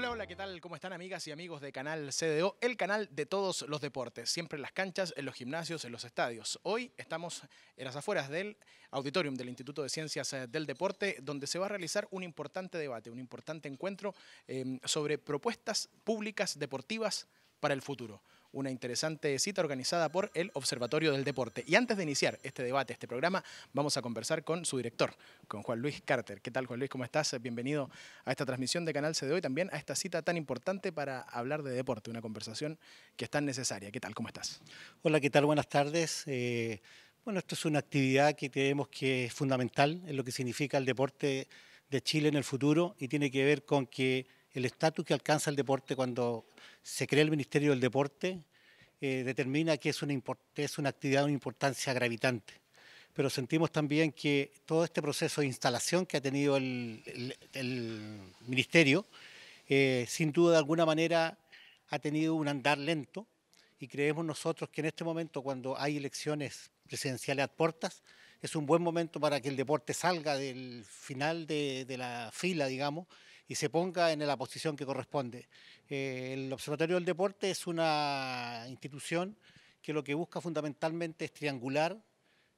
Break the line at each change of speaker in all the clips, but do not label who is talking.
Hola, hola, ¿qué tal? ¿Cómo están amigas y amigos de Canal CDO? El canal de todos los deportes, siempre en las canchas, en los gimnasios, en los estadios. Hoy estamos en las afueras del auditorium del Instituto de Ciencias eh, del Deporte, donde se va a realizar un importante debate, un importante encuentro em, sobre propuestas públicas deportivas para el futuro una interesante cita organizada por el Observatorio del Deporte. Y antes de iniciar este debate, este programa, vamos a conversar con su director, con Juan Luis Carter. ¿Qué tal, Juan Luis? ¿Cómo estás? Bienvenido a esta transmisión de Canal C de hoy, también a esta cita tan importante para hablar de deporte, una conversación que
es tan necesaria. ¿Qué tal? ¿Cómo estás? Hola, ¿qué tal? Buenas tardes. Eh, bueno, esto es una actividad que creemos que es fundamental en lo que significa el deporte de Chile en el futuro y tiene que ver con que el estatus que alcanza el deporte cuando se crea el Ministerio del Deporte eh, determina que es una, es una actividad de una importancia gravitante. Pero sentimos también que todo este proceso de instalación que ha tenido el, Ministerio, eh, sin duda de alguna manera ha tenido un andar lento y creemos nosotros que en este momento cuando hay elecciones presidenciales a puertas, es un buen momento para que el deporte salga del final de, de la fila, digamos, y se ponga en la posición que corresponde. Eh, el Observatorio del Deporte es una institución que lo que busca fundamentalmente es triangular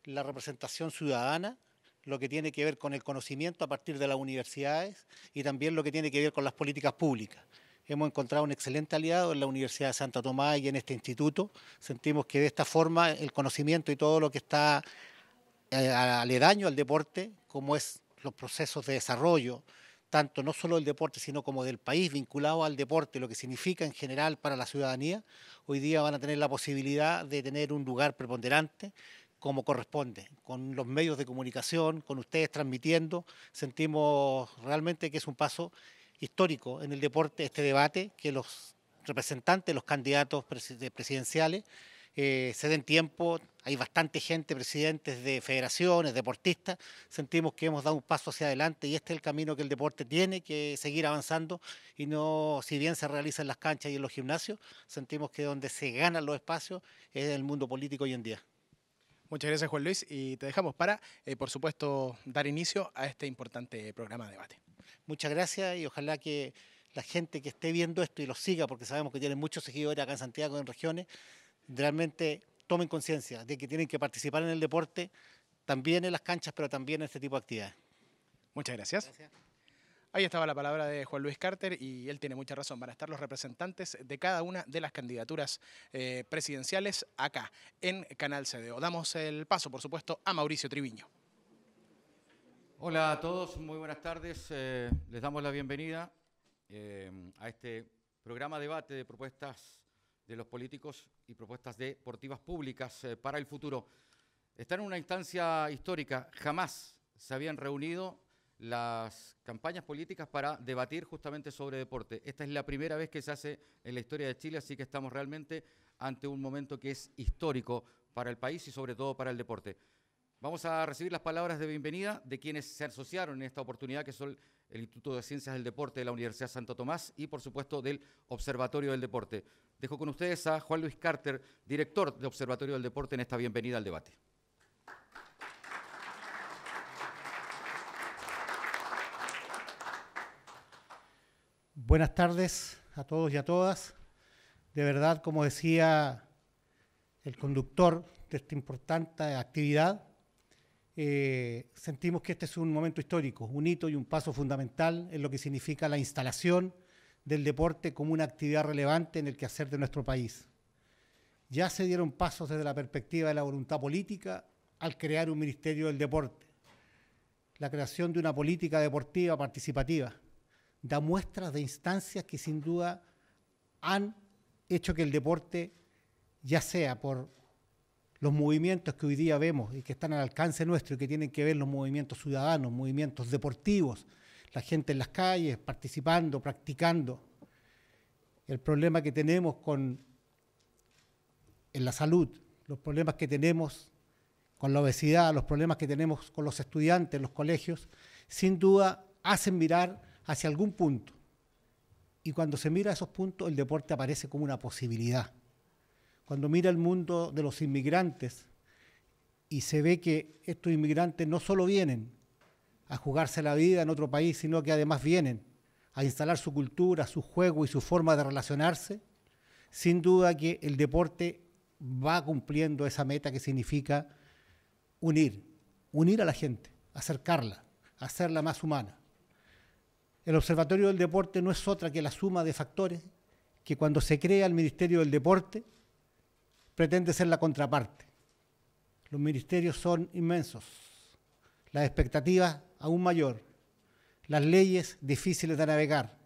la representación ciudadana, lo que tiene que ver con el conocimiento a partir de las universidades y también lo que tiene que ver con las políticas públicas. Hemos encontrado un excelente aliado en la Universidad de Santa Tomás y en este instituto. Sentimos que de esta forma el conocimiento y todo lo que está eh, aledaño al deporte, como es los procesos de desarrollo, tanto no solo del deporte, sino como del país vinculado al deporte, lo que significa en general para la ciudadanía, hoy día van a tener la posibilidad de tener un lugar preponderante como corresponde, con los medios de comunicación, con ustedes transmitiendo. Sentimos realmente que es un paso histórico en el deporte este debate, que los representantes, los candidatos presidenciales eh, se den tiempo. Hay bastante gente, presidentes de federaciones, deportistas. Sentimos que hemos dado un paso hacia adelante y este es el camino que el deporte tiene, que seguir avanzando. Y no, si bien se realiza en las canchas y en los gimnasios, sentimos que donde se ganan los espacios es en el mundo político hoy en día. Muchas gracias Juan Luis y te dejamos para, eh, por supuesto, dar inicio a este importante programa de debate. Muchas gracias y ojalá que la gente que esté viendo esto y lo siga, porque sabemos que tienen muchos seguidores acá en Santiago, en regiones, realmente tomen conciencia de que tienen que participar en el deporte, también en las canchas, pero también en este tipo de actividades. Muchas gracias.
Ahí estaba la palabra de Juan Luis Carter y él tiene mucha razón. Van a estar los representantes de cada una de las candidaturas eh, presidenciales acá en Canal CDO. Damos el paso, por supuesto, a Mauricio Triviño.
Hola a todos, muy buenas tardes. Eh, les damos la bienvenida eh, a este programa debate de propuestas de los políticos y propuestas deportivas públicas eh, para el futuro. Está en una instancia histórica. Jamás se habían reunido las campañas políticas para debatir justamente sobre deporte. Esta es la primera vez que se hace en la historia de Chile, así que estamos realmente ante un momento que es histórico para el país y sobre todo para el deporte. Vamos a recibir las palabras de bienvenida de quienes se asociaron en esta oportunidad, que son el Instituto de Ciencias del Deporte de la Universidad Santo Tomás y, por supuesto, del Observatorio del Deporte. Dejo con ustedes a Juan Luis Carter, director del Observatorio del Deporte, en esta bienvenida al debate.
Buenas tardes a todos y a todas. De verdad, como decía el conductor de esta importante actividad, eh, sentimos que este es un momento histórico, un hito y un paso fundamental en lo que significa la instalación del deporte como una actividad relevante en el quehacer de nuestro país. Ya se dieron pasos desde la perspectiva de la voluntad política al crear un Ministerio del Deporte. La creación de una política deportiva participativa da muestras de instancias que sin duda han hecho que el deporte, ya sea por los movimientos que hoy día vemos y que están al alcance nuestro y que tienen que ver los movimientos ciudadanos, movimientos deportivos, la gente en las calles participando, practicando. El problema que tenemos con en la salud, los problemas que tenemos con la obesidad, los problemas que tenemos con los estudiantes en los colegios, sin duda hacen mirar hacia algún punto. Y cuando se mira a esos puntos, el deporte aparece como una posibilidad cuando mira el mundo de los inmigrantes y se ve que estos inmigrantes no solo vienen a jugarse la vida en otro país, sino que además vienen a instalar su cultura, su juego y su forma de relacionarse, sin duda que el deporte va cumpliendo esa meta que significa unir, unir a la gente, acercarla, hacerla más humana. El Observatorio del Deporte no es otra que la suma de factores que cuando se crea el Ministerio del Deporte, pretende ser la contraparte. Los ministerios son inmensos, las expectativas aún mayor, las leyes difíciles de navegar.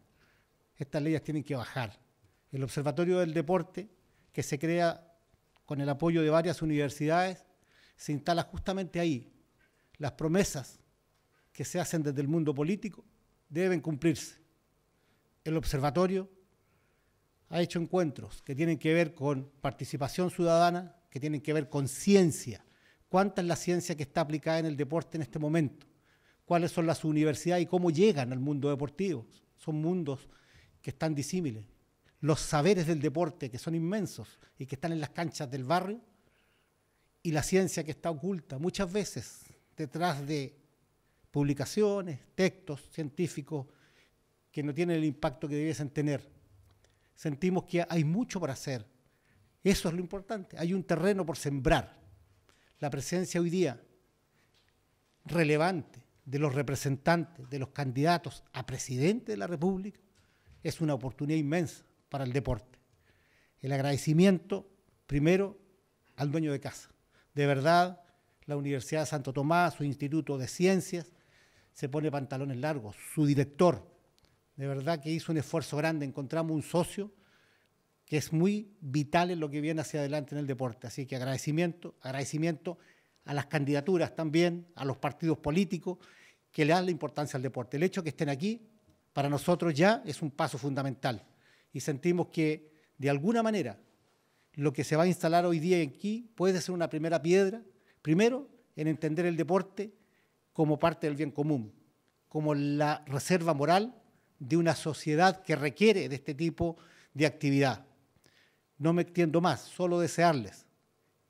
Estas leyes tienen que bajar. El Observatorio del Deporte, que se crea con el apoyo de varias universidades, se instala justamente ahí. Las promesas que se hacen desde el mundo político deben cumplirse. El observatorio ha hecho encuentros que tienen que ver con participación ciudadana, que tienen que ver con ciencia. ¿Cuánta es la ciencia que está aplicada en el deporte en este momento? ¿Cuáles son las universidades y cómo llegan al mundo deportivo? Son mundos que están disímiles. Los saberes del deporte, que son inmensos y que están en las canchas del barrio, y la ciencia que está oculta muchas veces detrás de publicaciones, textos científicos que no tienen el impacto que debiesen tener sentimos que hay mucho por hacer. Eso es lo importante. Hay un terreno por sembrar. La presencia hoy día relevante de los representantes, de los candidatos a presidente de la República, es una oportunidad inmensa para el deporte. El agradecimiento, primero, al dueño de casa. De verdad, la Universidad de Santo Tomás, su Instituto de Ciencias, se pone pantalones largos. Su director, de verdad que hizo un esfuerzo grande, encontramos un socio que es muy vital en lo que viene hacia adelante en el deporte. Así que agradecimiento, agradecimiento a las candidaturas también, a los partidos políticos que le dan la importancia al deporte. El hecho de que estén aquí, para nosotros ya es un paso fundamental y sentimos que de alguna manera lo que se va a instalar hoy día aquí puede ser una primera piedra, primero en entender el deporte como parte del bien común, como la reserva moral de una sociedad que requiere de este tipo de actividad. No me entiendo más, solo desearles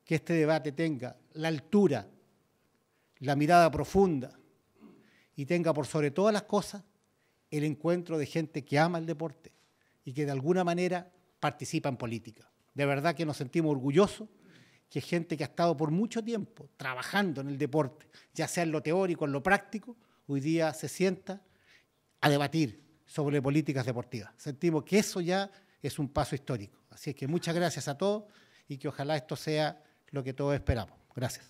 que este debate tenga la altura, la mirada profunda y tenga por sobre todas las cosas el encuentro de gente que ama el deporte y que de alguna manera participa en política. De verdad que nos sentimos orgullosos que gente que ha estado por mucho tiempo trabajando en el deporte, ya sea en lo teórico, en lo práctico, hoy día se sienta a debatir, sobre políticas deportivas. Sentimos que eso ya es un paso histórico. Así es que muchas gracias a todos y que ojalá esto sea lo que todos esperamos. Gracias.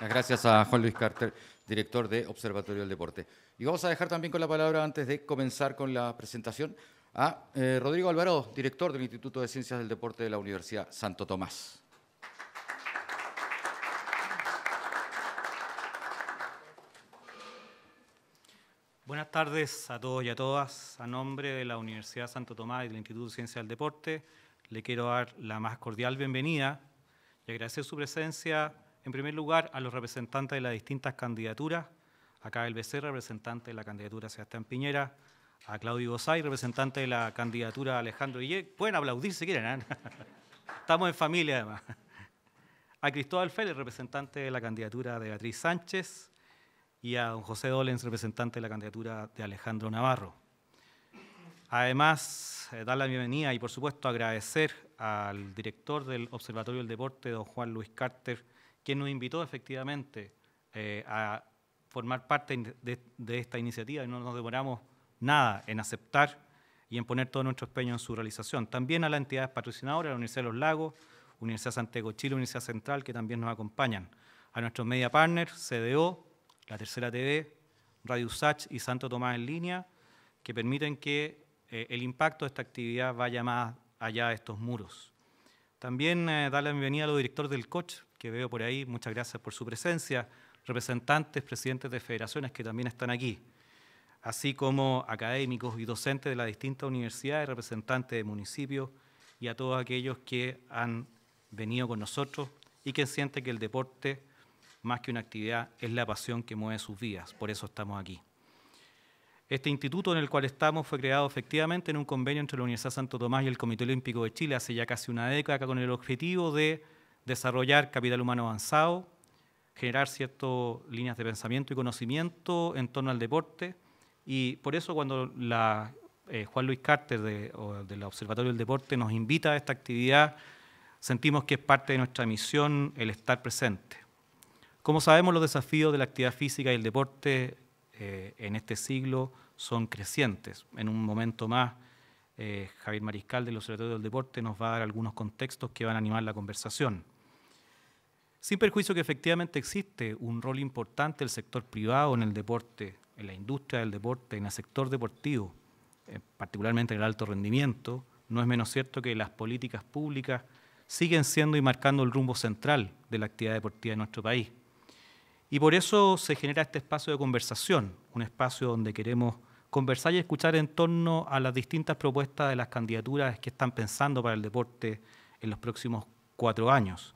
Gracias a Juan Luis Carter, director de Observatorio del Deporte. Y vamos a dejar también con la palabra, antes de comenzar con la presentación, a eh, Rodrigo Alvarado, director del Instituto de Ciencias del Deporte de la Universidad Santo Tomás.
Buenas tardes a todos y a todas. A nombre de la Universidad Santo Tomás y del Instituto de Ciencia del Deporte, le quiero dar la más cordial bienvenida y agradecer su presencia, en primer lugar, a los representantes de las distintas candidaturas. Acá el BC, representante de la candidatura Sebastián Piñera, a Claudio Gozay, representante de la candidatura Alejandro Guillet. Pueden aplaudir si quieren, ¿eh? estamos en familia además. A Cristóbal Félix, representante de la candidatura de Beatriz Sánchez, y a don José Dolenz representante de la candidatura de Alejandro Navarro. Además, eh, dar la bienvenida y, por supuesto, agradecer al director del Observatorio del Deporte, don Juan Luis Carter, quien nos invitó efectivamente eh, a formar parte de, esta iniciativa y no nos demoramos nada en aceptar y en poner todo nuestro empeño en su realización. También a las entidades patrocinadoras, la Universidad de los Lagos, Universidad Santiago Chile, Universidad Central, que también nos acompañan. A nuestros media partners, CDO, la Tercera TV, Radio Usach y Santo Tomás en línea, que permiten que eh, el impacto de esta actividad vaya más allá de estos muros. También dar eh, darle la bienvenida a los directores del coach que veo por ahí, muchas gracias por su presencia, representantes, presidentes de federaciones que también están aquí, así como académicos y docentes de las distintas universidades, representantes de municipios y a todos aquellos que han venido con nosotros y que sienten que el deporte más que una actividad, es la pasión que mueve sus vidas. Por eso estamos aquí. Este instituto en el cual estamos fue creado efectivamente en un convenio entre la Universidad Santo Tomás y el Comité Olímpico de Chile hace ya casi una década con el objetivo de desarrollar capital humano avanzado, generar ciertas líneas de pensamiento y conocimiento en torno al deporte. Y por eso cuando eh, Juan Luis Carter del Observatorio del Deporte nos invita a esta actividad, sentimos que es parte de nuestra misión el estar presente. Como sabemos, los desafíos de la actividad física y el deporte eh, en este siglo son crecientes. En un momento más, eh, Javier Mariscal del Observatorio del Deporte nos va a dar algunos contextos que van a animar la conversación. Sin perjuicio que efectivamente existe un rol importante del sector privado en el deporte, en la industria del deporte, en el sector deportivo, eh, particularmente en el alto rendimiento, no es menos cierto que las políticas públicas siguen siendo y marcando el rumbo central de la actividad deportiva en nuestro país y por eso se genera este espacio de conversación, un espacio donde queremos conversar y escuchar en torno a las distintas propuestas de las candidaturas que están pensando para el deporte en los próximos cuatro años.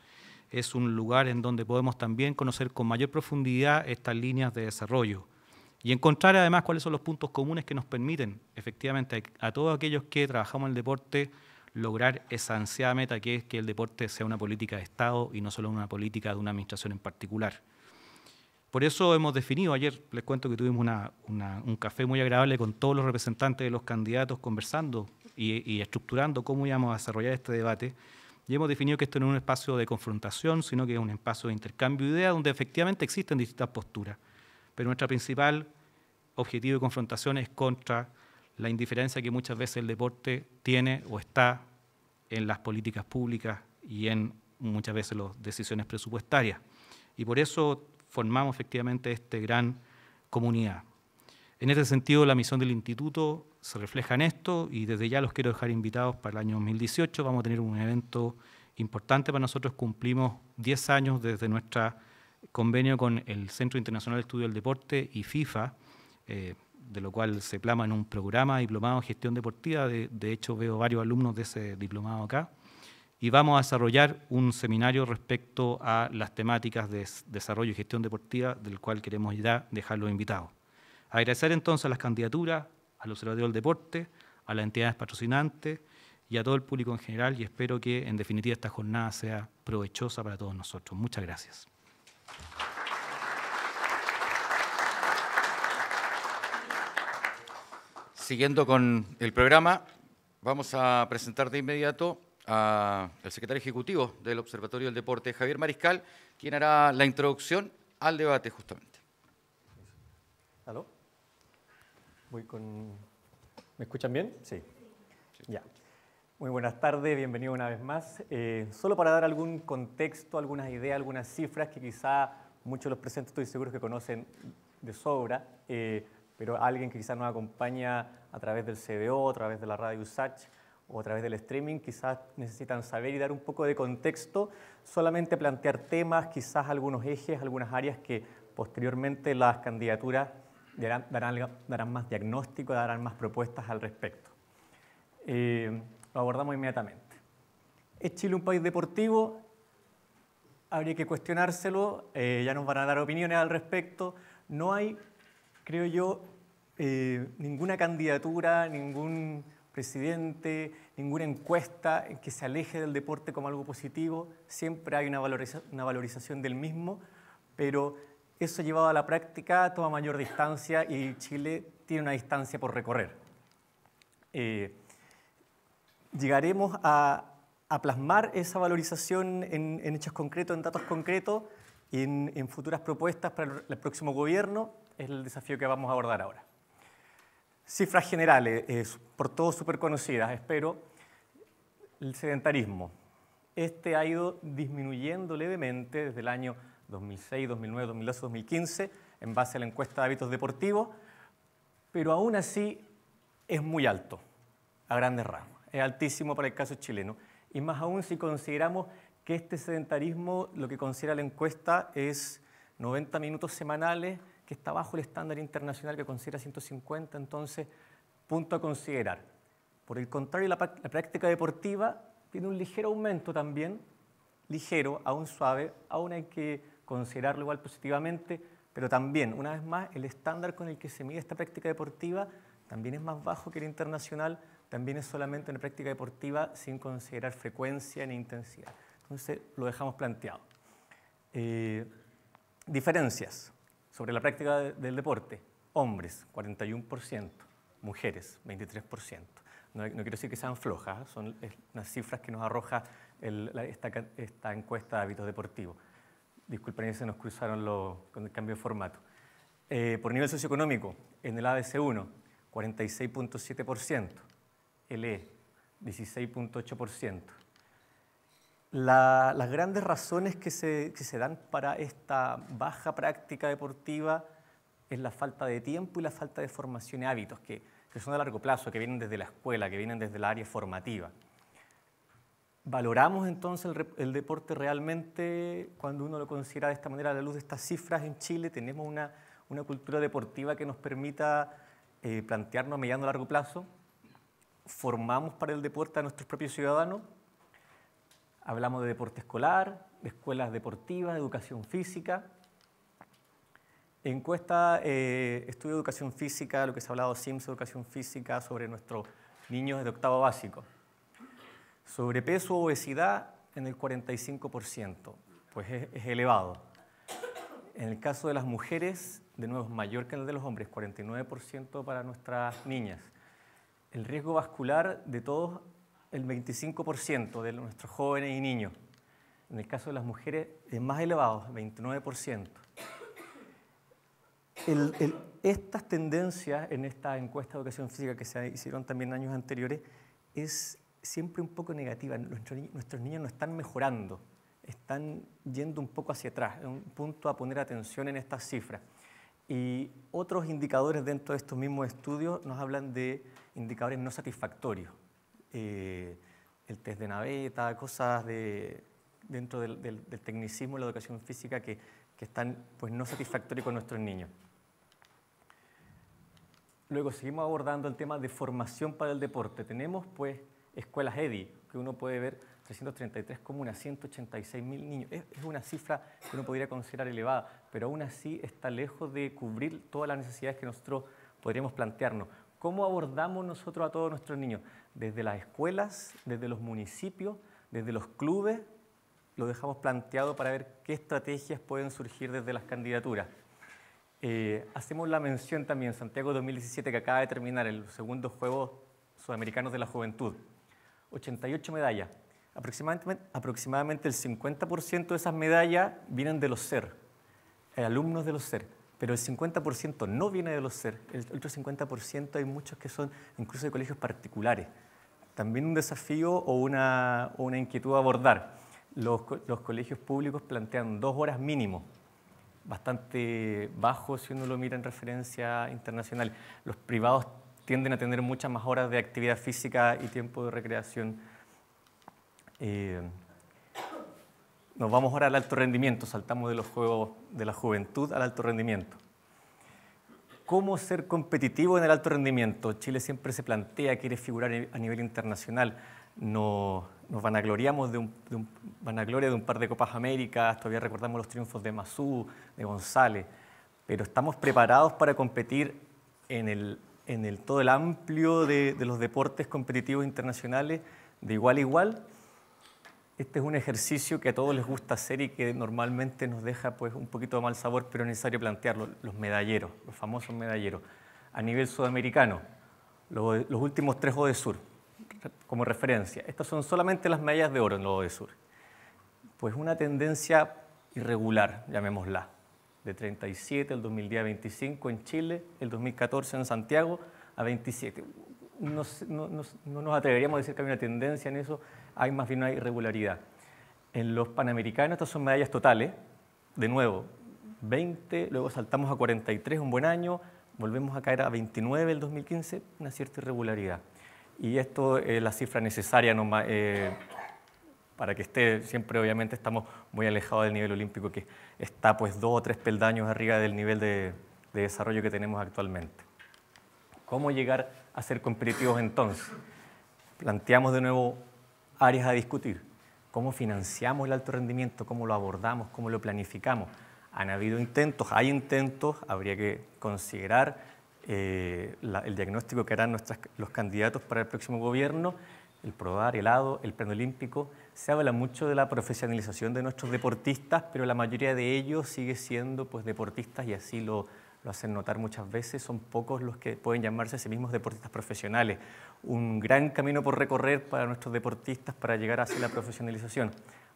Es un lugar en donde podemos también conocer con mayor profundidad estas líneas de desarrollo y encontrar además cuáles son los puntos comunes que nos permiten efectivamente a todos aquellos que trabajamos en el deporte lograr esa ansiada meta que es que el deporte sea una política de Estado y no solo una política de una administración en particular. Por eso hemos definido, ayer les cuento que tuvimos un café muy agradable con todos los representantes de los candidatos conversando y, y estructurando cómo íbamos a desarrollar este debate. Y hemos definido que esto no es un espacio de confrontación, sino que es un espacio de intercambio de ideas donde efectivamente existen distintas posturas. Pero nuestro principal objetivo de confrontación es contra la indiferencia que muchas veces el deporte tiene o está en las políticas públicas y en muchas veces las decisiones presupuestarias. Y por eso formamos efectivamente esta gran comunidad. En este sentido, la misión del instituto se refleja en esto y desde ya los quiero dejar invitados para el año 2018. Vamos a tener un evento importante para nosotros. Cumplimos 10 años desde nuestro convenio con el Centro Internacional de Estudio del Deporte y FIFA, eh, de lo cual se plama en un programa diplomado en gestión deportiva. de hecho, veo varios alumnos de ese diplomado acá y vamos a desarrollar un seminario respecto a las temáticas de desarrollo y gestión deportiva, del cual queremos ya dejarlo invitados. Agradecer entonces a las candidaturas, al Observatorio del Deporte, a las entidades patrocinantes y a todo el público en general y espero que en definitiva esta jornada sea provechosa para todos nosotros. Muchas gracias. Siguiendo
con el programa, vamos a presentar de inmediato al secretario ejecutivo del Observatorio del Deporte, Javier Mariscal, quien hará la introducción al debate justamente.
¿Aló? con... ¿Me escuchan bien? Sí. Ya. Muy buenas tardes, bienvenido una vez más. Eh, solo para dar algún contexto, algunas ideas, algunas cifras que quizá muchos de los presentes estoy seguro que conocen de sobra, eh, pero alguien que quizá nos acompaña a través del CBO, a través de la radio USACH, o a través del streaming, quizás necesitan saber y dar un poco de contexto, solamente plantear temas, quizás algunos ejes, algunas áreas que posteriormente las candidaturas darán, más diagnóstico, darán más propuestas al respecto. Eh, lo abordamos inmediatamente. ¿Es Chile un país deportivo? Habría que cuestionárselo, eh, ya nos van a dar opiniones al respecto. No hay, creo yo, eh, ninguna candidatura, ningún presidente, ninguna encuesta en que se aleje del deporte como algo positivo, siempre hay una, valorización del mismo, pero eso llevado a la práctica toma mayor distancia y Chile tiene una distancia por recorrer. Eh, llegaremos a, plasmar esa valorización en, hechos concretos, en datos concretos, y en futuras propuestas para el próximo gobierno, es el desafío que vamos a abordar ahora. Cifras generales, por todos súper conocidas, espero. El sedentarismo. Este ha ido disminuyendo levemente desde el año 2006, 2009, 2012, 2015, en base a la encuesta de hábitos deportivos, pero aún así es muy alto, a grandes rasgos. Es altísimo para el caso chileno. Y más aún si consideramos que este sedentarismo, lo que considera la encuesta, es 90 minutos semanales que está bajo el estándar internacional que considera 150, entonces, punto a considerar. Por el contrario, la, práctica deportiva tiene un ligero aumento también, ligero, aún suave, aún hay que considerarlo igual positivamente, pero también, una vez más, el estándar con el que se mide esta práctica deportiva también es más bajo que el internacional, también es solamente una práctica deportiva sin considerar frecuencia ni intensidad. Entonces, lo dejamos planteado. Eh, diferencias sobre la práctica del deporte, hombres, 41%, mujeres, 23%. No, quiero decir que sean flojas, son las cifras que nos arroja esta, encuesta de hábitos deportivos. Disculpen, se nos cruzaron con el cambio de formato. Eh, por nivel socioeconómico, en el ABC1, 46.7%, E, 16.8%, las grandes razones que se, dan para esta baja práctica deportiva es la falta de tiempo y la falta de formación y hábitos, que, son de largo plazo, que vienen desde la escuela, que vienen desde el área formativa. ¿Valoramos entonces el, deporte realmente cuando uno lo considera de esta manera a la luz de estas cifras en Chile? ¿Tenemos una, cultura deportiva que nos permita eh, plantearnos a mediano a largo plazo? ¿Formamos para el deporte a nuestros propios ciudadanos? Hablamos de deporte escolar, de escuelas deportivas, de educación física. Encuesta eh, Estudio de Educación Física, lo que se ha hablado SIMS, Educación Física, sobre nuestros niños de octavo básico. Sobrepeso o obesidad en el 45%, pues es, elevado. En el caso de las mujeres, de nuevo mayor que en el de los hombres, 49% para nuestras niñas. El riesgo vascular de todos el 25% de nuestros jóvenes y niños. En el caso de las mujeres es más elevado, 29%. estas tendencias en esta encuesta de educación física que se hicieron también años anteriores es siempre un poco negativa. Nuestros, nuestros niños no están mejorando, están yendo un poco hacia atrás, es un punto a poner atención en estas cifras. Y otros indicadores dentro de estos mismos estudios nos hablan de indicadores no satisfactorios. Eh, el test de naveta, cosas dentro del, tecnicismo y la educación física que, están pues, no satisfactorias con nuestros niños. Luego seguimos abordando el tema de formación para el deporte. Tenemos pues escuelas EDI, que uno puede ver 333 comunas, 186.000 mil niños. es, una cifra que uno podría considerar elevada, pero aún así está lejos de cubrir todas las necesidades que nosotros podríamos plantearnos. ¿Cómo abordamos nosotros a todos nuestros niños? desde las escuelas, desde los municipios, desde los clubes, lo dejamos planteado para ver qué estrategias pueden surgir desde las candidaturas. Eh, hacemos la mención también, Santiago 2017, que acaba de terminar el segundo Juego Sudamericanos de la Juventud. 88 medallas. Aproximadamente, el 50% de esas medallas vienen de los SER, eh, alumnos de los SER, pero el 50% no viene de los SER. El otro 50% hay muchos que son incluso de colegios particulares también un desafío o una, inquietud a abordar. Los, los, colegios públicos plantean dos horas mínimo, bastante bajo si uno lo mira en referencia internacional. Los privados tienden a tener muchas más horas de actividad física y tiempo de recreación. Eh, nos vamos ahora al alto rendimiento, saltamos de los juegos de la juventud al alto rendimiento cómo ser competitivo en el alto rendimiento. Chile siempre se plantea, quiere figurar e-, a nivel internacional. No, nos vanagloriamos de un, de un, vanagloria de un par de Copas Américas, todavía recordamos los triunfos de Masú, de González, pero estamos preparados para competir en, el, en el, todo el amplio de, de los deportes competitivos internacionales de igual a igual. Este es un ejercicio que a todos les gusta hacer y que normalmente nos deja pues, un poquito de mal sabor, pero es necesario plantearlo, los medalleros, los famosos medalleros. A nivel sudamericano, los, últimos tres de Sur, como referencia. Estas son solamente las medallas de oro en los de Sur. Pues una tendencia irregular, llamémosla, de 37 el 2010 a 25 en Chile, el 2014 en Santiago a 27. No, no nos atreveríamos a decir que hay una tendencia en eso, hay más bien una irregularidad. En los Panamericanos estas son medallas totales, de nuevo, 20, luego saltamos a 43 un buen año, volvemos a caer a 29 el 2015, una cierta irregularidad. Y esto es la cifra necesaria eh, para que esté, siempre obviamente estamos muy alejados del nivel olímpico que está pues dos o tres peldaños arriba del nivel de, de desarrollo que tenemos actualmente. ¿Cómo llegar a ser competitivos entonces? Planteamos de nuevo áreas a discutir. ¿Cómo financiamos el alto rendimiento? ¿Cómo lo abordamos? ¿Cómo lo planificamos? Han habido intentos, hay intentos, habría que considerar eh, el diagnóstico que harán nuestras, los candidatos para el próximo gobierno, el Probar el el Pleno Olímpico. Se habla mucho de la profesionalización de nuestros deportistas, pero la mayoría de ellos sigue siendo pues, deportistas y así lo, lo hacen notar muchas veces. Son pocos los que pueden llamarse a sí mismos deportistas profesionales un gran camino por recorrer para nuestros deportistas para llegar hacia la profesionalización.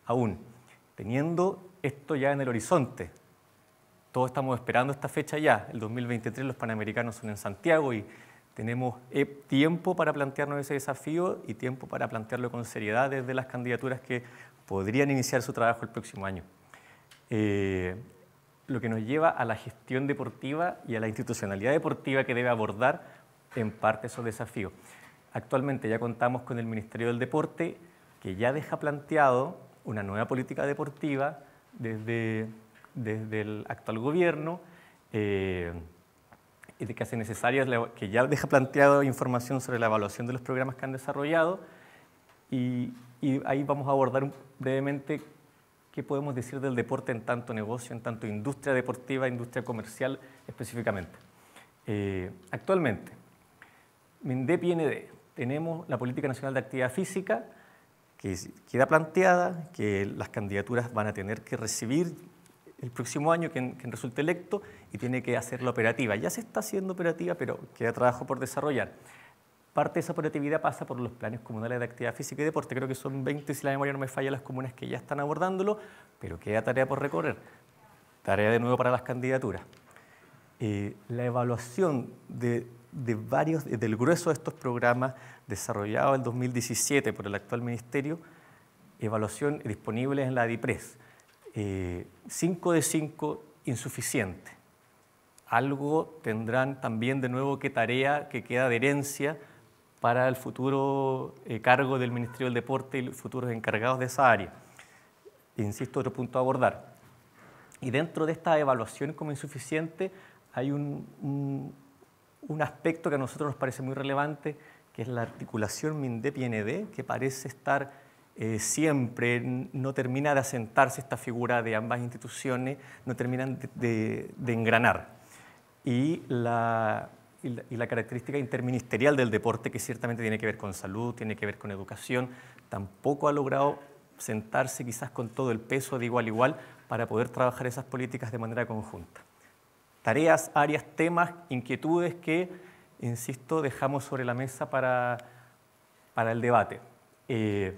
Aún, teniendo esto ya en el horizonte, todos estamos esperando esta fecha ya, el 2023 los Panamericanos son en Santiago y tenemos eh, tiempo para plantearnos ese desafío y tiempo para plantearlo con seriedad desde las candidaturas que podrían iniciar su trabajo el próximo año. Eh, lo que nos lleva a la gestión deportiva y a la institucionalidad deportiva que debe abordar en parte esos desafíos. Actualmente ya contamos con el Ministerio del Deporte, que ya deja planteado una nueva política deportiva desde, desde el actual gobierno, eh, de que hace necesario que ya deja planteado información sobre la evaluación de los programas que han desarrollado, y, ahí vamos a abordar brevemente qué podemos decir del deporte en tanto negocio, en tanto industria deportiva, industria comercial específicamente. Eh, actualmente, MINDEP y tenemos la Política Nacional de Actividad Física, que queda planteada, que las candidaturas van a tener que recibir el próximo año quien, resulte electo y tiene que hacerla operativa. Ya se está haciendo operativa, pero queda trabajo por desarrollar. Parte de esa operatividad pasa por los planes comunales de actividad física y deporte. Creo que son 20, si la memoria no me falla, las comunas que ya están abordándolo, pero queda tarea por recorrer. Tarea de nuevo para las candidaturas. Eh, la evaluación de de varios, del grueso de estos programas desarrollados en 2017 por el actual ministerio, evaluación disponible en la DIPRES. 5 eh, de 5, insuficiente. Algo tendrán también de nuevo que tarea que queda de herencia para el futuro eh, cargo del Ministerio del Deporte y los futuros encargados de esa área. Insisto, otro punto a abordar. Y dentro de esta evaluación como insuficiente hay un un aspecto que a nosotros nos parece muy relevante, que es la articulación MINDEP-IND, que parece estar eh, siempre, no termina de asentarse esta figura de ambas instituciones, no terminan de, engranar. Y la, y la característica interministerial del deporte, que ciertamente tiene que ver con salud, tiene que ver con educación, tampoco ha logrado sentarse quizás con todo el peso de igual a igual para poder trabajar esas políticas de manera conjunta tareas, áreas, temas, inquietudes que, insisto, dejamos sobre la mesa para, para el debate. Eh,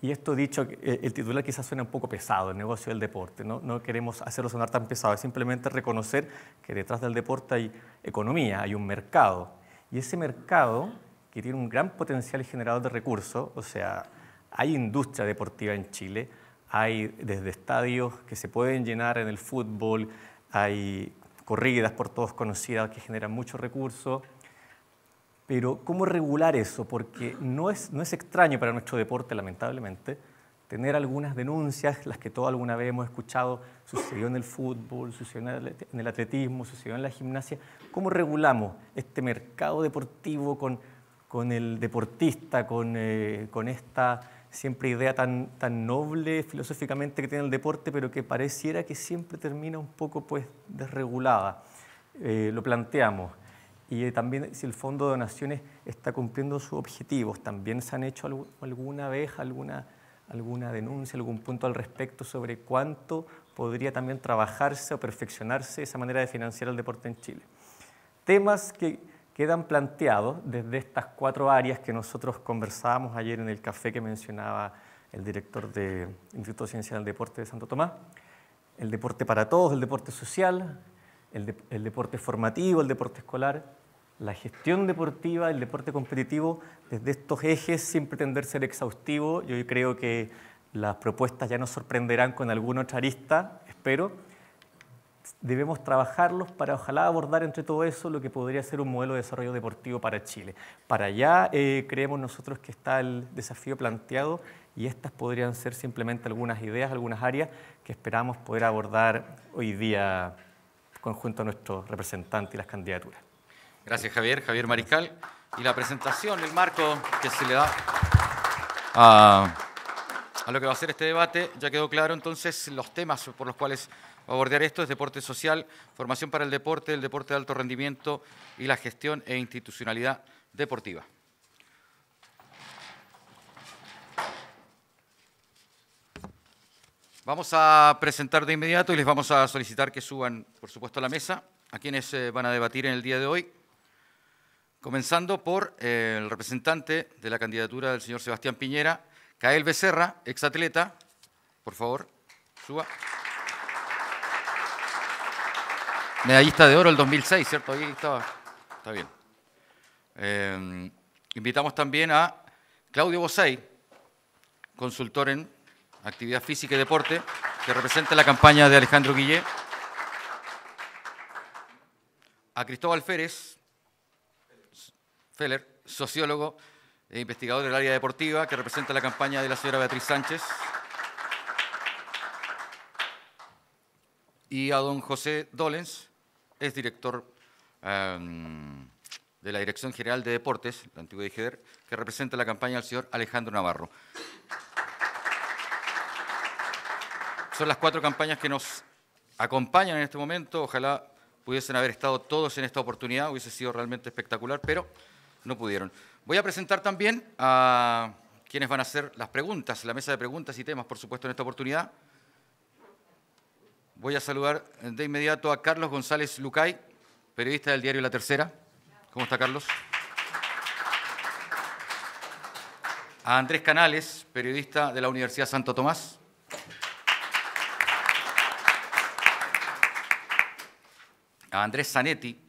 y esto dicho, eh, el titular quizás suena un poco pesado, el negocio del deporte. ¿no? no queremos hacerlo sonar tan pesado, es simplemente reconocer que detrás del deporte hay economía, hay un mercado. Y ese mercado, que tiene un gran potencial generador de recursos, o sea, hay industria deportiva en Chile, hay desde estadios que se pueden llenar en el fútbol, hay corridas por todos conocidas, que generan mucho recurso, Pero ¿cómo regular eso? Porque no es, no es extraño para nuestro deporte, lamentablemente, tener algunas denuncias, las que todos alguna vez hemos escuchado, sucedió en el fútbol, sucedió en el atletismo, sucedió en la gimnasia. ¿Cómo regulamos este mercado deportivo con, con el deportista, con, eh, con esta siempre idea tan, tan noble filosóficamente que tiene el deporte, pero que pareciera que siempre termina un poco pues, desregulada. Eh, lo planteamos. Y eh, también si el Fondo de Donaciones está cumpliendo sus objetivos, también se han hecho alguna vez alguna, alguna denuncia, algún punto al respecto sobre cuánto podría también trabajarse o perfeccionarse esa manera de financiar el deporte en Chile. Temas que quedan planteados desde estas cuatro áreas que nosotros conversábamos ayer en el café que mencionaba el director del Instituto de del Deporte de Santo Tomás. El deporte para todos, el deporte social, el, el deporte formativo, el deporte escolar, la gestión deportiva, el deporte competitivo, desde estos ejes sin pretender ser exhaustivo. Yo creo que las propuestas ya nos sorprenderán con alguna otra arista, espero debemos trabajarlos para ojalá abordar entre todo eso lo que podría ser un modelo de desarrollo deportivo para Chile. Para allá eh, creemos nosotros que está el desafío planteado y estas podrían ser simplemente algunas ideas, algunas áreas que esperamos poder abordar hoy día conjunto a nuestro representante y las candidaturas.
Gracias Javier, Javier Mariscal. Y la presentación, el marco que se le da
a,
a lo que va a ser este debate, ya quedó claro entonces los temas por los cuales Abordar esto es deporte social, formación para el deporte, el deporte de alto rendimiento y la gestión e institucionalidad deportiva. Vamos a presentar de inmediato y les vamos a solicitar que suban, por supuesto, a la mesa a quienes eh, van a debatir en el día de hoy. Comenzando por eh, el representante de la candidatura del señor Sebastián Piñera, Cael Becerra, exatleta. Por favor, suba. Medallista de oro el 2006, ¿cierto? Ahí estaba. Está bien. Em, invitamos también a Claudio Bosay, consultor en actividad física y deporte, que representa la campaña de Alejandro Guillé. A Cristóbal Férez, Feller, sociólogo e investigador del área deportiva, que representa la campaña de la señora Beatriz Sánchez. Y a don José Dolens, es director de la Dirección General de Deportes, la antigua DGDER, que representa la campaña del señor Alejandro Navarro. Son las cuatro campañas que nos acompañan en este momento. Ojalá pudiesen haber estado todos en esta oportunidad, hubiese sido realmente espectacular, pero no pudieron. Voy a presentar también a quienes van a hacer las preguntas, la mesa de preguntas y temas, por supuesto, en esta oportunidad. Voy a saludar de inmediato a Carlos González Lucay, periodista del diario La Tercera. ¿Cómo está, Carlos? A Andrés Canales, periodista de la Universidad Santo Tomás. A Andrés Zanetti,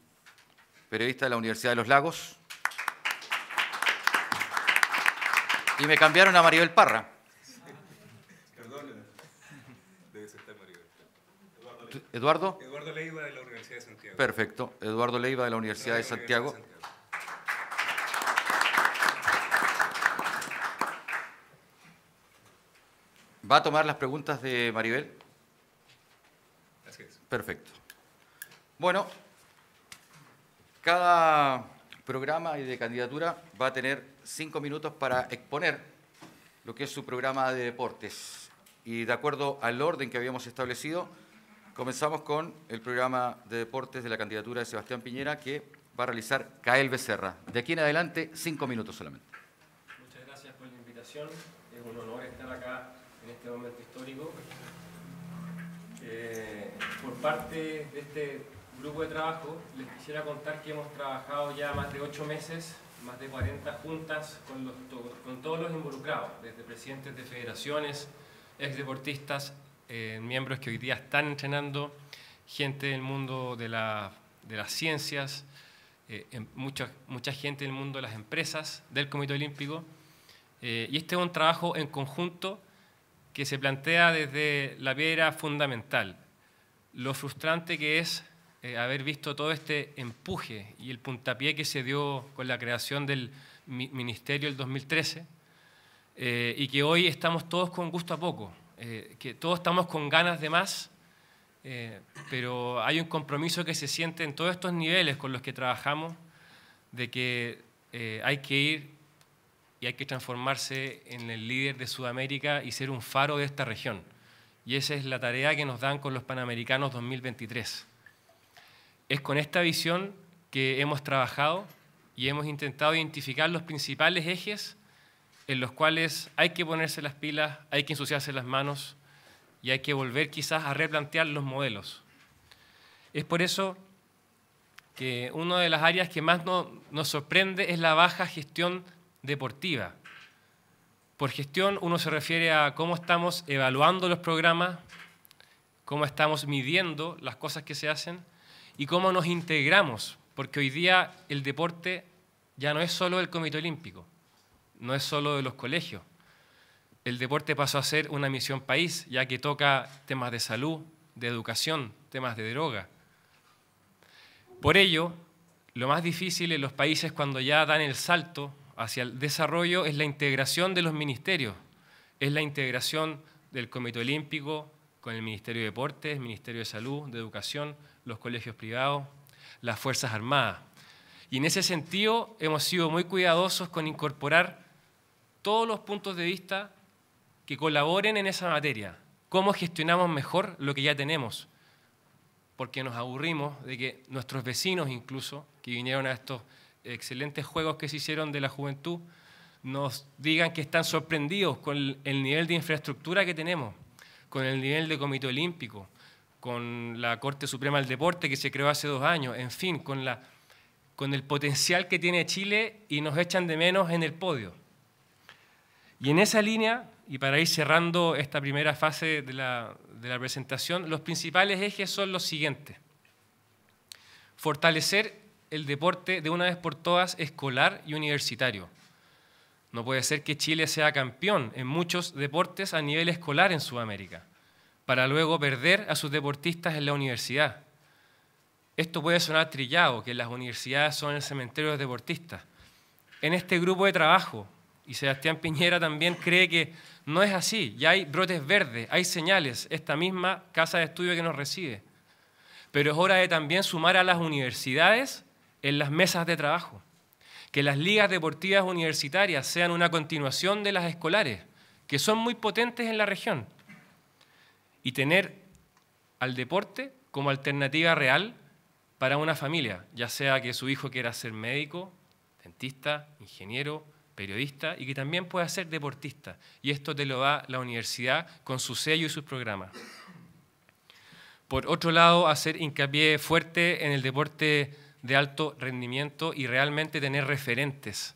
periodista de la Universidad de los Lagos. Y me cambiaron a Maribel Parra
Eduardo. Eduardo Leiva de la Universidad de Santiago. Perfecto,
Eduardo Leiva de la Universidad, de, Santiago. ¿Va a tomar las preguntas de Maribel? Así es. Perfecto. Bueno, cada programa y de candidatura va a tener cinco minutos para exponer lo que es su programa de deportes. Y de acuerdo al orden que habíamos establecido, Comenzamos con el programa de deportes de la candidatura de Sebastián Piñera que va a realizar Cael Becerra. De aquí en adelante, cinco minutos
solamente. Muchas gracias por la invitación. Es un honor estar acá en este momento histórico. Eh, por parte de este grupo de trabajo, les quisiera contar que hemos trabajado ya más de ocho meses, más de 40 juntas con, los, con todos los involucrados, desde presidentes de federaciones, ex-deportistas deportistas miembros que hoy día están entrenando, gente del mundo de, las ciencias, eh, mucha, gente del mundo de las empresas, del Comité Olímpico. Eh, y este es un trabajo en conjunto que se plantea desde la piedra fundamental. Lo frustrante que es eh, haber visto todo este empuje y el puntapié que se dio con la creación del ministerio el 2013 eh, y que hoy estamos todos con gusto a poco. Eh, que todos estamos con ganas de más, eh, pero hay un compromiso que se siente en todos estos niveles con los que trabajamos, de que eh, hay que ir y hay que transformarse en el líder de Sudamérica y ser un faro de esta región. Y esa es la tarea que nos dan con los Panamericanos 2023. Es con esta visión que hemos trabajado y hemos intentado identificar los principales ejes en los cuales hay que ponerse las pilas, hay que ensuciarse las manos y hay que volver quizás a replantear los modelos. Es por eso que una de las áreas que más nos sorprende es la baja gestión deportiva. Por gestión uno se refiere a cómo estamos evaluando los programas, cómo estamos midiendo las cosas que se hacen y cómo nos integramos, porque hoy día el deporte ya no es solo el Comité Olímpico no es solo de los colegios. El deporte pasó a ser una misión país, ya que toca temas de salud, de educación, temas de droga. Por ello, lo más difícil en los países cuando ya dan el salto hacia el desarrollo es la integración de los ministerios, es la integración del Comité Olímpico con el Ministerio de Deportes, Ministerio de Salud, de Educación, los colegios privados, las Fuerzas Armadas. Y en ese sentido hemos sido muy cuidadosos con incorporar todos los puntos de vista que colaboren en esa materia. ¿Cómo gestionamos mejor lo que ya tenemos? Porque nos aburrimos de que nuestros vecinos incluso, que vinieron a estos excelentes juegos que se hicieron de la juventud, nos digan que están sorprendidos con el nivel de infraestructura que tenemos, con el nivel de comité olímpico, con la Corte Suprema del Deporte que se creó hace dos años, en fin, con, la, con el potencial que tiene Chile y nos echan de menos en el podio. Y en esa línea, y para ir cerrando esta primera fase de la, presentación, los principales ejes son los siguientes. Fortalecer el deporte de una vez por todas escolar y universitario. No puede ser que Chile sea campeón en muchos deportes a nivel escolar en Sudamérica, para luego perder a sus deportistas en la universidad. Esto puede sonar trillado, que las universidades son el cementerio de deportistas. En este grupo de trabajo y Sebastián Piñera también cree que no es así. Ya hay brotes verdes, hay señales, esta misma casa de estudio que nos recibe. Pero es hora de también sumar a las universidades en las mesas de trabajo. Que las ligas deportivas universitarias sean una continuación de las escolares, que son muy potentes en la región. Y tener al deporte como alternativa real para una familia, ya sea que su hijo quiera ser médico, dentista, ingeniero, periodista y que también pueda ser deportista. Y esto te lo da la universidad con su sello y sus programas. Por otro lado, hacer hincapié fuerte en el deporte de alto rendimiento y realmente tener referentes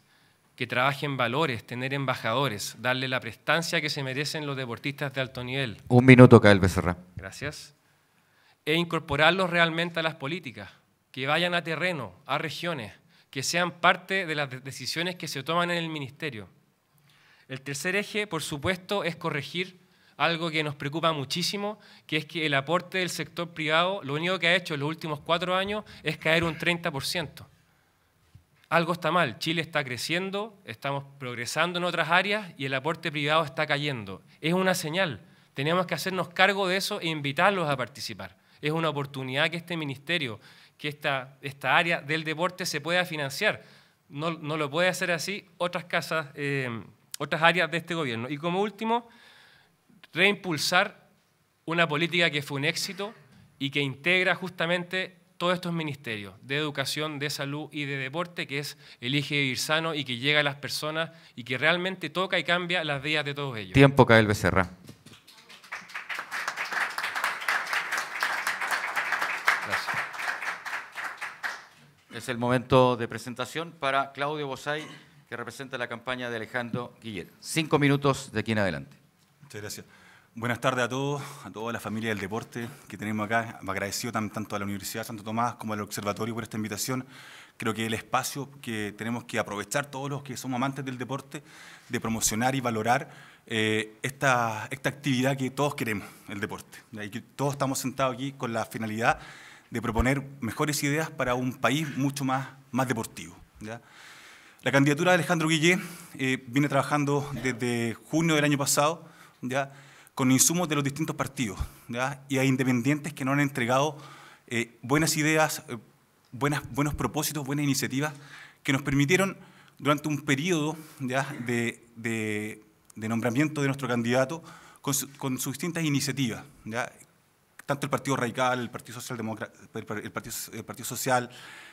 que trabajen valores, tener embajadores, darle la prestancia que se merecen los deportistas de alto nivel.
Un minuto, Kael Becerra.
Gracias. E incorporarlos realmente a las políticas, que vayan a terreno, a regiones, que sean parte de las decisiones que se toman en el ministerio. El tercer eje, por supuesto, es corregir algo que nos preocupa muchísimo, que es que el aporte del sector privado, lo único que ha hecho en los últimos cuatro años es caer un 30%. Algo está mal, Chile está creciendo, estamos progresando en otras áreas y el aporte privado está cayendo. Es una señal, tenemos que hacernos cargo de eso e invitarlos a participar. Es una oportunidad que este ministerio, que esta, esta área del deporte se pueda financiar. No, lo puede hacer así otras casas, em, otras áreas de este gobierno. Y como último, reimpulsar una política que fue un éxito y que integra justamente todos estos ministerios de educación, de salud y de deporte, que es elige vivir sano y que llega a las personas y que realmente toca y cambia las vidas de todos ellos.
Tiempo, el Becerra. es el momento de presentación para Claudio Bosay, que representa la
campaña de Alejandro Guillet.
Cinco minutos de aquí en adelante.
Muchas gracias. Buenas tardes a todos, a toda la familia del deporte que tenemos acá. Me agradecido tanto a la Universidad de Santo Tomás como al Observatorio por esta invitación. Creo que el espacio que tenemos que aprovechar todos los que somos amantes del deporte, de promocionar y valorar eh, esta, esta actividad que todos queremos, el deporte. que todos estamos sentados aquí con la finalidad de proponer mejores ideas para un país mucho más, más deportivo. La candidatura de Alejandro Guillé eh, viene trabajando desde junio del año pasado ¿ya? con insumos de los distintos partidos y hay independientes que nos han entregado eh, buenas ideas, eh, buenas, buenos propósitos, buenas iniciativas que nos permitieron durante un periodo ¿ya? De, nombramiento de nuestro candidato con, sus distintas iniciativas tanto el Partido Radical, el Partido Social, el Partido, Social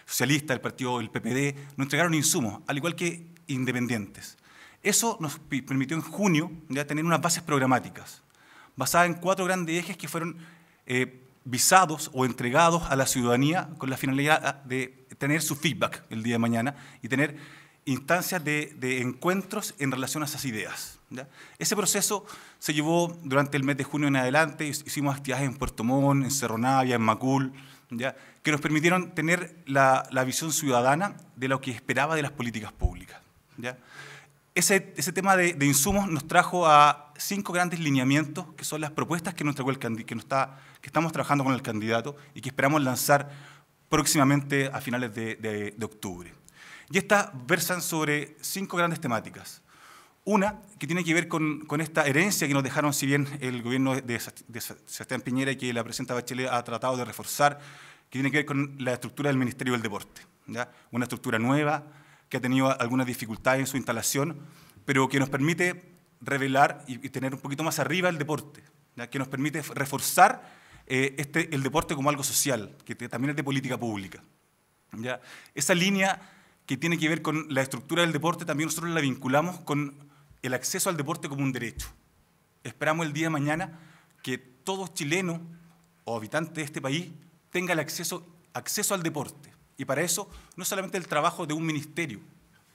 Socialista, el Partido, el PPD, nos entregaron insumos, al igual que independientes. Eso nos permitió en junio ya tener unas bases programáticas, basadas en cuatro grandes ejes que fueron eh, visados o entregados a la ciudadanía con la finalidad ah, de tener su feedback el día de mañana y tener instancias de, de encuentros en relación a esas ideas. Ese proceso se llevó durante el mes de junio en adelante, hicimos actividades en Puerto Montt, en Cerro Navia, en Macul, que nos permitieron tener la, visión ciudadana de lo que esperaba de las políticas públicas. Ese, tema de, insumos nos trajo a cinco grandes lineamientos, que son las propuestas que, nos que, que estamos trabajando con el candidato y que esperamos lanzar próximamente a finales de, de octubre. Y estas versan sobre cinco grandes temáticas una que tiene que ver con, esta herencia que nos dejaron, si bien el gobierno de, Sebastián Piñera y que la presidenta Bachelet ha tratado de reforzar, que tiene que ver con la estructura del Ministerio del Deporte. ¿ya? Una estructura nueva que ha tenido algunas dificultades en su instalación, pero que nos permite revelar y, tener un poquito más arriba el deporte, ¿ya? que nos permite reforzar eh, este, el deporte como algo social, que también es de política pública. ¿ya? Esa línea que tiene que ver con la estructura del deporte, también nosotros la vinculamos con el acceso al deporte como un derecho. Esperamos el día de mañana que todo chileno o habitante de este país tenga el acceso, acceso al deporte. Y para eso no solamente el trabajo de un ministerio,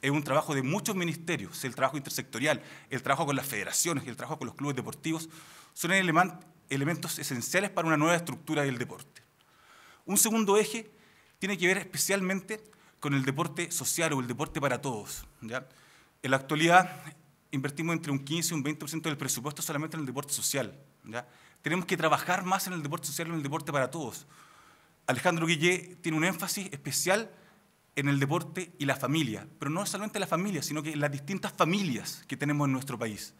es un trabajo de muchos ministerios, el trabajo intersectorial, el trabajo con las federaciones, el trabajo con los clubes deportivos, son elementos esenciales para una nueva estructura del deporte. Un segundo eje tiene que ver especialmente con el deporte social o el deporte para todos. ¿ya? En la actualidad, invertimos entre un 15 y un 20% del presupuesto solamente en el deporte social. Tenemos que trabajar más en el deporte social y en el deporte para todos. Alejandro Guillé tiene un énfasis especial en el deporte y la familia, pero no solamente la familia, sino que las distintas familias que tenemos en nuestro país,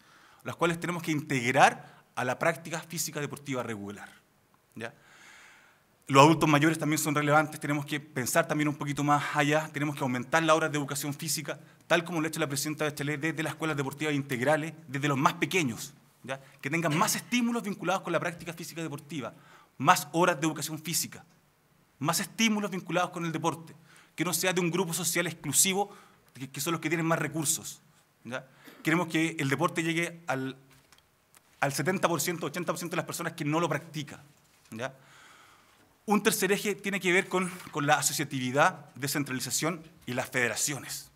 las cuales tenemos que integrar a la práctica física deportiva regular. Los adultos mayores también son relevantes, tenemos que pensar también un poquito más allá, tenemos que aumentar las horas de educación física, tal como lo ha hecho la presidenta de Chile, desde las escuelas deportivas integrales, desde los más pequeños, ¿ya? que tengan más estímulos vinculados con la práctica física deportiva, más horas de educación física, más estímulos vinculados con el deporte, que no sea de un grupo social exclusivo, que, son los que tienen más recursos. Queremos que el deporte llegue al, al 70%, 80% de las personas que no lo practican. ¿ya? Un tercer eje tiene que ver con, la asociatividad, descentralización y las federaciones.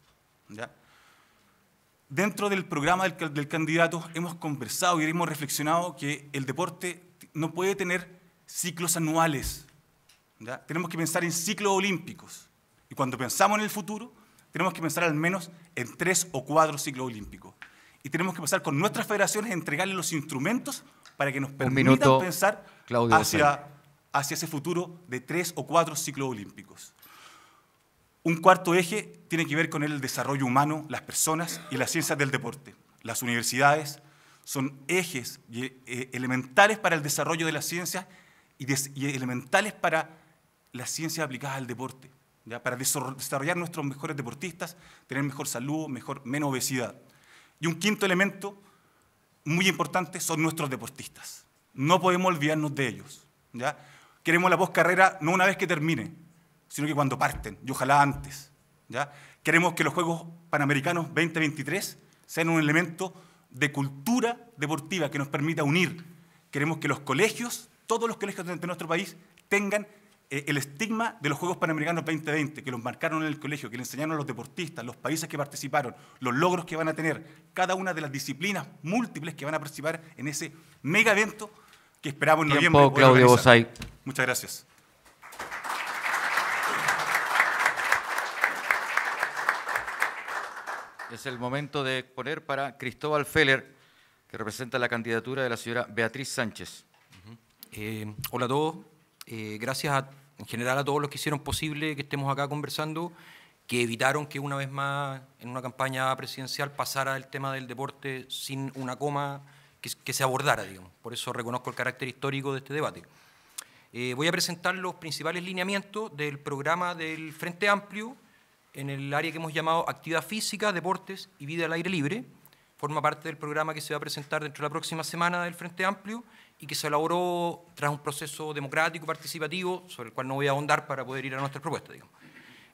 Dentro del programa del, candidato hemos conversado y hemos reflexionado que el deporte no puede tener ciclos anuales. Tenemos que pensar en ciclos olímpicos. Y cuando pensamos en el futuro, tenemos que pensar al menos en tres o cuatro ciclos olímpicos. Y tenemos que pasar con nuestras federaciones, entregarles los instrumentos para que nos permitan pensar hacia hacia ese futuro de tres o cuatro ciclos olímpicos. Un cuarto eje tiene que ver con el desarrollo humano, las personas y las ciencias del deporte. Las universidades son ejes eh, elementales para el desarrollo de las ciencias y, elementales para las ciencias aplicadas al deporte, para desarrollar nuestros mejores deportistas, tener mejor salud, mejor, menos obesidad. Y un quinto elemento muy importante son nuestros deportistas. No podemos olvidarnos de ellos. ¿ya? Queremos la poscarrera no una vez que termine, sino que cuando parten, y ojalá antes. Queremos que los Juegos Panamericanos 2023 sean un elemento de cultura deportiva que nos permita unir. Queremos que los colegios, todos los colegios de nuestro país, tengan eh, el estigma de los Juegos Panamericanos 2020, que los marcaron en el colegio, que le enseñaron a los deportistas, los países que participaron, los logros que van a tener, cada una de las disciplinas múltiples que van a participar en ese mega evento que esperamos en Tiempo, noviembre. Claudio Bosay. Muchas gracias.
Es el momento de exponer para Cristóbal Feller, que representa la candidatura de la señora Beatriz Sánchez.
Eh, hola a todos. Eh, gracias en general a todos los que hicieron posible que estemos acá conversando, que evitaron que una vez más en una campaña presidencial pasara el tema del deporte sin una coma que, se abordara, digamos. Por eso reconozco el carácter histórico de este debate. Eh, voy a presentar los principales lineamientos del programa del Frente Amplio en el área que hemos llamado Actividad Física, Deportes y Vida al Aire Libre. Forma parte del programa que se va a presentar dentro de la próxima semana del Frente Amplio y que se elaboró tras un proceso democrático, participativo, sobre el cual no voy a ahondar para poder ir a nuestras propuestas.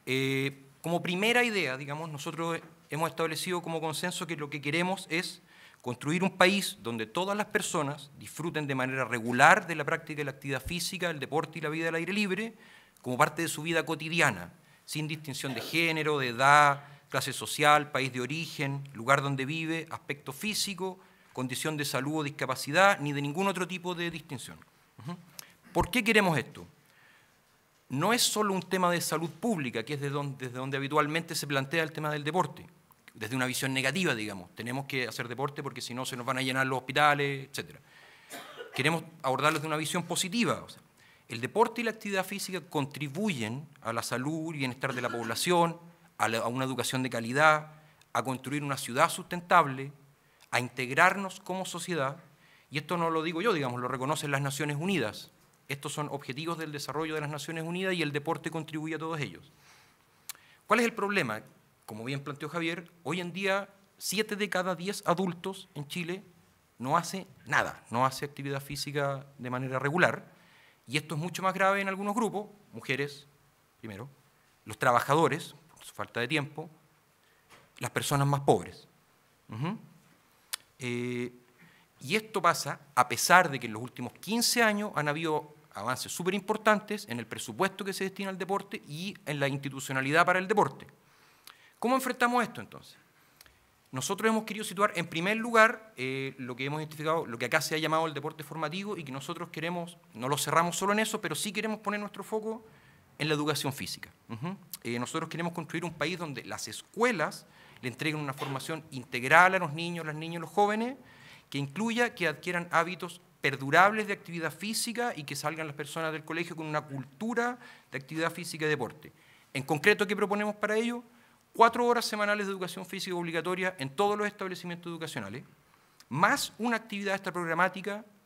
Eh, como primera idea, digamos, nosotros hemos establecido como consenso que lo que queremos es construir un país donde todas las personas disfruten de manera regular de la práctica de la actividad física, el deporte y la vida al aire libre como parte de su vida cotidiana, sin distinción de género, de edad, clase social, país de origen, lugar donde vive, aspecto físico, condición de salud o discapacidad, ni de ningún otro tipo de distinción. ¿Por qué queremos esto? No es solo un tema de salud pública, que es donde, desde donde habitualmente se plantea el tema del deporte desde una visión negativa, digamos. Tenemos que hacer deporte porque si no se nos van a llenar los hospitales, etc. Queremos abordarlos de una visión positiva. el deporte y la actividad física contribuyen a la salud y bienestar de la población, a, a una educación de calidad, a construir una ciudad sustentable, a integrarnos como sociedad. Y esto no lo digo yo, digamos, lo reconocen las Naciones Unidas. Estos son objetivos del desarrollo de las Naciones Unidas y el deporte contribuye a todos ellos. ¿Cuál es el problema? como bien planteó Javier, hoy en día 7 de cada 10 adultos en Chile no hace nada, no hace actividad física de manera regular. Y esto es mucho más grave en algunos grupos, mujeres primero, los trabajadores, por su falta de tiempo, las personas más pobres. Eh, y esto pasa a pesar de que en los últimos 15 años han habido avances súper importantes en el presupuesto que se destina al deporte y en la institucionalidad para el deporte. ¿Cómo enfrentamos esto entonces? Nosotros hemos querido situar en primer lugar eh, lo que hemos identificado, lo que acá se ha llamado el deporte formativo y que nosotros queremos, no lo cerramos solo en eso, pero sí queremos poner nuestro foco en la educación física. Eh, nosotros queremos construir un país donde las escuelas le entreguen una formación integral a los niños, las niñas, los jóvenes, que incluya que adquieran hábitos perdurables de actividad física y que salgan las personas del colegio con una cultura de actividad física y deporte. En concreto, ¿qué proponemos para ello? cuatro horas semanales de educación física obligatoria en todos los establecimientos educacionales, más una actividad extraprogramática programática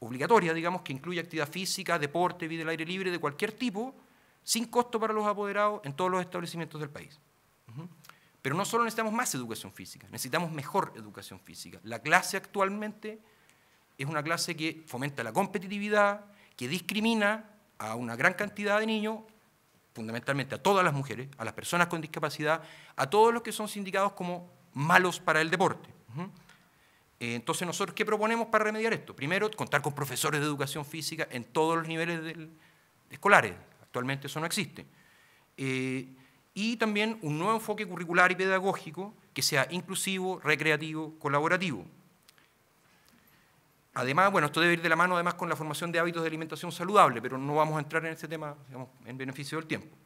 obligatoria, digamos, que incluye actividad física, deporte, vida al aire libre de cualquier tipo, sin costo para los apoderados en todos los establecimientos del país. Pero no solo necesitamos más educación física, necesitamos mejor educación física. La clase actualmente es una clase que fomenta la competitividad, que discrimina a una gran cantidad de niños fundamentalmente a todas las mujeres, a las personas con discapacidad, a todos los que son sindicados como malos para el deporte. Eh, entonces, ¿nosotros qué proponemos para remediar esto? Primero, contar con profesores de educación física en todos los niveles escolares. Actualmente eso no existe. Eh, y también un nuevo enfoque curricular y pedagógico que sea inclusivo, recreativo, colaborativo. Además, bueno, esto debe ir de la mano además con la formación de hábitos de alimentación saludable, pero no vamos a entrar en ese tema digamos, en beneficio del tiempo.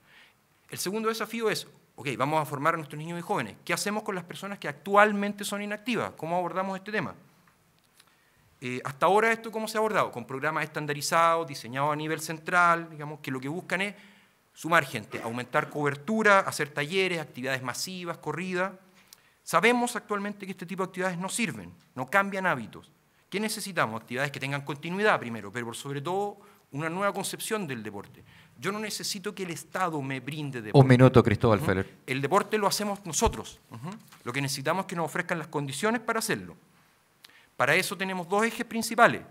El segundo desafío es, ok, vamos a formar a nuestros niños y jóvenes. ¿Qué hacemos con las personas que actualmente son inactivas? ¿Cómo abordamos este tema? Eh, hasta ahora esto cómo se ha abordado? Con programas estandarizados, diseñados a nivel central, digamos, que lo que buscan es sumar gente, aumentar cobertura, hacer talleres, actividades masivas, corridas. Sabemos actualmente que este tipo de actividades no sirven, no cambian hábitos ¿Qué necesitamos? Actividades que tengan continuidad primero, pero sobre todo una nueva concepción del deporte. Yo no necesito que el Estado me brinde deporte. Un minuto, Cristóbal Feller. El deporte lo hacemos nosotros. Lo que necesitamos es que nos ofrezcan las condiciones para hacerlo. Para eso tenemos dos ejes principales.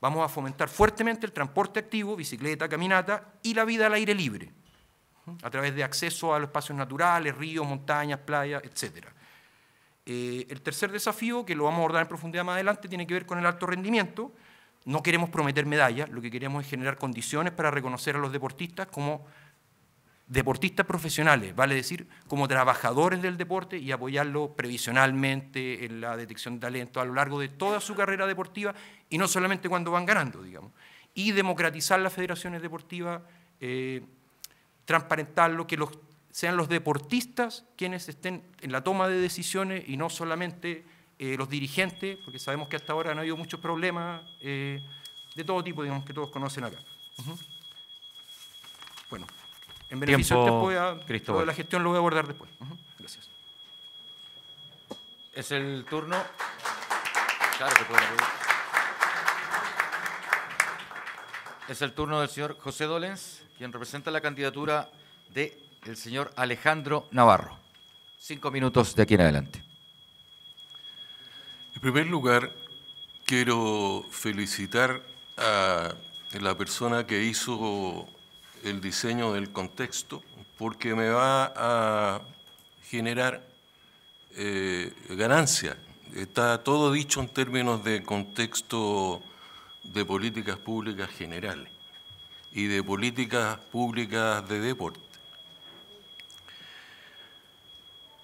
Vamos a fomentar fuertemente el transporte activo, bicicleta, caminata y la vida al aire libre, a través de acceso a los espacios naturales, ríos, montañas, playas, etcétera. Eh, el tercer desafío, que lo vamos a abordar en profundidad más adelante, tiene que ver con el alto rendimiento. No queremos prometer medallas, lo que queremos es generar condiciones para reconocer a los deportistas como deportistas profesionales, vale decir, como trabajadores del deporte y apoyarlo previsionalmente en la detección de talento a lo largo de toda su carrera deportiva y no solamente cuando van ganando, digamos. Y democratizar las federaciones deportivas, eh, transparentarlo, que los sean los deportistas quienes estén en la toma de decisiones y no solamente eh, los dirigentes, porque sabemos que hasta ahora no ha habido muchos problemas eh, de todo tipo, digamos, que todos conocen acá. Bueno, en beneficio este de, la gestión lo voy a abordar después.
Gracias. Es el turno. Claro que puede. Es el turno del señor José Dolens, quien representa la candidatura de el señor Alejandro Navarro. Cinco minutos de aquí en adelante.
En primer lugar, quiero felicitar a la persona que hizo el diseño del contexto, porque me va a generar eh, ganancia. Está todo dicho en términos de contexto de políticas públicas generales y de políticas públicas de deporte.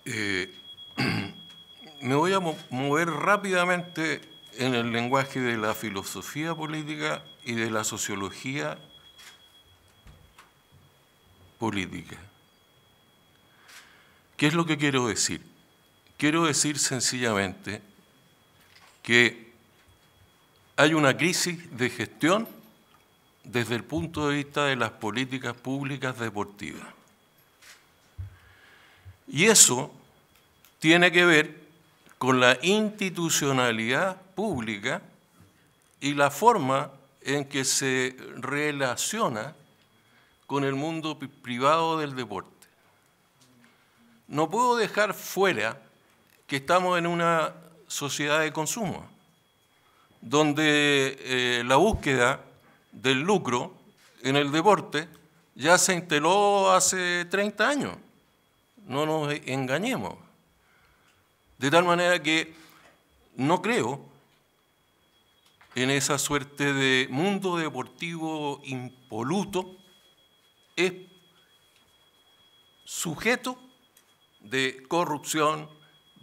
Eh, me voy a mover rápidamente en el lenguaje de la filosofía política y de la sociología política. ¿Qué es lo que quiero decir? Quiero decir sencillamente que hay una crisis de gestión desde el punto de vista de las políticas públicas deportivas. Y eso tiene que ver con la institucionalidad pública y la forma en que se relaciona con el mundo privado del deporte. No puedo dejar fuera que estamos en una sociedad de consumo, donde eh, la búsqueda del lucro en el deporte ya se instaló hace 30 años no nos engañemos. De tal manera que no creo en esa suerte de mundo deportivo impoluto, es sujeto de corrupción,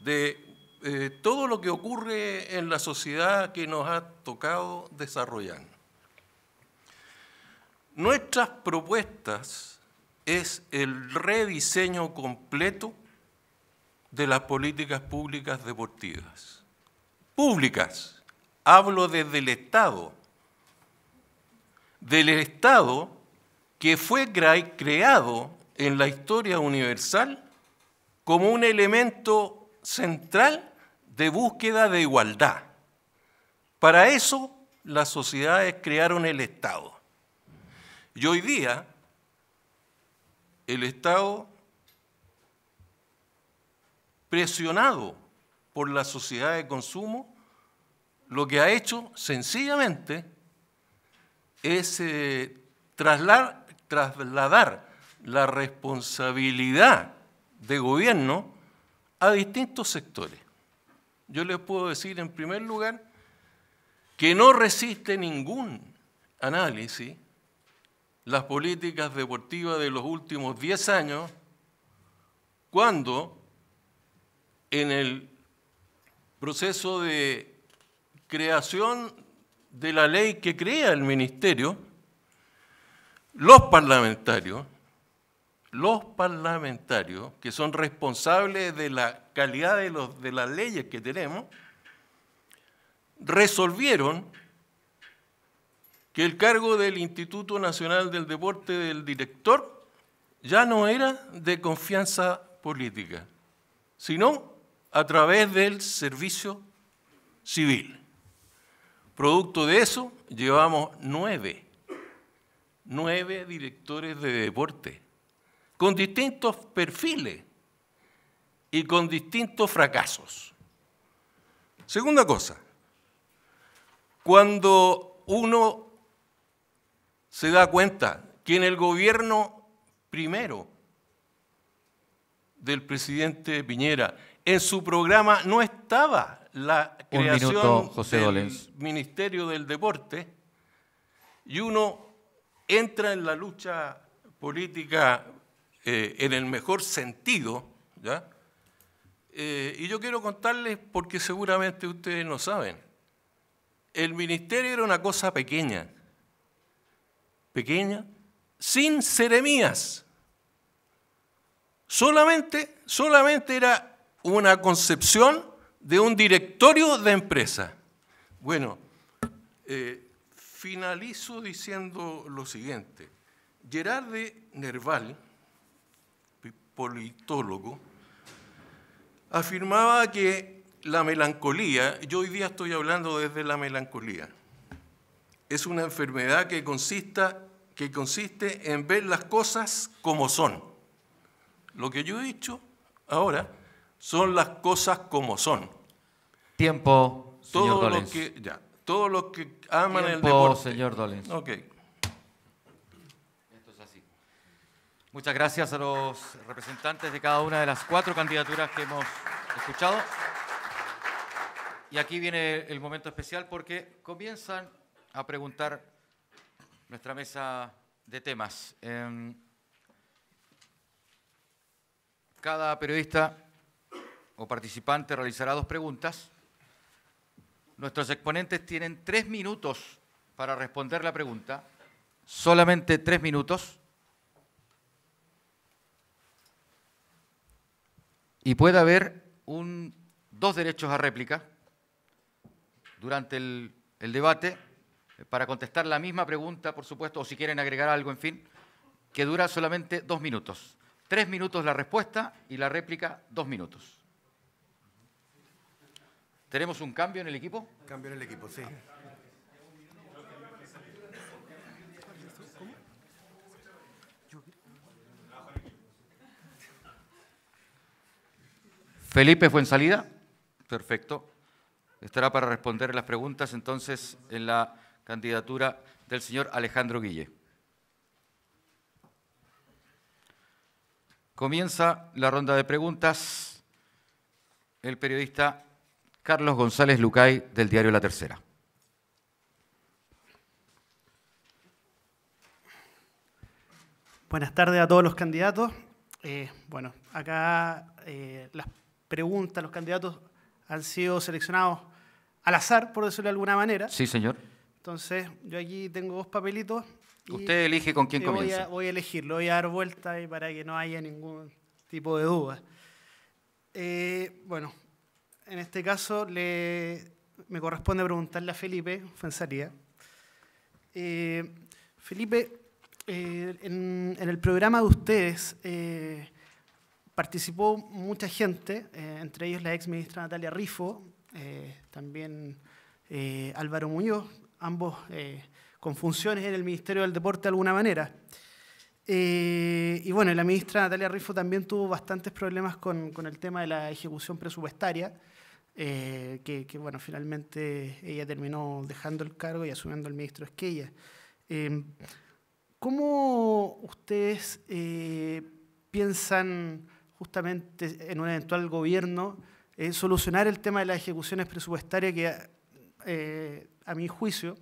de eh, todo lo que ocurre en la sociedad que nos ha tocado desarrollar. Nuestras propuestas es el rediseño completo de las políticas públicas deportivas. Públicas. Hablo desde el Estado. Del Estado que fue creado en la historia universal como un elemento central de búsqueda de igualdad. Para eso las sociedades crearon el Estado. Y hoy día el Estado presionado por la sociedad de consumo, lo que ha hecho sencillamente es eh, trasladar, trasladar la responsabilidad de gobierno a distintos sectores. Yo les puedo decir en primer lugar que no resiste ningún análisis las políticas deportivas de los últimos 10 años, cuando en el proceso de creación de la ley que crea el ministerio, los parlamentarios, los parlamentarios que son responsables de la calidad de, de las leyes que tenemos, resolvieron que el cargo del Instituto Nacional del Deporte del director ya no era de confianza política, sino a través del servicio civil. Producto de eso, llevamos nueve, nueve directores de deporte, con distintos perfiles y con distintos fracasos. Segunda cosa, cuando uno se da cuenta que en el gobierno primero del presidente Piñera, en su programa no estaba la creación del Ministerio del Deporte y uno entra en la lucha política eh, en el mejor sentido, eh, y yo quiero contarles, porque seguramente ustedes no saben, el ministerio era una cosa pequeña, pequeña, sin seremías. Solamente, solamente era una concepción de un directorio de empresa. Bueno, eh, finalizo diciendo lo siguiente. Gerard de Nerval, politólogo, afirmaba que la melancolía, yo hoy día estoy hablando desde la melancolía, es una enfermedad que, consista, que consiste en ver las cosas como son. Lo que yo he dicho ahora son las cosas como son.
Tiempo, señor Todo ya,
todos los que aman Tiempo, el deporte. señor Dolens. Ok. Esto es así. Muchas gracias a
los representantes de cada una de las cuatro candidaturas que hemos escuchado. Y aquí viene el momento especial porque comienzan a preguntar nuestra mesa de temas. Em, cada periodista o participante realizará dos preguntas. Nuestros exponentes tienen tres minutos para responder la pregunta. Solamente tres minutos. Y puede haber un, dos derechos a réplica durante el debate para contestar la misma pregunta, por supuesto, o si quieren agregar algo, en fin, que dura solamente dos minutos. Tres minutos la respuesta y la réplica, dos minutos. ¿Tenemos un cambio en el equipo? Cambio en el equipo, sí. Felipe fue en salida. Perfecto. Estará para responder las preguntas entonces en la candidatura del señor Alejandro Guille. Comienza la ronda de preguntas el periodista Carlos González Lucay del diario La Tercera.
Buenas tardes a todos los candidatos. Eh, bueno, acá eh, las preguntas, los candidatos han sido seleccionados al azar, por decirlo de alguna manera. Sí, señor. Entonces, yo aquí tengo dos papelitos. Usted elige con quién comienza. Voy a, elegirlo, elegir, voy a dar vuelta y para que no haya ningún tipo de duda. Eh, bueno, en este caso le, me corresponde preguntarle a Felipe Fensalía. Eh, Felipe, eh, en, en, el programa de ustedes participó mucha gente, entre ellos la ex ministra Natalia Rifo, también Álvaro Muñoz, ambos eh, con funciones en el Ministerio del Deporte de alguna manera. Eh, y bueno, la ministra Natalia Rifo también tuvo bastantes problemas con, el tema de la ejecución presupuestaria, eh, que, bueno, finalmente ella terminó dejando el cargo y asumiendo el ministro Esquella. Em, ¿Cómo ustedes piensan justamente en un eventual gobierno solucionar el tema de las ejecuciones presupuestarias que eh, a mi juicio,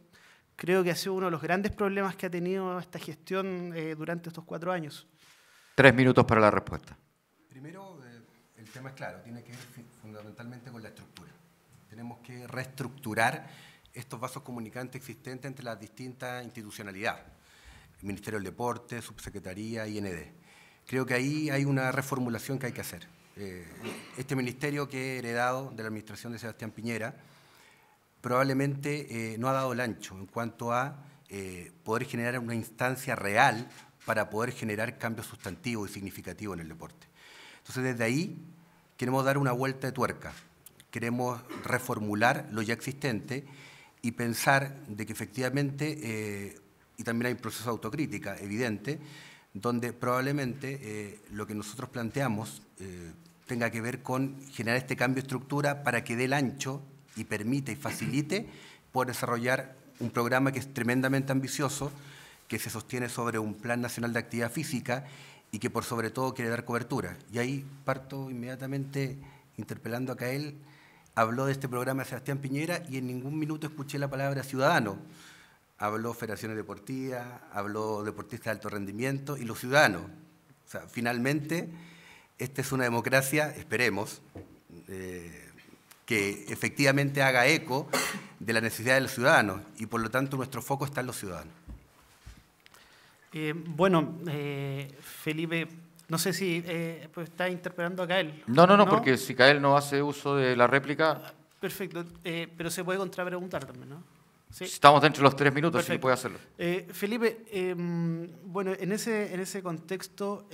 creo que ha sido uno de los grandes problemas que ha tenido esta gestión eh, durante estos cuatro años.
Tres
minutos para la respuesta.
Primero, eh, el tema es claro, tiene que ver fundamentalmente con la estructura. Tenemos que reestructurar estos vasos comunicantes existentes entre las distintas institucionalidades, Ministerio del Deporte, Subsecretaría, IND. Creo que ahí hay una reformulación que hay que hacer. este ministerio que he heredado de la administración de Sebastián Piñera, probablemente eh, no ha dado el ancho en cuanto a eh, poder generar una instancia real para poder generar cambios sustantivos y significativos en el deporte. Entonces, desde ahí queremos dar una vuelta de tuerca, queremos reformular lo ya existente y pensar de que efectivamente, eh, y también hay un proceso de autocrítica evidente, donde probablemente lo que nosotros planteamos tenga que ver con generar este cambio de estructura para que dé el ancho y permite y facilite por desarrollar un programa que es tremendamente ambicioso, que se sostiene sobre un Plan Nacional de Actividad Física y que por sobre todo quiere dar cobertura. Y ahí parto inmediatamente interpelando a Cael, habló de este programa de Sebastián Piñera y en ningún minuto escuché la palabra ciudadano. Habló federaciones deportivas, habló deportistas de alto rendimiento y los ciudadanos. finalmente, esta es una democracia, esperemos, eh, que efectivamente haga eco de la necesidad de los ciudadanos y por lo tanto nuestro foco está en los ciudadanos.
Eh, bueno, eh, Felipe, no sé si eh, pues, está interpelando a Cael. No, no, no, porque
si Cael no hace uso de la réplica...
Perfecto, pero se puede contrapreguntar también, ¿no? Estamos dentro de los tres minutos, sí puede hacerlo. Felipe, em, bueno, en ese, en ese contexto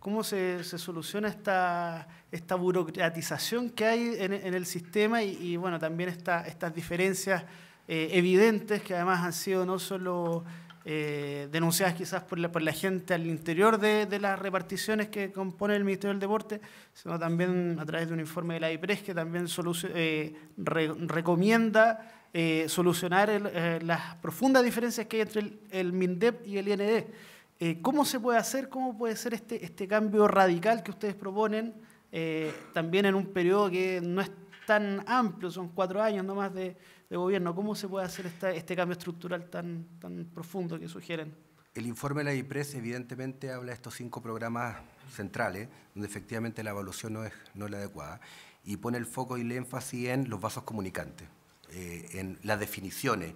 cómo se, soluciona esta, burocratización que hay en, el sistema y, bueno, también estas diferencias eh, evidentes que además han sido no solo eh, denunciadas quizás por la, gente al interior de, las reparticiones que compone el Ministerio del Deporte, sino también a través de un informe de la IPRES que también eh, recomienda solucionar las profundas diferencias que hay entre el, MINDEP y el INDE. Eh, ¿cómo se puede hacer? ¿Cómo puede ser este, este cambio radical que ustedes proponen eh, también en un periodo que no es tan amplio, son cuatro años nomás de, de gobierno? ¿Cómo se puede hacer este cambio estructural tan,
tan profundo que sugieren? El informe de la IPRES evidentemente habla de estos cinco programas centrales, donde efectivamente la evaluación no es, no la adecuada, y pone el foco y el énfasis en los vasos comunicantes, eh, en las definiciones,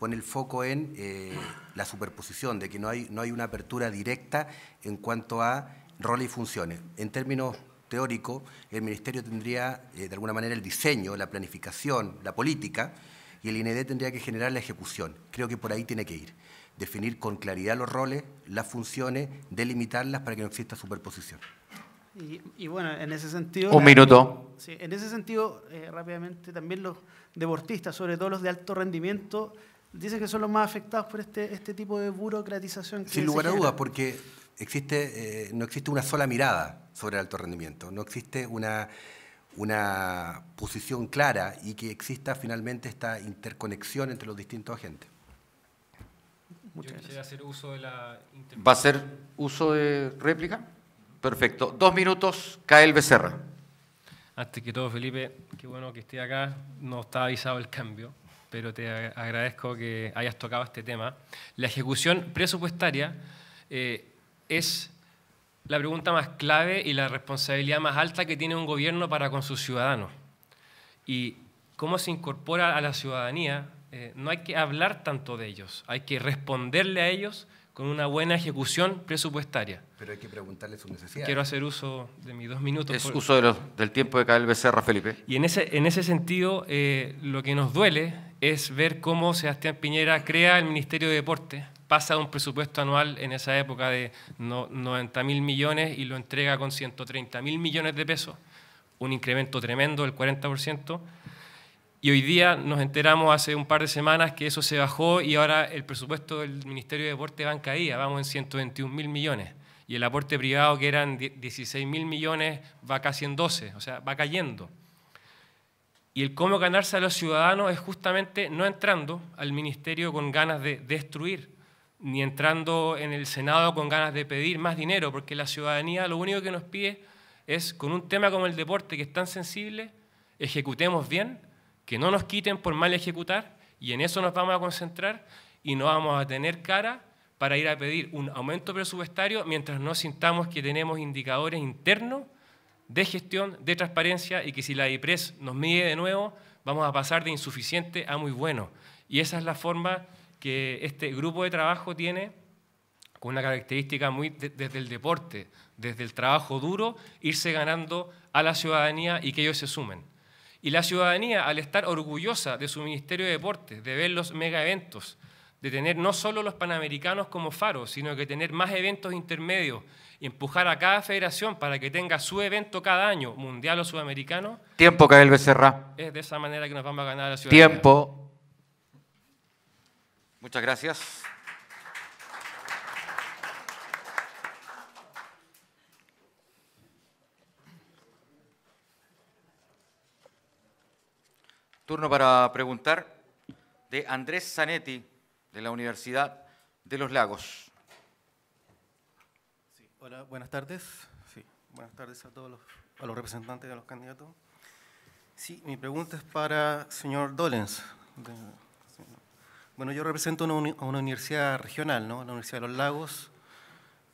pone el foco en eh, la superposición, de que no hay, no hay una apertura directa en cuanto a roles y funciones. En términos teóricos, el Ministerio tendría, eh, de alguna manera, el diseño, la planificación, la política, y el INED tendría que generar la ejecución. Creo que por ahí tiene que ir. Definir con claridad los roles, las funciones, delimitarlas para que no exista superposición.
Y, bueno, en ese sentido... Un minuto. Sí, en ese sentido, eh, rápidamente, también los deportistas, sobre todo los de alto rendimiento, dice que son los más afectados por este, este tipo de burocratización. Que Sin lugar a dudas,
porque existe, eh, no existe una sola mirada sobre el alto rendimiento, no existe una, una posición clara y que exista finalmente esta interconexión entre los distintos agentes.
Muchas ¿Va a ser
uso de réplica?
Perfecto. Dos minutos, Cael Becerra.
Antes que todo, Felipe, qué bueno que esté acá. No está avisado el cambio pero te agradezco que hayas tocado este tema. La ejecución presupuestaria eh, es la pregunta más clave y la responsabilidad más alta que tiene un gobierno para con sus ciudadanos. Y cómo se incorpora a la ciudadanía, eh, no hay que hablar tanto de ellos, hay que responderle a ellos con una buena ejecución presupuestaria. Pero hay que preguntarle su necesidad. Quiero hacer uso de mis dos minutos. Es uso
del tiempo de vez, Becerra, Felipe.
Y en ese, en ese sentido, eh, lo que nos duele es ver cómo Sebastián Piñera crea el Ministerio de Deporte, pasa de un presupuesto anual en esa época de no, 90 mil millones y lo entrega con 130 mil millones de pesos, un incremento tremendo del 40%, y hoy día nos enteramos hace un par de semanas que eso se bajó y ahora el presupuesto del Ministerio de Deporte va en caída, vamos en 121 mil millones. Y el aporte privado, que eran 16 mil millones, va casi en 12, o sea, va cayendo. Y el cómo ganarse a los ciudadanos es justamente no entrando al Ministerio con ganas de destruir, ni entrando en el Senado con ganas de pedir más dinero, porque la ciudadanía lo único que nos pide es, con un tema como el deporte, que es tan sensible, ejecutemos bien que no nos quiten por mal ejecutar y en eso nos vamos a concentrar y no vamos a tener cara para ir a pedir un aumento presupuestario mientras no sintamos que tenemos indicadores internos de gestión, de transparencia y que si la IPRES nos mide de nuevo, vamos a pasar de insuficiente a muy bueno. Y esa es la forma que este grupo de trabajo tiene con una característica muy desde el deporte, desde el trabajo duro, irse ganando a la ciudadanía y que ellos se sumen. Y la ciudadanía, al estar orgullosa de su Ministerio de Deportes, de ver los mega eventos, de tener no solo los panamericanos como faro, sino que tener más eventos intermedios y empujar a cada federación para que tenga su evento cada año, mundial o sudamericano.
Tiempo, el Becerra.
Es de esa manera que nos vamos a ganar la ciudadanía. Tiempo. Muchas gracias.
Turno para preguntar de Andrés Zanetti, de la Universidad de Los Lagos.
hola, buenas tardes. buenas tardes a todos los, a los representantes de los candidatos. Sí, mi pregunta es para el señor Dolens. bueno, yo represento a una universidad regional, ¿no? la Universidad de Los Lagos.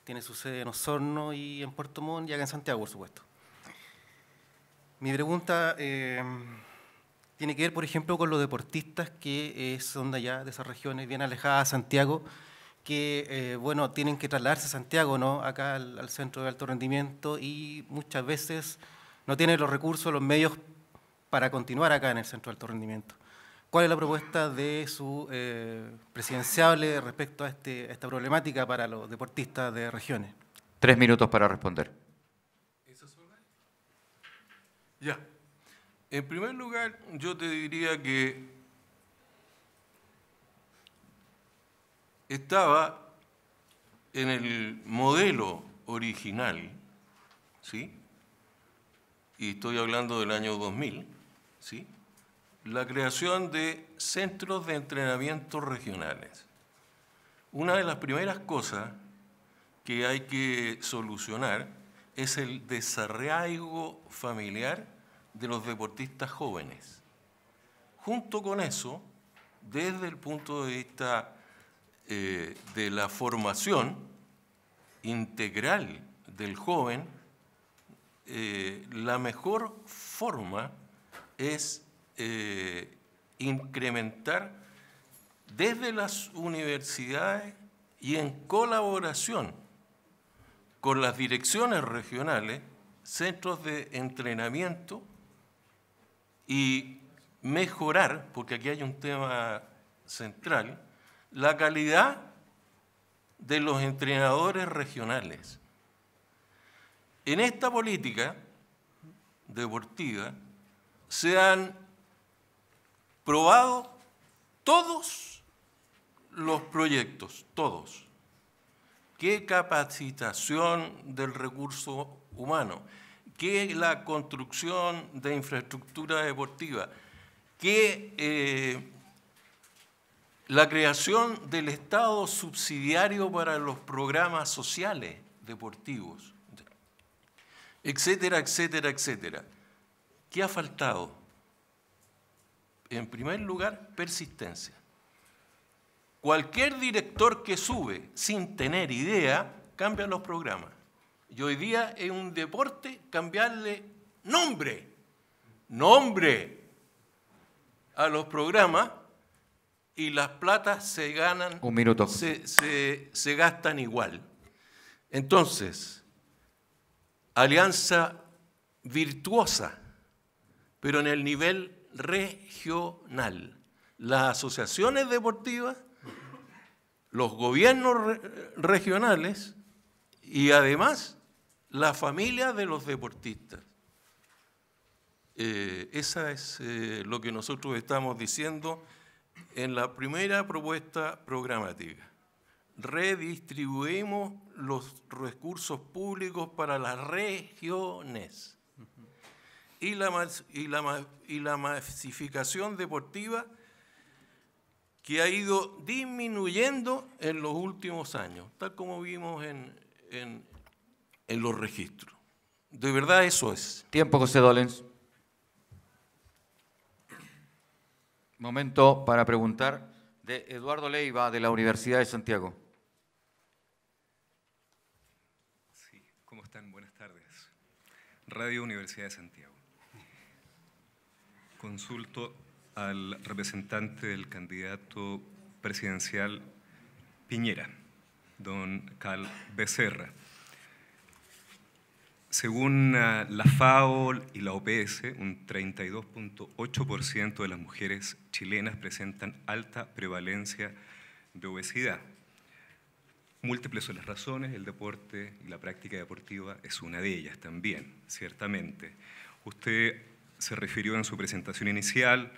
Tiene su sede en Osorno y en Puerto Montt y acá en Santiago, por supuesto. Mi pregunta... Eh, tiene que ver, por ejemplo, con los deportistas que eh, son de allá, de esas regiones bien alejadas de Santiago, que eh, bueno, tienen que trasladarse a Santiago, ¿no? acá al, centro de alto rendimiento, y muchas veces no tienen los recursos, los medios para continuar acá en el centro de alto rendimiento. ¿Cuál es la propuesta de su eh, presidenciable respecto a, este, esta problemática para los deportistas de regiones?
Tres minutos para responder. ¿Eso es
Ya. En primer lugar, yo te diría que estaba en el modelo original, ¿sí? Y estoy hablando del año 2000, ¿sí? La creación de centros de entrenamiento regionales. Una de las primeras cosas que hay que solucionar es el desarraigo familiar de los deportistas jóvenes. Junto con eso, desde el punto de vista eh, de la formación integral del joven, eh, la mejor forma es eh, incrementar desde las universidades y en colaboración con las direcciones regionales centros de entrenamiento y mejorar, porque aquí hay un tema central, la calidad de los entrenadores regionales. En esta política deportiva se han probado todos los proyectos, todos. ¿Qué capacitación del recurso humano? que la construcción de infraestructura deportiva, que eh, la creación del Estado subsidiario para los programas sociales deportivos, etcétera, etcétera, etcétera. ¿Qué ha faltado? En primer lugar, persistencia. Cualquier director que sube sin tener idea, cambia los programas. Y hoy día es un deporte cambiarle nombre, nombre a los programas y las platas se ganan. Un minuto. Se, gastan igual. Entonces, alianza virtuosa, pero en el nivel regional. Las asociaciones deportivas, los gobiernos regionales y además la familia de los deportistas. Eh, esa es eh, lo que nosotros estamos diciendo en la primera propuesta programática. Redistribuimos los recursos públicos para las regiones. Y la, y la, la masificación deportiva que ha ido disminuyendo en los últimos años, tal como vimos en en los registros. De verdad eso es. Tiempo, José Dolens.
Momento para preguntar de Eduardo Leiva, de la Universidad
de Santiago. Sí, ¿cómo están? Buenas tardes. Radio Universidad de Santiago. Consulto al representante del candidato presidencial Piñera, don Cal Becerra. Según eh, la FAO y la OPS, un 32.8% de las mujeres chilenas presentan alta prevalencia de obesidad. Múltiples son las razones, el deporte y la práctica deportiva es una de ellas también, ciertamente. Usted se refirió en su presentación inicial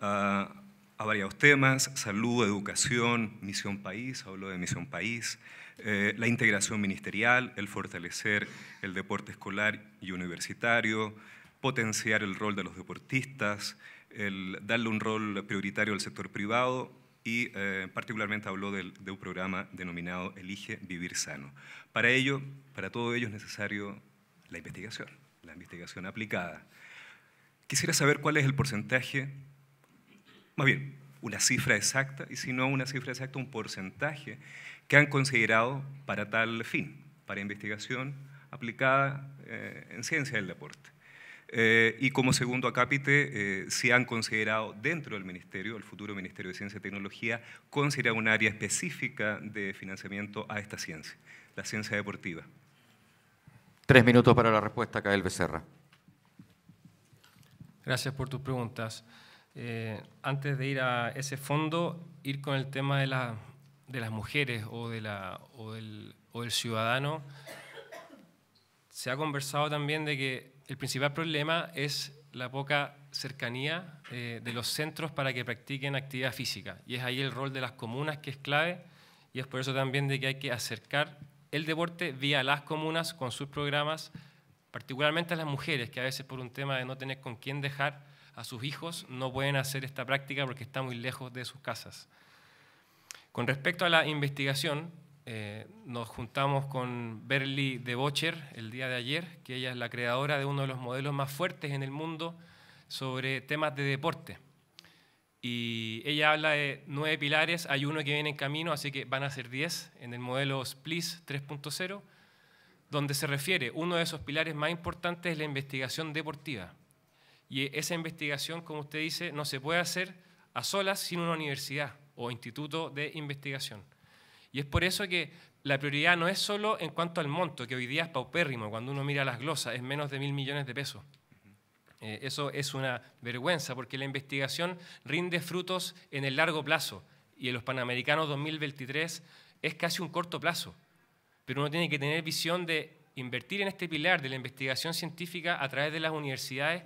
a, ah, a varios temas, salud, educación, misión país, habló de misión país, eh, la integración ministerial, el fortalecer el deporte escolar y universitario, potenciar el rol de los deportistas, el darle un rol prioritario al sector privado y eh, particularmente habló de un programa denominado Elige Vivir Sano. Para ello, para todo ello es necesario la investigación, la investigación aplicada. Quisiera saber cuál es el porcentaje, más bien, una cifra exacta, y si no una cifra exacta, un porcentaje que han considerado para tal fin, para investigación aplicada eh, en ciencia del deporte. Eh, y como segundo acápite, eh, se han considerado dentro del Ministerio, el futuro Ministerio de Ciencia y Tecnología, considerar un área específica de financiamiento a esta ciencia, la ciencia deportiva.
Tres minutos para la respuesta, Cael Becerra.
Gracias por tus preguntas. Eh, antes de ir a ese fondo, ir con el tema de la de las mujeres o, del, ciudadano, se ha conversado también de que el principal problema es la poca cercanía eh, de los centros para que practiquen actividad física. Y es ahí el rol de las comunas que es clave y es por eso también de que hay que acercar el deporte vía las comunas con sus programas, particularmente a las mujeres, que a veces por un tema de no tener con quién dejar a sus hijos no pueden hacer esta práctica porque está muy lejos de sus casas. Con respecto a la investigación, eh, nos juntamos con Berly de Bocher el día de ayer, que ella es la creadora de uno de los modelos más fuertes en el mundo sobre temas de deporte. Y ella habla de nueve pilares, hay uno que viene en camino, así que van a ser diez en el modelo SPLIS 3.0, donde se refiere, uno de esos pilares más importantes es la investigación deportiva. Y esa investigación, como usted dice, no se puede hacer a solas sin una universidad instituto de investigación. Y es por eso que la prioridad no es solo en cuanto al monto, que hoy día es paupérrimo, cuando uno mira las glosas, es menos de mil millones de pesos. Eh, eso es una vergüenza, porque la investigación rinde frutos en el largo plazo, y en los Panamericanos 2023 es casi un corto plazo. Pero uno tiene que tener visión de invertir en este pilar de la investigación científica a través de las universidades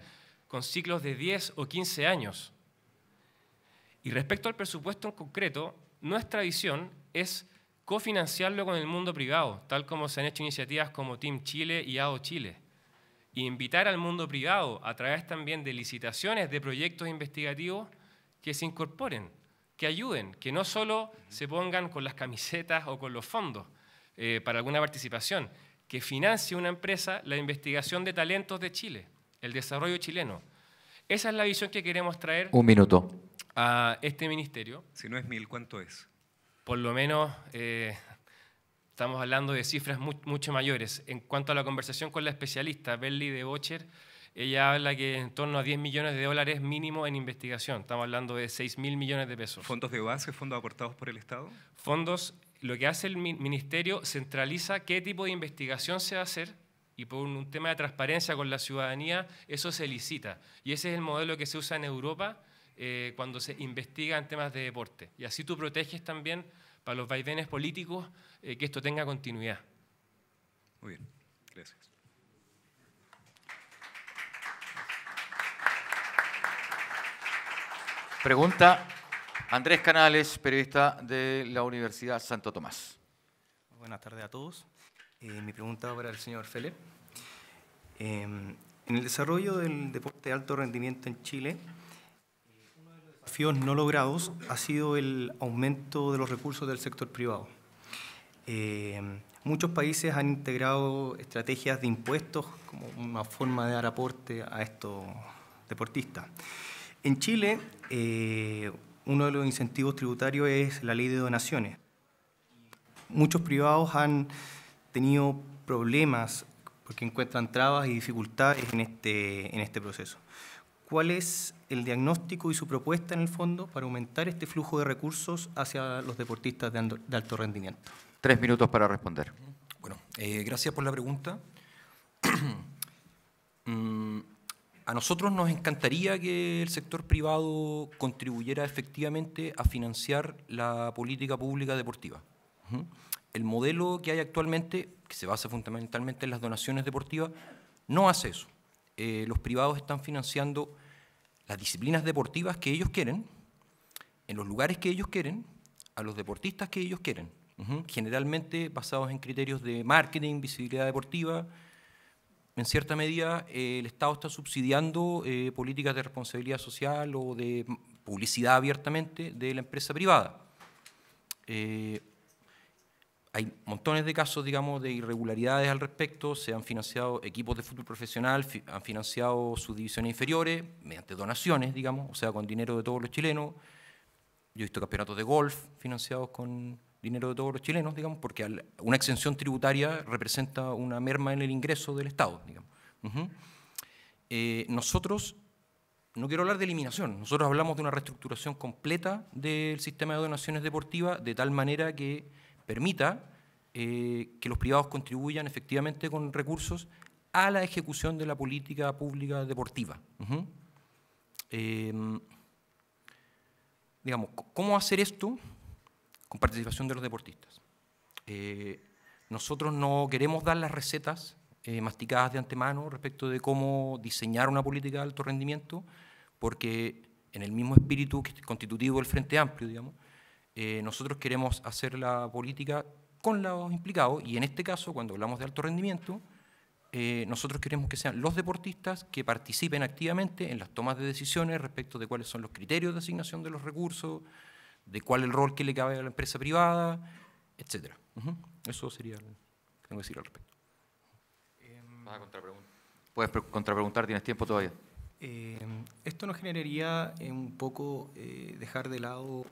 con ciclos de 10 o 15 años y respecto al presupuesto en concreto, nuestra visión es cofinanciarlo con el mundo privado, tal como se han hecho iniciativas como Team Chile y AO Chile. Y invitar al mundo privado a través también de licitaciones de proyectos investigativos que se incorporen, que ayuden, que no solo se pongan con las camisetas o con los fondos eh, para alguna participación, que financie una empresa la investigación de talentos de Chile, el desarrollo chileno. Esa es la visión que queremos traer. Un minuto a este ministerio. Si no es mil, ¿cuánto es? Por lo menos eh, estamos hablando de cifras mucho mayores. En cuanto a la conversación con la especialista Belly de Bocher, ella habla que en torno a 10 millones de dólares mínimo en investigación. Estamos hablando de 6 mil millones de pesos. ¿Fondos de base, fondos aportados por el Estado? Fondos, lo que hace el ministerio centraliza qué tipo de investigación se va a hacer y por un tema de transparencia con la ciudadanía, eso se licita. Y ese es el modelo que se usa en Europa eh, cuando se investiga en temas de deporte. Y así tú proteges también para los vaivenes políticos eh, que esto tenga continuidad.
Muy bien, gracias.
Pregunta Andrés Canales, periodista de la Universidad
Santo Tomás. Buenas tardes a todos. Eh, mi pregunta va para el señor Feller. Em, en el desarrollo del deporte de alto rendimiento en Chile, no logrados ha sido el aumento de los recursos del sector privado. Eh, muchos países han integrado estrategias de impuestos como una forma de dar aporte a estos deportistas. En Chile, eh, uno de los incentivos tributarios es la ley de donaciones. Muchos privados han tenido problemas porque encuentran trabas y dificultades en este, este proceso. ¿Cuál es el diagnóstico y su propuesta en el fondo para aumentar este flujo de recursos hacia los deportistas de
alto rendimiento? Tres minutos para responder. Bueno, eh, gracias por la pregunta. Mm, a nosotros nos encantaría que el sector privado contribuyera efectivamente a financiar la política pública deportiva. El modelo que hay actualmente, que se basa fundamentalmente en las donaciones deportivas, no hace eso. Eh, los privados están financiando las disciplinas deportivas que ellos quieren, en los lugares que ellos quieren, a los deportistas que ellos quieren, generalmente basados en criterios de marketing, visibilidad deportiva. En cierta medida, eh, el Estado está subsidiando eh, políticas de responsabilidad social o de publicidad abiertamente de la empresa privada. Eh, hay montones de casos, digamos, de irregularidades al respecto. Se han financiado equipos de fútbol profesional, han financiado sus divisiones inferiores mediante donaciones, digamos, o sea, con dinero de todos los chilenos. Yo he visto campeonatos de golf financiados con dinero de todos los chilenos, digamos, porque una exención tributaria representa una merma en el ingreso del Estado, digamos. Eh, nosotros, no quiero hablar de eliminación, nosotros hablamos de una reestructuración completa del sistema de donaciones deportivas, de tal manera que permita eh, que los privados contribuyan efectivamente con recursos a la ejecución de la política pública deportiva. Em, digamos, ¿cómo hacer esto? Con participación de los deportistas. Eh, nosotros no queremos dar las recetas eh, masticadas de antemano respecto de cómo diseñar una política de alto rendimiento, porque en el mismo espíritu constitutivo del Frente Amplio, digamos, eh, nosotros queremos hacer la política con los implicados y en este caso, cuando hablamos de alto rendimiento, eh, nosotros queremos que sean los deportistas que participen activamente en las tomas de decisiones respecto de cuáles son los criterios de asignación de los recursos, de cuál es el rol que le cabe a la empresa privada, etc. Eso sería lo que tengo que decir al respecto. Em, Vas
Puedes contrapreguntar, tienes tiempo todavía.
Em, ¿Esto nos generaría eh, un poco dejar de lado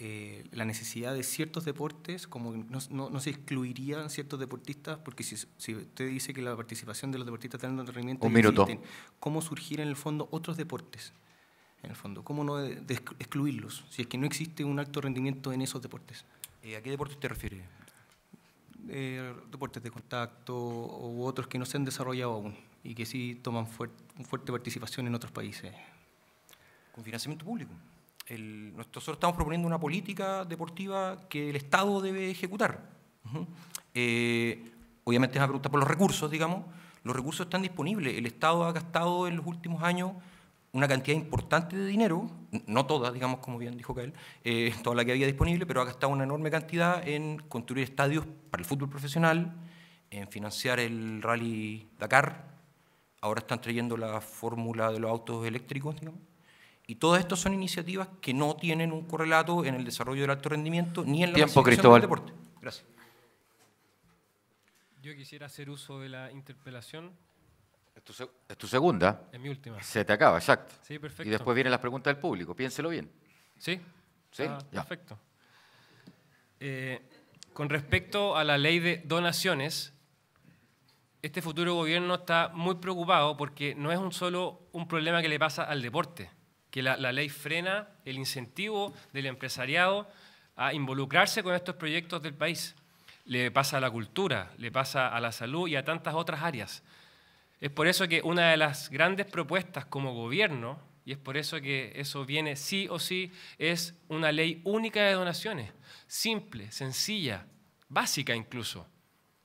eh, la necesidad de ciertos deportes, como no, se excluirían ciertos deportistas, porque si, usted dice que la participación de los deportistas está un rendimiento, Un ¿cómo surgir en el fondo otros deportes? En el fondo, ¿cómo no excluirlos si es que no existe un alto rendimiento en esos deportes?
Eh, ¿A qué deportes te refieres?
Eh, deportes de contacto u otros que no se han desarrollado aún y que sí toman fuerte participación en otros países.
¿Con financiamiento público? nosotros estamos proponiendo una política deportiva que el Estado debe ejecutar. Eh, obviamente es una pregunta por los recursos, digamos. Los recursos están disponibles. El Estado ha gastado en los últimos años una cantidad importante de dinero, no toda, digamos, como bien dijo Kael, eh, toda la que había disponible, pero ha gastado una enorme cantidad en construir estadios para el fútbol profesional, en financiar el rally Dakar, ahora están trayendo la fórmula de los autos eléctricos, digamos. Y todas estas son iniciativas que no tienen un correlato en el desarrollo del alto rendimiento ni en la Tiempo, del deporte.
Gracias. Yo quisiera hacer uso de la interpelación. Es tu,
segunda. Es mi última. Se te acaba, exacto. Sí, perfecto. Y después vienen las preguntas del público. Piénselo bien. Sí. Sí, ah, Perfecto.
Eh, con respecto a la ley de donaciones, este futuro gobierno está muy preocupado porque no es un solo un problema que le pasa al deporte que la, ley frena el incentivo del empresariado a involucrarse con estos proyectos del país. Le pasa a la cultura, le pasa a la salud y a tantas otras áreas. Es por eso que una de las grandes propuestas como gobierno, y es por eso que eso viene sí o sí, es una ley única de donaciones, simple, sencilla, básica incluso,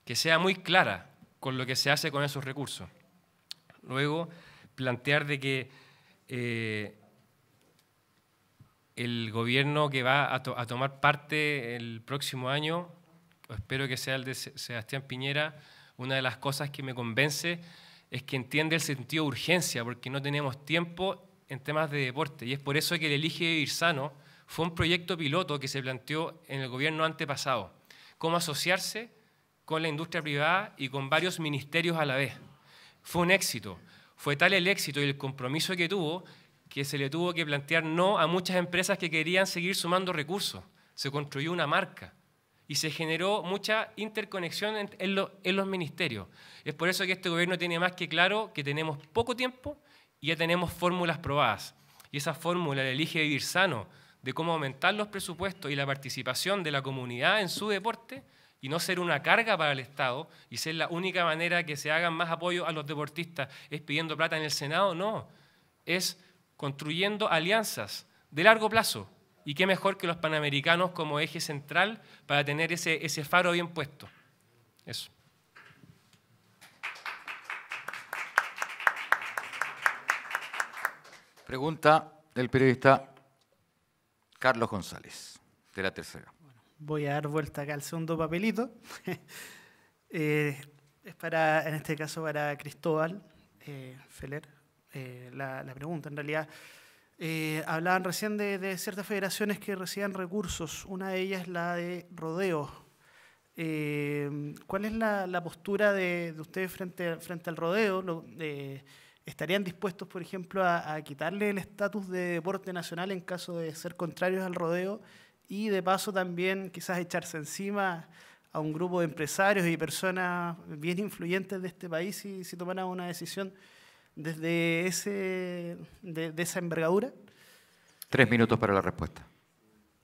que sea muy clara con lo que se hace con esos recursos. Luego, plantear de que eh, el gobierno que va a, tomar parte el próximo año, espero que sea el de Sebastián Piñera, una de las cosas que me convence es que entiende el sentido de urgencia, porque no tenemos tiempo en temas de deporte. Y es por eso que el Elige Irsano fue un proyecto piloto que se planteó en el gobierno antepasado, cómo asociarse con la industria privada y con varios ministerios a la vez. Fue un éxito. Fue tal el éxito y el compromiso que tuvo que se le tuvo que plantear no a muchas empresas que querían seguir sumando recursos. Se construyó una marca y se generó mucha interconexión en, los ministerios. Es por eso que este gobierno tiene más que claro que tenemos poco tiempo y ya tenemos fórmulas probadas. Y esa fórmula la elige vivir sano, de cómo aumentar los presupuestos y la participación de la comunidad en su deporte y no ser una carga para el Estado y ser la única manera que se hagan más apoyo a los deportistas es pidiendo plata en el Senado, no, es construyendo alianzas de largo plazo. Y qué mejor que los panamericanos como eje central para tener ese, ese faro bien puesto. Eso.
Pregunta del periodista Carlos González, de la tercera.
Voy a dar vuelta acá al segundo papelito. Eh, es para, en este caso, para Cristóbal eh, Feller. Eh, la, pregunta. En realidad, eh, hablaban recién de, ciertas federaciones que reciban recursos. Una de ellas es la de rodeo. Eh, ¿Cuál es la, postura de, ustedes frente, frente al rodeo? ¿Estarían dispuestos, por ejemplo, a, quitarle el estatus de deporte nacional en caso de ser contrarios al rodeo? Y de paso también quizás echarse encima a un grupo de empresarios y personas bien influyentes de este país si, si tomaran una decisión desde ese, de, esa envergadura?
Tres minutos para la respuesta.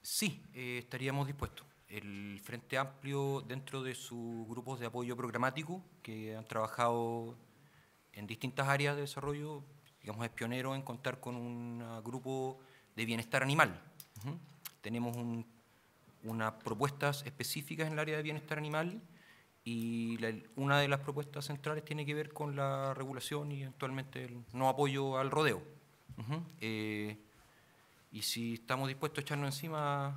Sí, eh, estaríamos dispuestos. El Frente Amplio, dentro de sus grupos de apoyo programático, que han trabajado en distintas áreas de desarrollo, digamos, es pionero en contar con un grupo de bienestar animal. Tenemos unas propuestas específicas en el área de bienestar animal y una de las propuestas centrales tiene que ver con la regulación y actualmente el no apoyo al rodeo. Eh, y si estamos dispuestos a echarnos encima a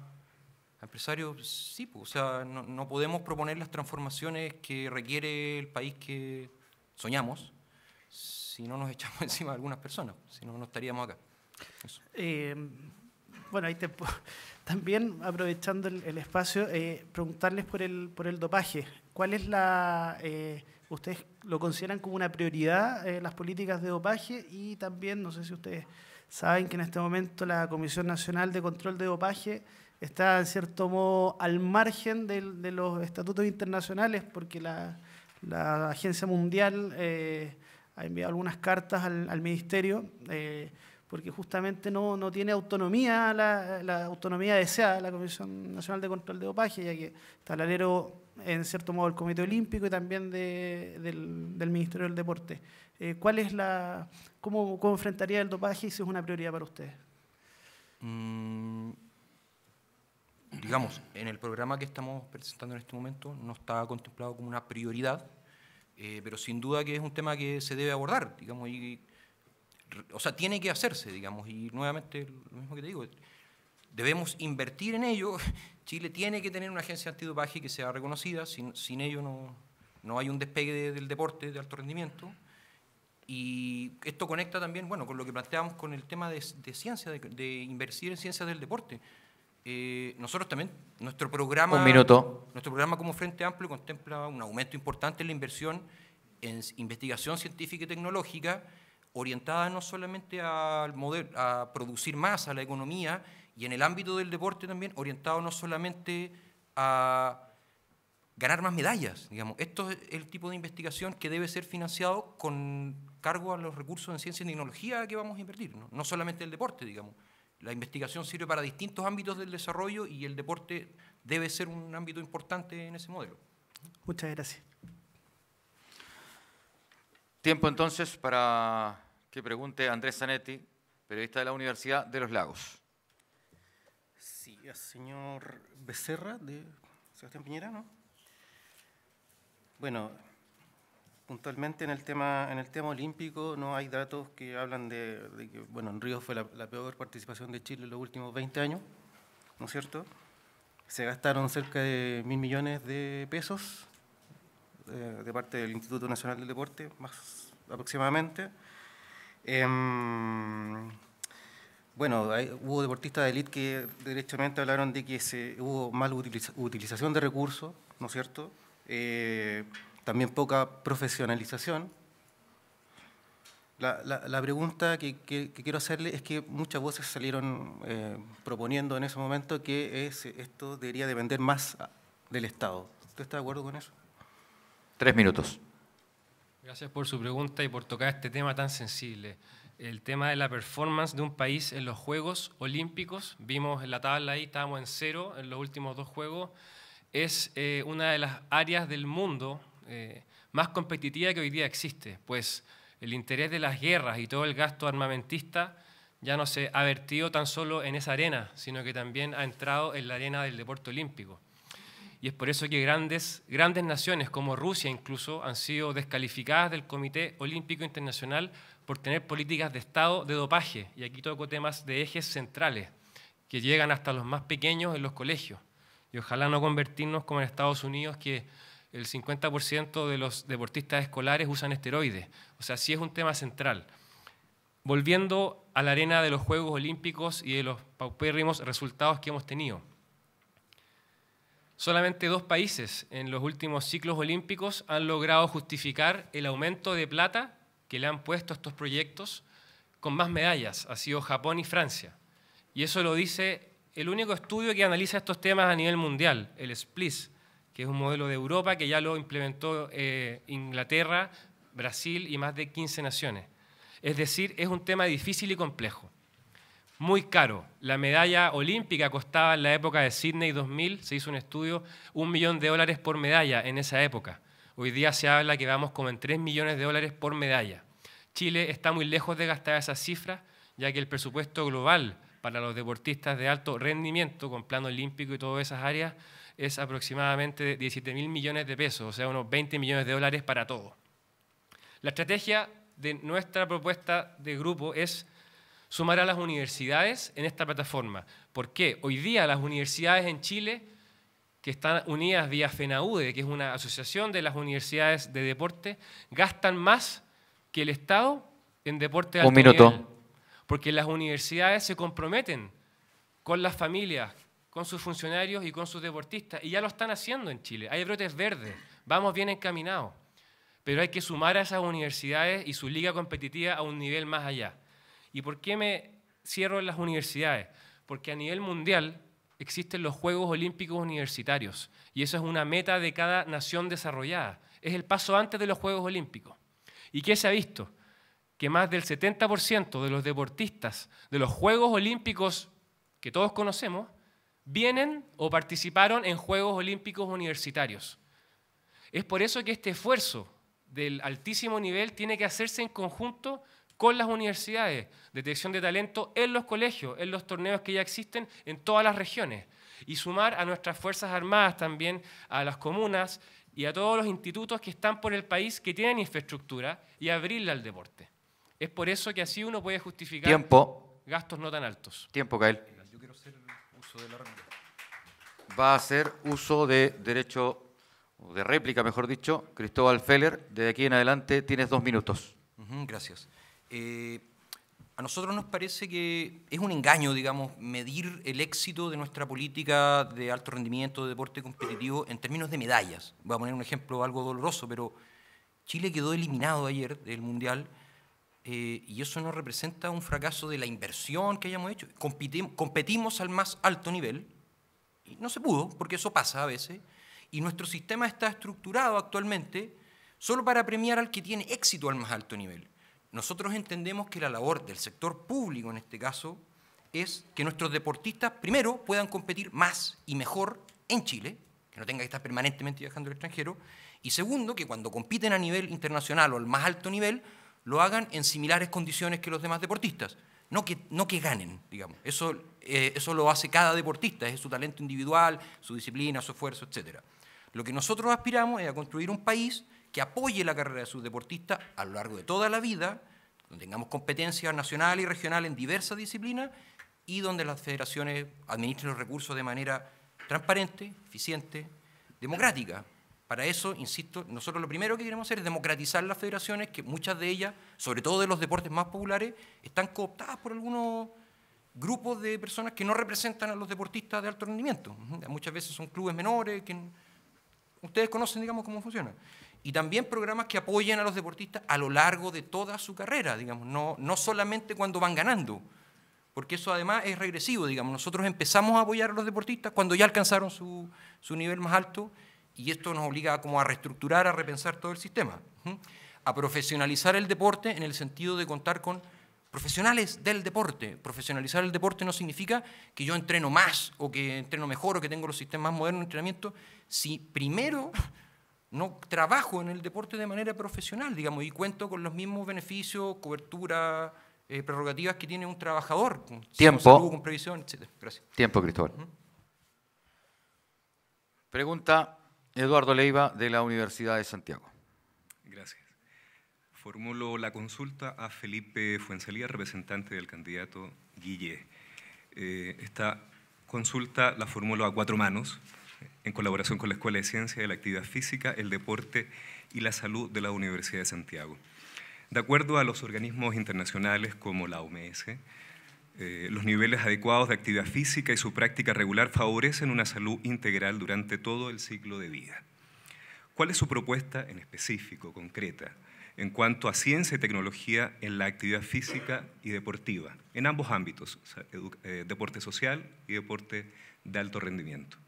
empresarios, sí, pues, o sea, no, podemos proponer las transformaciones que requiere el país que soñamos si no nos echamos encima a algunas personas, si no, no estaríamos acá.
Eh, bueno, ahí te también, aprovechando el, espacio, eh, preguntarles por el, por el dopaje. ¿Cuál es la... Eh, ¿Ustedes lo consideran como una prioridad eh, las políticas de dopaje? Y también, no sé si ustedes saben que en este momento la Comisión Nacional de Control de Dopaje está, en cierto modo, al margen de, los estatutos internacionales porque la, Agencia Mundial ha enviado algunas cartas al Ministerio porque justamente no, no tiene autonomía, la, la, autonomía deseada la Comisión Nacional de Control de Dopaje, ya que está alero, en cierto modo, el Comité Olímpico y también del, Ministerio del Deporte. Eh, ¿cuál es la, cómo, enfrentaría el dopaje y si es una prioridad para ustedes?
Mm, digamos, en el programa que estamos presentando en este momento no está contemplado como una prioridad, eh, pero sin duda que es un tema que se debe abordar, digamos, y o sea, tiene que hacerse, digamos, y nuevamente lo mismo que te digo, debemos invertir en ello. Chile tiene que tener una agencia antidopaje que sea reconocida, sin, sin ello no, no, hay un despegue del deporte de alto rendimiento. Y esto conecta también, bueno, con lo que planteamos con el tema de, ciencia, de, invertir en ciencias del deporte. Eh, nosotros también, nuestro programa... Nuestro programa como Frente Amplio contempla un aumento importante en la inversión en investigación científica y tecnológica, orientada no solamente a producir más, a la economía, y en el ámbito del deporte también, orientado no solamente a ganar más medallas, digamos. Esto es el tipo de investigación que debe ser financiado con cargo a los recursos en ciencia y tecnología que vamos a invertir, no, no solamente el deporte, digamos. La investigación sirve para distintos ámbitos del desarrollo y el deporte debe ser un ámbito importante en ese modelo. Muchas gracias.
Tiempo entonces para que pregunte Andrés Zanetti, periodista de la Universidad de Los
Lagos. Sí, señor Becerra, de Sebastián Piñera, ¿no? Bueno, puntualmente en el tema, en el tema olímpico no hay datos que hablan de, que, bueno, en Río fue la, la, peor participación de Chile en los últimos 20 años, ¿no es cierto? Se gastaron cerca de mil millones de pesos eh, de parte del Instituto Nacional del Deporte, más aproximadamente. Em, bueno, hubo deportistas de élite que derechamente hablaron de que se, hubo mal utilización de recursos, ¿no es cierto? Eh, también poca profesionalización. La, pregunta que, quiero hacerle es que muchas voces salieron eh, proponiendo en ese momento que esto debería depender más del Estado.
¿Usted está de acuerdo con eso?
Tres minutos.
Gracias por su pregunta y por tocar este tema tan sensible. El tema de la performance de un país en los Juegos Olímpicos, vimos en la tabla ahí, estábamos en cero en los últimos dos Juegos, es eh, una de las áreas del mundo eh, más competitiva que hoy día existe, pues el interés de las guerras y todo el gasto armamentista ya no se ha vertido tan solo en esa arena, sino que también ha entrado en la arena del deporte olímpico. Y es por eso que grandes, grandes naciones como Rusia incluso han sido descalificadas del Comité Olímpico Internacional por tener políticas de Estado de dopaje. Y aquí toco temas de ejes centrales que llegan hasta los más pequeños en los colegios. Y ojalá no convertirnos como en Estados Unidos que el 50% de los deportistas escolares usan esteroides. O sea, sí es un tema central. Volviendo a la arena de los Juegos Olímpicos y de los paupérrimos resultados que hemos tenido. Solamente dos países en los últimos ciclos olímpicos han logrado justificar el aumento de plata que le han puesto estos proyectos con más medallas. Ha sido Japón y Francia. Y eso lo dice el único estudio que analiza estos temas a nivel mundial, el SPLIS, que es un modelo de Europa que ya lo implementó eh, Inglaterra, Brasil y más de 15 naciones. Es decir, es un tema difícil y complejo muy caro. La medalla olímpica costaba en la época de Sydney 2000, se hizo un estudio, un millón de dólares por medalla en esa época. Hoy día se habla que vamos como en tres millones de dólares por medalla. Chile está muy lejos de gastar esas cifras, ya que el presupuesto global para los deportistas de alto rendimiento, con plano olímpico y todas esas áreas, es aproximadamente de 17 mil millones de pesos, o sea, unos 20 millones de dólares para todo. La estrategia de nuestra propuesta de grupo es sumar a las universidades en esta plataforma. ¿Por qué? Hoy día las universidades en Chile, que están unidas vía FENAUDE, que es una asociación de las universidades de deporte, gastan más que el Estado en deporte Un minuto. porque las universidades se comprometen con las familias, con sus funcionarios y con sus deportistas. Y ya lo están haciendo en Chile. Hay brotes verdes. Vamos bien encaminados. Pero hay que sumar a esas universidades y su liga competitiva a un nivel más allá. ¿Y por qué me cierro en las universidades? Porque a nivel mundial existen los Juegos Olímpicos Universitarios y eso es una meta de cada nación desarrollada. Es el paso antes de los Juegos Olímpicos. ¿Y qué se ha visto? Que más del 70% de los deportistas de los Juegos Olímpicos que todos conocemos vienen o participaron en Juegos Olímpicos Universitarios. Es por eso que este esfuerzo del altísimo nivel tiene que hacerse en conjunto con las universidades, detección de talento en los colegios, en los torneos que ya existen en todas las regiones. Y sumar a nuestras Fuerzas Armadas también, a las comunas y a todos los institutos que están por el país que tienen infraestructura y abrirla al deporte. Es por eso que así uno puede justificar Tiempo. gastos no tan altos. Tiempo, Kael.
Yo quiero hacer uso
Va a ser uso de derecho de réplica, mejor dicho, Cristóbal Feller. desde aquí en adelante tienes dos minutos.
gracias. Eh, a nosotros nos parece que es un engaño, digamos, medir el éxito de nuestra política de alto rendimiento, de deporte competitivo, en términos de medallas. Voy a poner un ejemplo algo doloroso, pero Chile quedó eliminado ayer del Mundial eh, y eso no representa un fracaso de la inversión que hayamos hecho. Competimos, competimos al más alto nivel y no se pudo, porque eso pasa a veces, y nuestro sistema está estructurado actualmente solo para premiar al que tiene éxito al más alto nivel. Nosotros entendemos que la labor del sector público en este caso es que nuestros deportistas primero puedan competir más y mejor en Chile, que no tengan que estar permanentemente viajando al extranjero, y segundo, que cuando compiten a nivel internacional o al más alto nivel, lo hagan en similares condiciones que los demás deportistas, no que, no que ganen, digamos. Eso, eh, eso lo hace cada deportista, es su talento individual, su disciplina, su esfuerzo, etc. Lo que nosotros aspiramos es a construir un país que apoye la carrera de sus deportistas a lo largo de toda la vida, donde tengamos competencia nacional y regional en diversas disciplinas y donde las federaciones administren los recursos de manera transparente, eficiente, democrática. Para eso, insisto, nosotros lo primero que queremos hacer es democratizar las federaciones, que muchas de ellas, sobre todo de los deportes más populares, están cooptadas por algunos grupos de personas que no representan a los deportistas de alto rendimiento. Muchas veces son clubes menores, que ustedes conocen, digamos, cómo funciona y también programas que apoyen a los deportistas a lo largo de toda su carrera, digamos, no, no solamente cuando van ganando, porque eso además es regresivo, digamos, nosotros empezamos a apoyar a los deportistas cuando ya alcanzaron su, nivel más alto y esto nos obliga a, como a reestructurar, a repensar todo el sistema, a profesionalizar el deporte en el sentido de contar con profesionales del deporte. Profesionalizar el deporte no significa que yo entreno más o que entreno mejor o que tengo los sistemas más modernos de entrenamiento, si primero no trabajo en el deporte de manera profesional, digamos, y cuento con los mismos beneficios, cobertura, eh, prerrogativas que tiene un trabajador. Tiempo. con previsión, etc. Gracias. Tiempo, Cristóbal. Pregunta
Eduardo Leiva de la Universidad de Santiago.
Gracias. Formulo
la consulta a Felipe Fuensalía, representante del candidato Guille. Eh, esta consulta la formulo a cuatro manos en colaboración con la Escuela de Ciencia de la Actividad Física, el Deporte y la Salud de la Universidad de Santiago. De acuerdo a los organismos internacionales como la OMS, eh, los niveles adecuados de actividad física y su práctica regular favorecen una salud integral durante todo el ciclo de vida. ¿Cuál es su propuesta en específico, concreta, en cuanto a ciencia y tecnología en la actividad física y deportiva, en ambos ámbitos, eh, deporte social y deporte de alto rendimiento?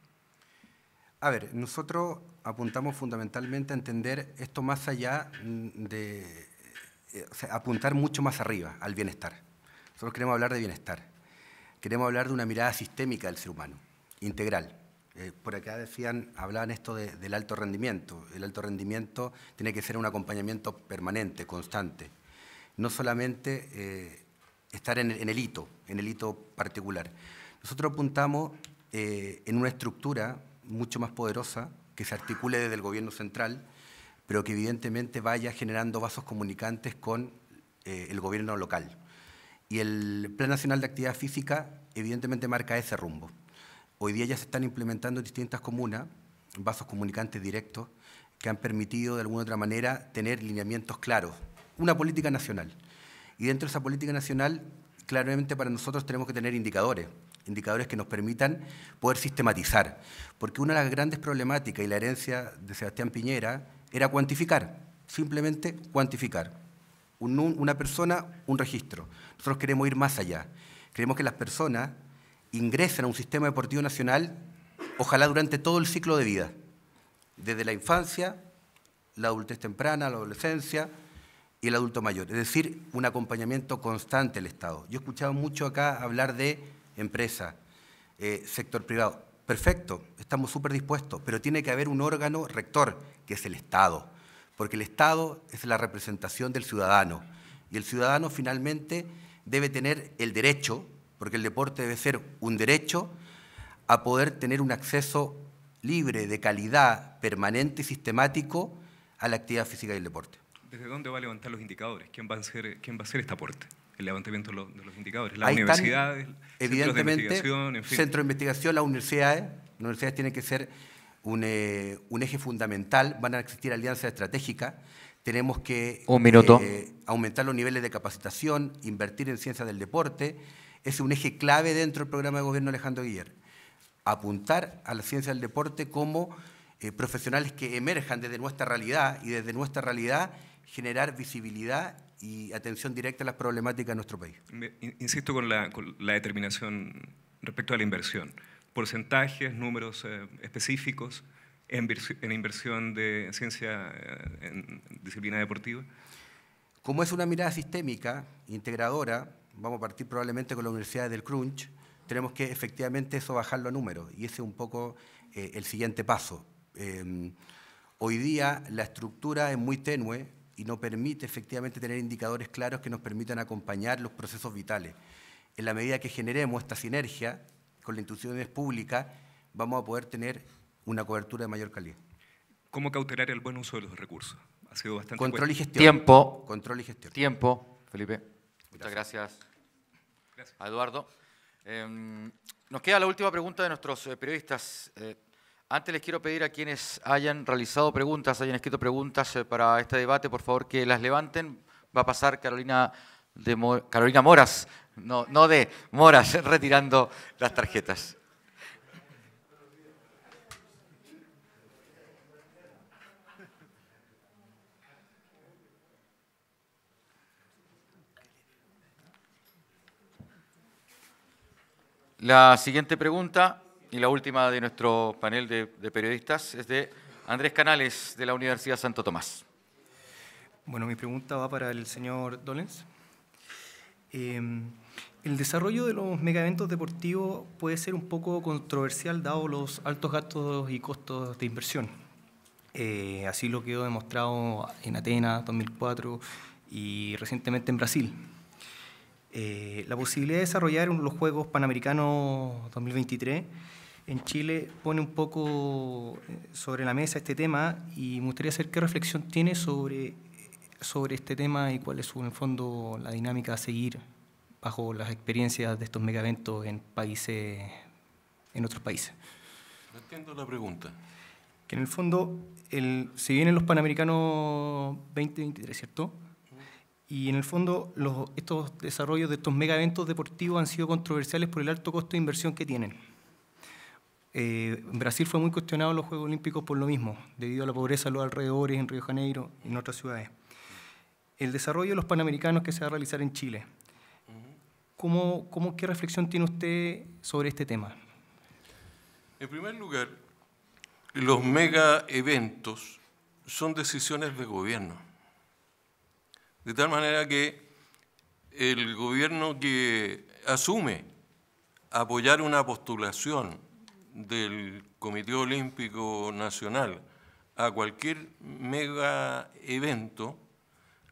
A ver, nosotros apuntamos fundamentalmente a entender esto más allá de eh, apuntar mucho más arriba al bienestar. Nosotros queremos hablar de bienestar. Queremos hablar de una mirada sistémica del ser humano, integral. Eh, por acá decían, hablaban esto del alto rendimiento. El alto rendimiento tiene que ser un acompañamiento permanente, constante. No solamente eh, estar en, el hito, en el hito particular. Nosotros apuntamos en una estructura mucho más poderosa, que se articule desde el gobierno central, pero que evidentemente vaya generando vasos comunicantes con eh, el gobierno local. Y el Plan Nacional de Actividad Física evidentemente marca ese rumbo. Hoy día ya se están implementando en distintas comunas vasos comunicantes directos que han permitido de alguna otra manera tener lineamientos claros, una política nacional. Y dentro de esa política nacional, claramente para nosotros tenemos que tener indicadores indicadores que nos permitan poder sistematizar. Porque una de las grandes problemáticas y la herencia de Sebastián Piñera era cuantificar, simplemente cuantificar. una persona, un registro. Nosotros queremos ir más allá. Queremos que las personas ingresen a un sistema deportivo nacional, ojalá durante todo el ciclo de vida, desde la infancia, la adultez temprana, la adolescencia, y el adulto mayor. Es decir, un acompañamiento constante del Estado. Yo he escuchado mucho acá hablar de empresa, eh, sector privado. Perfecto, estamos súper dispuestos, pero tiene que haber un órgano rector, que es el Estado, porque el Estado es la representación del ciudadano y el ciudadano finalmente debe tener el derecho, porque el deporte debe ser un derecho, a poder tener un acceso libre, de calidad, permanente y sistemático a la actividad física y el deporte.
¿Desde dónde va a levantar los indicadores? ¿Quién va a ser quién va a hacer este aporte? el levantamiento de los, indicadores. Las universidades, evidentemente, de investigación, Centro de
investigación, las universidades, ¿eh? las universidades tienen que ser eh, un, eje fundamental, van a existir alianzas estratégicas, tenemos que eh, aumentar los niveles de capacitación, invertir en ciencia del deporte, es un eje clave dentro del programa de gobierno Alejandro Guillermo. Apuntar a la ciencia del deporte como profesionales que emerjan desde nuestra realidad y desde nuestra realidad generar visibilidad y atención directa a las problemáticas de nuestro país.
Insisto con la, determinación respecto a la inversión. Porcentajes, números eh, específicos en,
inversión de ciencia eh, en disciplina deportiva. Como es una mirada sistémica, integradora, vamos a partir probablemente con la Universidad del Crunch, tenemos que efectivamente eso bajarlo a números y ese es un poco eh, el siguiente paso. Em, hoy día la estructura es muy tenue, y no permite efectivamente tener indicadores claros que nos permitan acompañar los procesos vitales. En la medida que generemos esta sinergia con las instituciones públicas, vamos a poder tener una cobertura de mayor calidad. ¿Cómo cautelar
el buen uso de los recursos? Ha sido bastante Control y gestión.
Tiempo.
Control y gestión.
Tiempo, Felipe.
Muchas gracias, gracias. Eduardo.
Em, nos queda la última pregunta de nuestros eh, periodistas. Eh, antes les quiero pedir a quienes hayan realizado preguntas, hayan escrito preguntas eh, para este debate, por favor que las levanten. Va a pasar Carolina, Carolina Moras, no, no de Moras, retirando las tarjetas. La siguiente pregunta y la última de nuestro panel de, periodistas es de Andrés Canales, de la Universidad Santo Tomás.
Bueno, mi pregunta va para el señor Dolens. Em, el desarrollo de los megaeventos deportivos puede ser un poco controversial dado los altos gastos y costos de inversión. Eh, así lo quedó demostrado en Atenas 2004 y recientemente en Brasil. Eh, la posibilidad de desarrollar los Juegos Panamericanos 2023 en Chile pone un poco eh, sobre la mesa este tema y me gustaría saber qué reflexión tiene sobre, sobre este tema y cuál es, en el fondo, la dinámica a seguir bajo las experiencias de estos megaventos en países, en otros países.
entiendo la pregunta.
Que en el fondo, el, se vienen los Panamericanos 2023, ¿cierto? Y en el fondo, los, estos desarrollos de estos megaventos deportivos han sido controversiales por el alto costo de inversión que tienen eh, Brasil fue muy cuestionado los Juegos Olímpicos por lo mismo, debido a la pobreza a los alrededores, en Río Janeiro y en otras ciudades. El desarrollo de los Panamericanos que se va a realizar en Chile. ¿Cómo, cómo, qué reflexión tiene usted sobre este tema?
En primer lugar, los mega eventos son decisiones de gobierno. De tal manera que el gobierno que asume apoyar una postulación del Comité Olímpico Nacional a cualquier mega evento,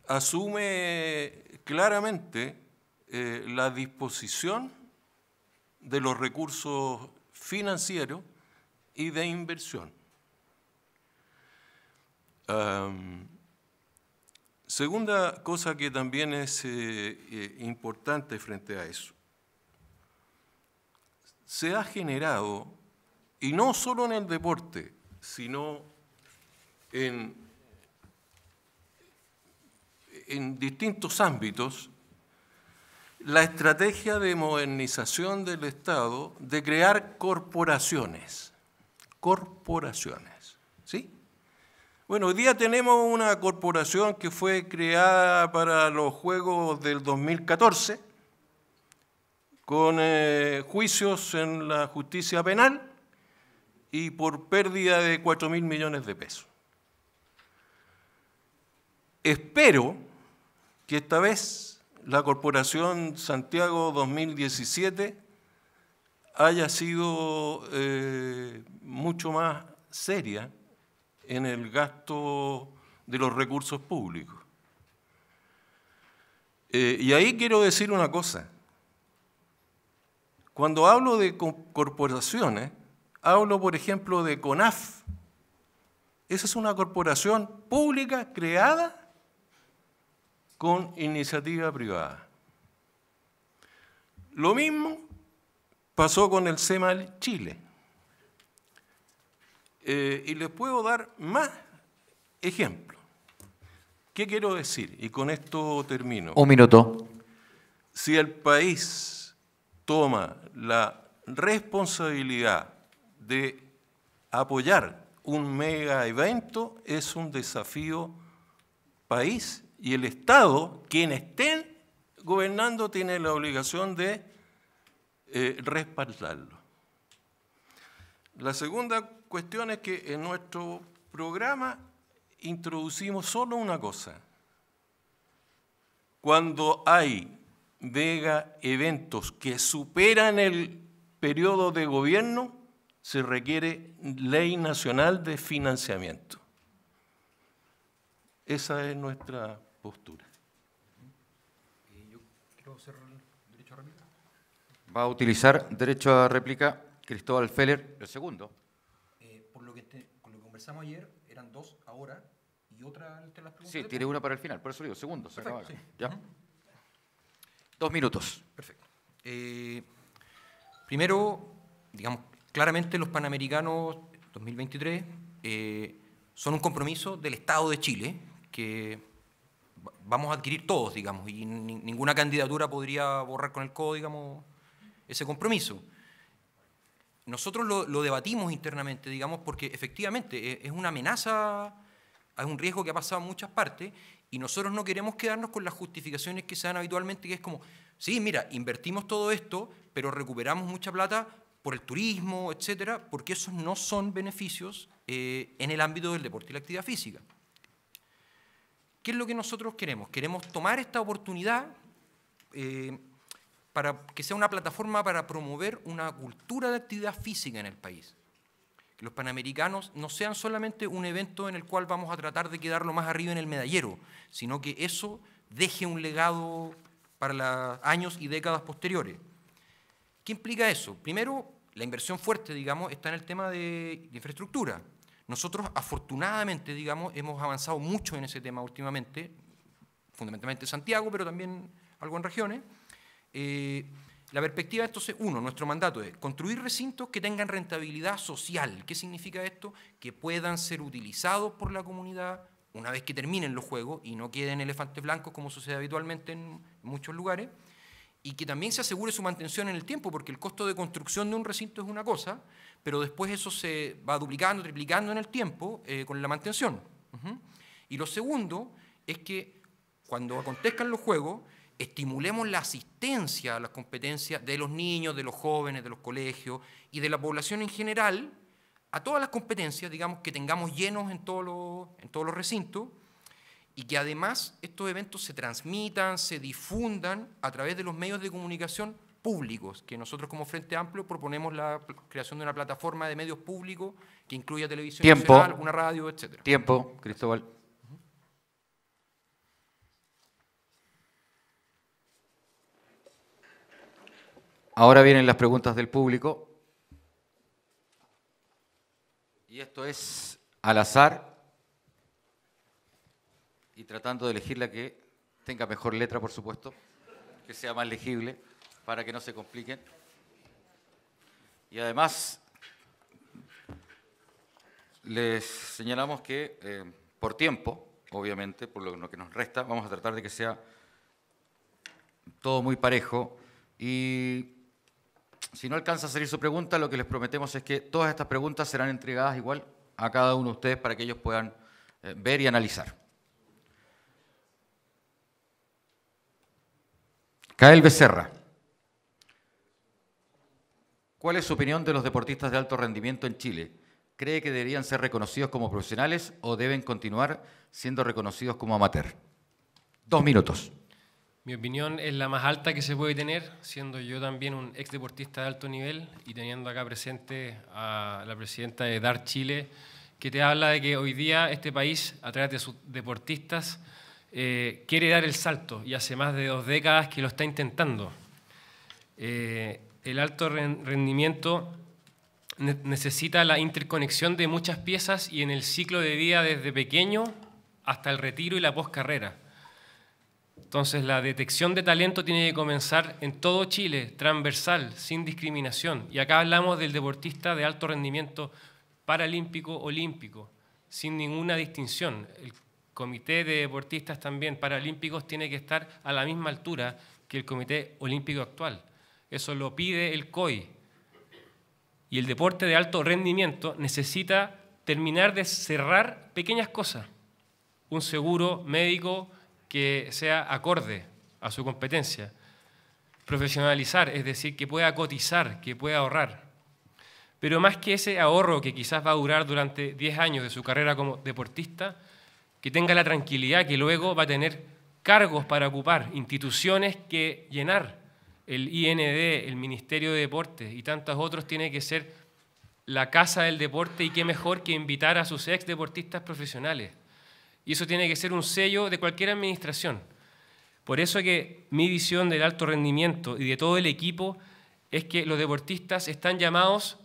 asume claramente eh, la disposición de los recursos financieros y de inversión. segunda cosa que también es eh, eh, importante frente a eso, se ha generado y no solo en el deporte, sino en, distintos ámbitos, la estrategia de modernización del Estado de crear corporaciones. Corporaciones, ¿sí? Bueno, hoy día tenemos una corporación que fue creada para los Juegos del 2014, con eh, juicios en la justicia penal, y por pérdida de 4 mil millones de pesos. Espero que esta vez la Corporación Santiago 2017 haya sido eh, mucho más seria en el gasto de los recursos públicos. Eh, y ahí quiero decir una cosa. Cuando hablo de corporaciones, Hablo, por ejemplo, de CONAF. Esa es una corporación pública creada con iniciativa privada. Lo mismo pasó con el CEMAL Chile. Eh, y les puedo dar más ejemplos. ¿Qué quiero decir? Y con esto termino. Un minuto. Si el país toma la responsabilidad de apoyar un mega evento es un desafío país y el Estado, quien esté gobernando, tiene la obligación de eh, respaldarlo. La segunda cuestión es que en nuestro programa introducimos solo una cosa. Cuando hay mega eventos que superan el periodo de gobierno, se requiere ley nacional de financiamiento. Esa es nuestra postura. Yo quiero hacer derecho a réplica. Va a utilizar
derecho a réplica Cristóbal Feller, el segundo.
Eh, por, lo que conversamos ayer, eran dos ahora y otra entre las preguntas. Sí, tiene una para el final, por
eso digo, segundo, se acaba.
¿Ya? Dos minutos. Perfecto. Eh, primero, digamos, Claramente los Panamericanos 2023 eh, son un compromiso del Estado de Chile que vamos a adquirir todos, digamos, y ninguna candidatura podría borrar con el código digamos, ese compromiso. Nosotros lo, debatimos internamente, digamos, porque efectivamente es, es una amenaza, es un riesgo que ha pasado en muchas partes y nosotros no queremos quedarnos con las justificaciones que se dan habitualmente, que es como, sí, mira, invertimos todo esto, pero recuperamos mucha plata por el turismo, etcétera, porque esos no son beneficios eh, en el ámbito del deporte y la actividad física. ¿Qué es lo que nosotros queremos? Queremos tomar esta oportunidad eh, para que sea una plataforma para promover una cultura de actividad física en el país. Que los panamericanos no sean solamente un evento en el cual vamos a tratar de quedarlo más arriba en el medallero, sino que eso deje un legado para los años y décadas posteriores. ¿Qué implica eso? Primero, la inversión fuerte, digamos, está en el tema de, infraestructura. Nosotros, afortunadamente, digamos, hemos avanzado mucho en ese tema últimamente, fundamentalmente en Santiago, pero también algo en regiones. Eh, la perspectiva, entonces, uno, nuestro mandato es construir recintos que tengan rentabilidad social. ¿Qué significa esto? Que puedan ser utilizados por la comunidad una vez que terminen los juegos y no queden elefantes blancos como sucede habitualmente en muchos lugares y que también se asegure su mantención en el tiempo, porque el costo de construcción de un recinto es una cosa, pero después eso se va duplicando, triplicando en el tiempo eh, con la mantención. Y lo segundo es que cuando acontezcan los juegos, estimulemos la asistencia a las competencias de los niños, de los jóvenes, de los colegios y de la población en general a todas las competencias, digamos, que tengamos llenos en todos los, en todos los recintos y que además estos eventos se transmitan, se difundan a través de los medios de comunicación públicos, que nosotros como Frente Amplio proponemos la creación de una plataforma de medios públicos que incluya televisión una radio, etc.
Tiempo, Cristóbal. Ahora vienen las preguntas del público. Y esto es al azar, y tratando de elegir la que tenga mejor letra, por supuesto, que sea más legible, para que no se compliquen. Y además, les señalamos que eh, por tiempo, obviamente, por lo que nos resta, vamos a tratar de que sea todo muy parejo. Y si no alcanza a salir su pregunta, lo que les prometemos es que todas estas preguntas serán entregadas igual a cada uno de ustedes para que ellos puedan eh, ver y analizar. Cael Becerra. ¿Cuál es su opinión de los deportistas de alto rendimiento en Chile? ¿Cree que deberían ser reconocidos como profesionales o deben continuar siendo reconocidos como amateur? Dos minutos.
Mi opinión es la más alta que se puede tener, siendo yo también un ex deportista de alto nivel y teniendo acá presente a la presidenta de DAR Chile, que te habla de que hoy día este país, a través de sus deportistas, eh, quiere dar el salto y hace más de dos décadas que lo está intentando. Eh, el alto rendimiento necesita la interconexión de muchas piezas y en el ciclo de vida desde pequeño hasta el retiro y la poscarrera. Entonces, la detección de talento tiene que comenzar en todo Chile, transversal, sin discriminación. Y acá hablamos del deportista de alto rendimiento paralímpico, olímpico, sin ninguna distinción. El comité de deportistas también paralímpicos tiene que estar a la misma altura que el comité olímpico actual. Eso lo pide el COI. Y el deporte de alto rendimiento necesita terminar de cerrar pequeñas cosas. Un seguro médico que sea acorde a su competencia. Profesionalizar, es decir, que pueda cotizar, que pueda ahorrar. Pero más que ese ahorro que quizás va a durar durante 10 años de su carrera como deportista, que tenga la tranquilidad que luego va a tener cargos para ocupar, instituciones que llenar. El IND, el Ministerio de Deportes y tantos otros tiene que ser la casa del deporte y qué mejor que invitar a sus ex deportistas profesionales. Y eso tiene que ser un sello de cualquier administración. Por eso que mi visión del alto rendimiento y de todo el equipo es que los deportistas están llamados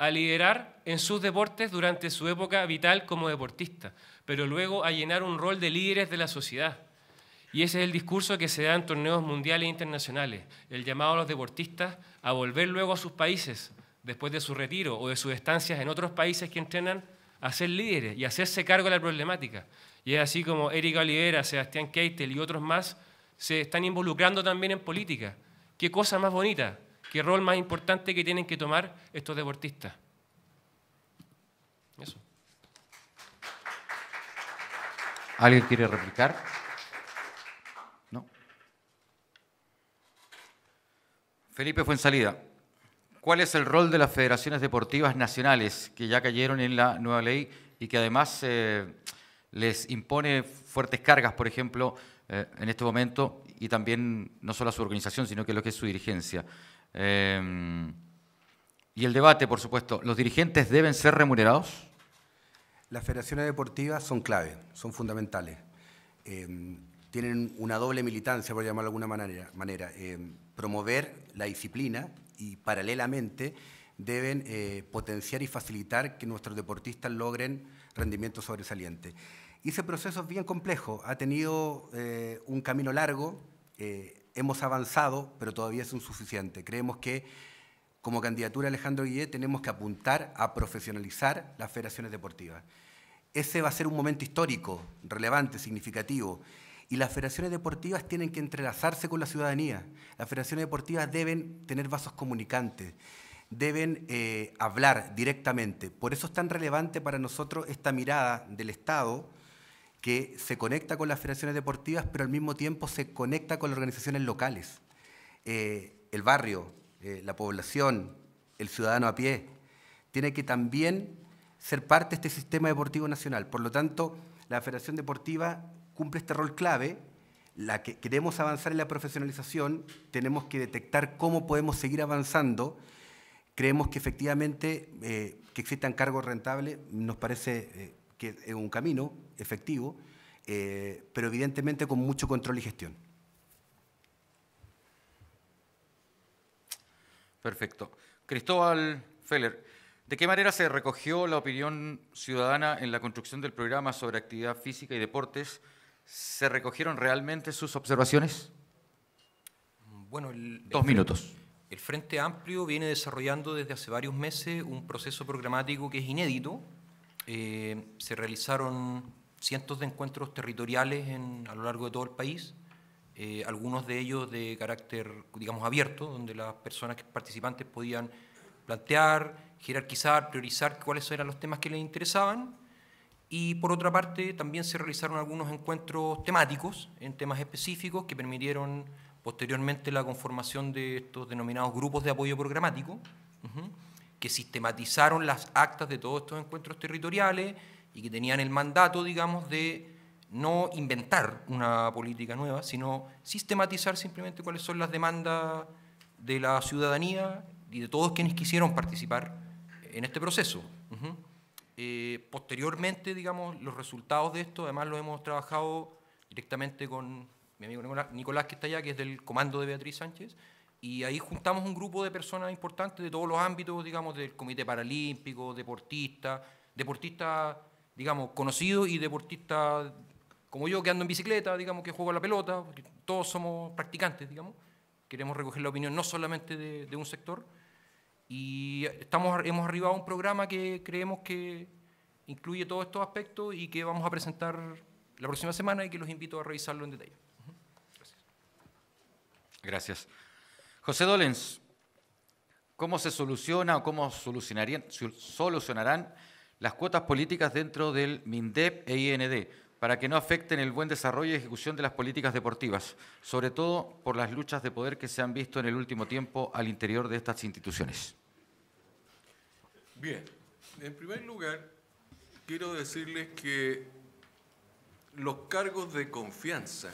a liderar en sus deportes durante su época vital como deportista, pero luego a llenar un rol de líderes de la sociedad. Y ese es el discurso que se da en torneos mundiales e internacionales, el llamado a los deportistas a volver luego a sus países después de su retiro o de sus estancias en otros países que entrenan a ser líderes y hacerse cargo de la problemática. Y es así como Erika Olivera, Sebastián Keitel y otros más se están involucrando también en política. Qué cosa más bonita ¿Qué rol más importante que tienen que tomar estos deportistas?
¿Alguien quiere replicar? No. Felipe fue en salida. ¿Cuál es el rol de las federaciones deportivas nacionales que ya cayeron en la nueva ley y que además eh, les impone fuertes cargas, por ejemplo, eh, en este momento, y también no solo a su organización, sino que lo que es su dirigencia? Em, y el debate, por supuesto, ¿los dirigentes deben ser remunerados?
Las federaciones deportivas son clave, son fundamentales. Em, tienen una doble militancia, por llamarlo de alguna manera, em, promover la disciplina y paralelamente deben eh, potenciar y facilitar que nuestros deportistas logren rendimiento sobresaliente. Y ese proceso es bien complejo, ha tenido eh, un camino largo, eh, hemos avanzado, pero todavía es insuficiente. Creemos que como candidatura Alejandro Guillé tenemos que apuntar a profesionalizar las federaciones deportivas. Ese va a ser un momento histórico, relevante, significativo. Y las federaciones deportivas tienen que entrelazarse con la ciudadanía. Las federaciones deportivas deben tener vasos comunicantes, deben eh, hablar directamente. Por eso es tan relevante para nosotros esta mirada del Estado que se conecta con las federaciones deportivas, pero al mismo tiempo se conecta con las organizaciones locales. Eh, el barrio, eh, la población, el ciudadano a pie, tiene que también ser parte de este sistema deportivo nacional. Por lo tanto, la Federación Deportiva cumple este rol clave. La que queremos avanzar en la profesionalización, tenemos que detectar cómo podemos seguir avanzando. Creemos que efectivamente eh, que existan cargos rentables nos parece que es un camino efectivo, eh, pero evidentemente con mucho control y gestión.
Perfecto. Cristóbal Feller, ¿de qué manera se recogió la opinión ciudadana en la construcción del programa sobre actividad física y deportes? ¿Se recogieron realmente sus observaciones?
Bueno, dos minutos. El Frente Amplio viene desarrollando desde hace varios meses un proceso programático que es inédito, eh, se realizaron cientos de encuentros territoriales a lo largo de todo el país, eh, algunos de ellos de carácter, digamos, abierto, donde las personas participantes podían plantear, jerarquizar, priorizar cuáles eran los temas que les interesaban. Y por otra parte, también se realizaron algunos encuentros temáticos en temas específicos que permitieron posteriormente la conformación de estos denominados grupos de apoyo programático que sistematizaron las actas de todos estos encuentros territoriales y que tenían el mandato, digamos, de no inventar una política nueva, sino sistematizar simplemente cuáles son las demandas de la ciudadanía y de todos quienes quisieron participar en este proceso. Eh, posteriormente, digamos, los resultados de esto, además lo hemos trabajado directamente con mi amigo Nicolás, que está allá, que es del comando de Beatriz Sánchez, y ahí juntamos un grupo de personas importantes de todos los ámbitos, digamos, del Comité Paralímpico, deportistas, deportistas, digamos, conocidos y deportistas como yo que ando en bicicleta, digamos, que juego a la pelota, todos somos practicantes, digamos. Queremos recoger la opinión no solamente de, un sector. Y estamos, hemos arribado a un programa que creemos que incluye todos estos aspectos y que vamos a presentar la próxima semana y que los invito a revisarlo en detalle. Gracias.
Gracias. José Dolenz, ¿cómo se soluciona o cómo solucionarían, solucionarán las cuotas políticas dentro del MINDEP e IND para que no afecten el buen desarrollo y ejecución de las políticas deportivas, sobre todo por las luchas de poder que se han visto en el último tiempo al interior de estas instituciones?
Bien, en primer lugar, quiero decirles que los cargos de confianza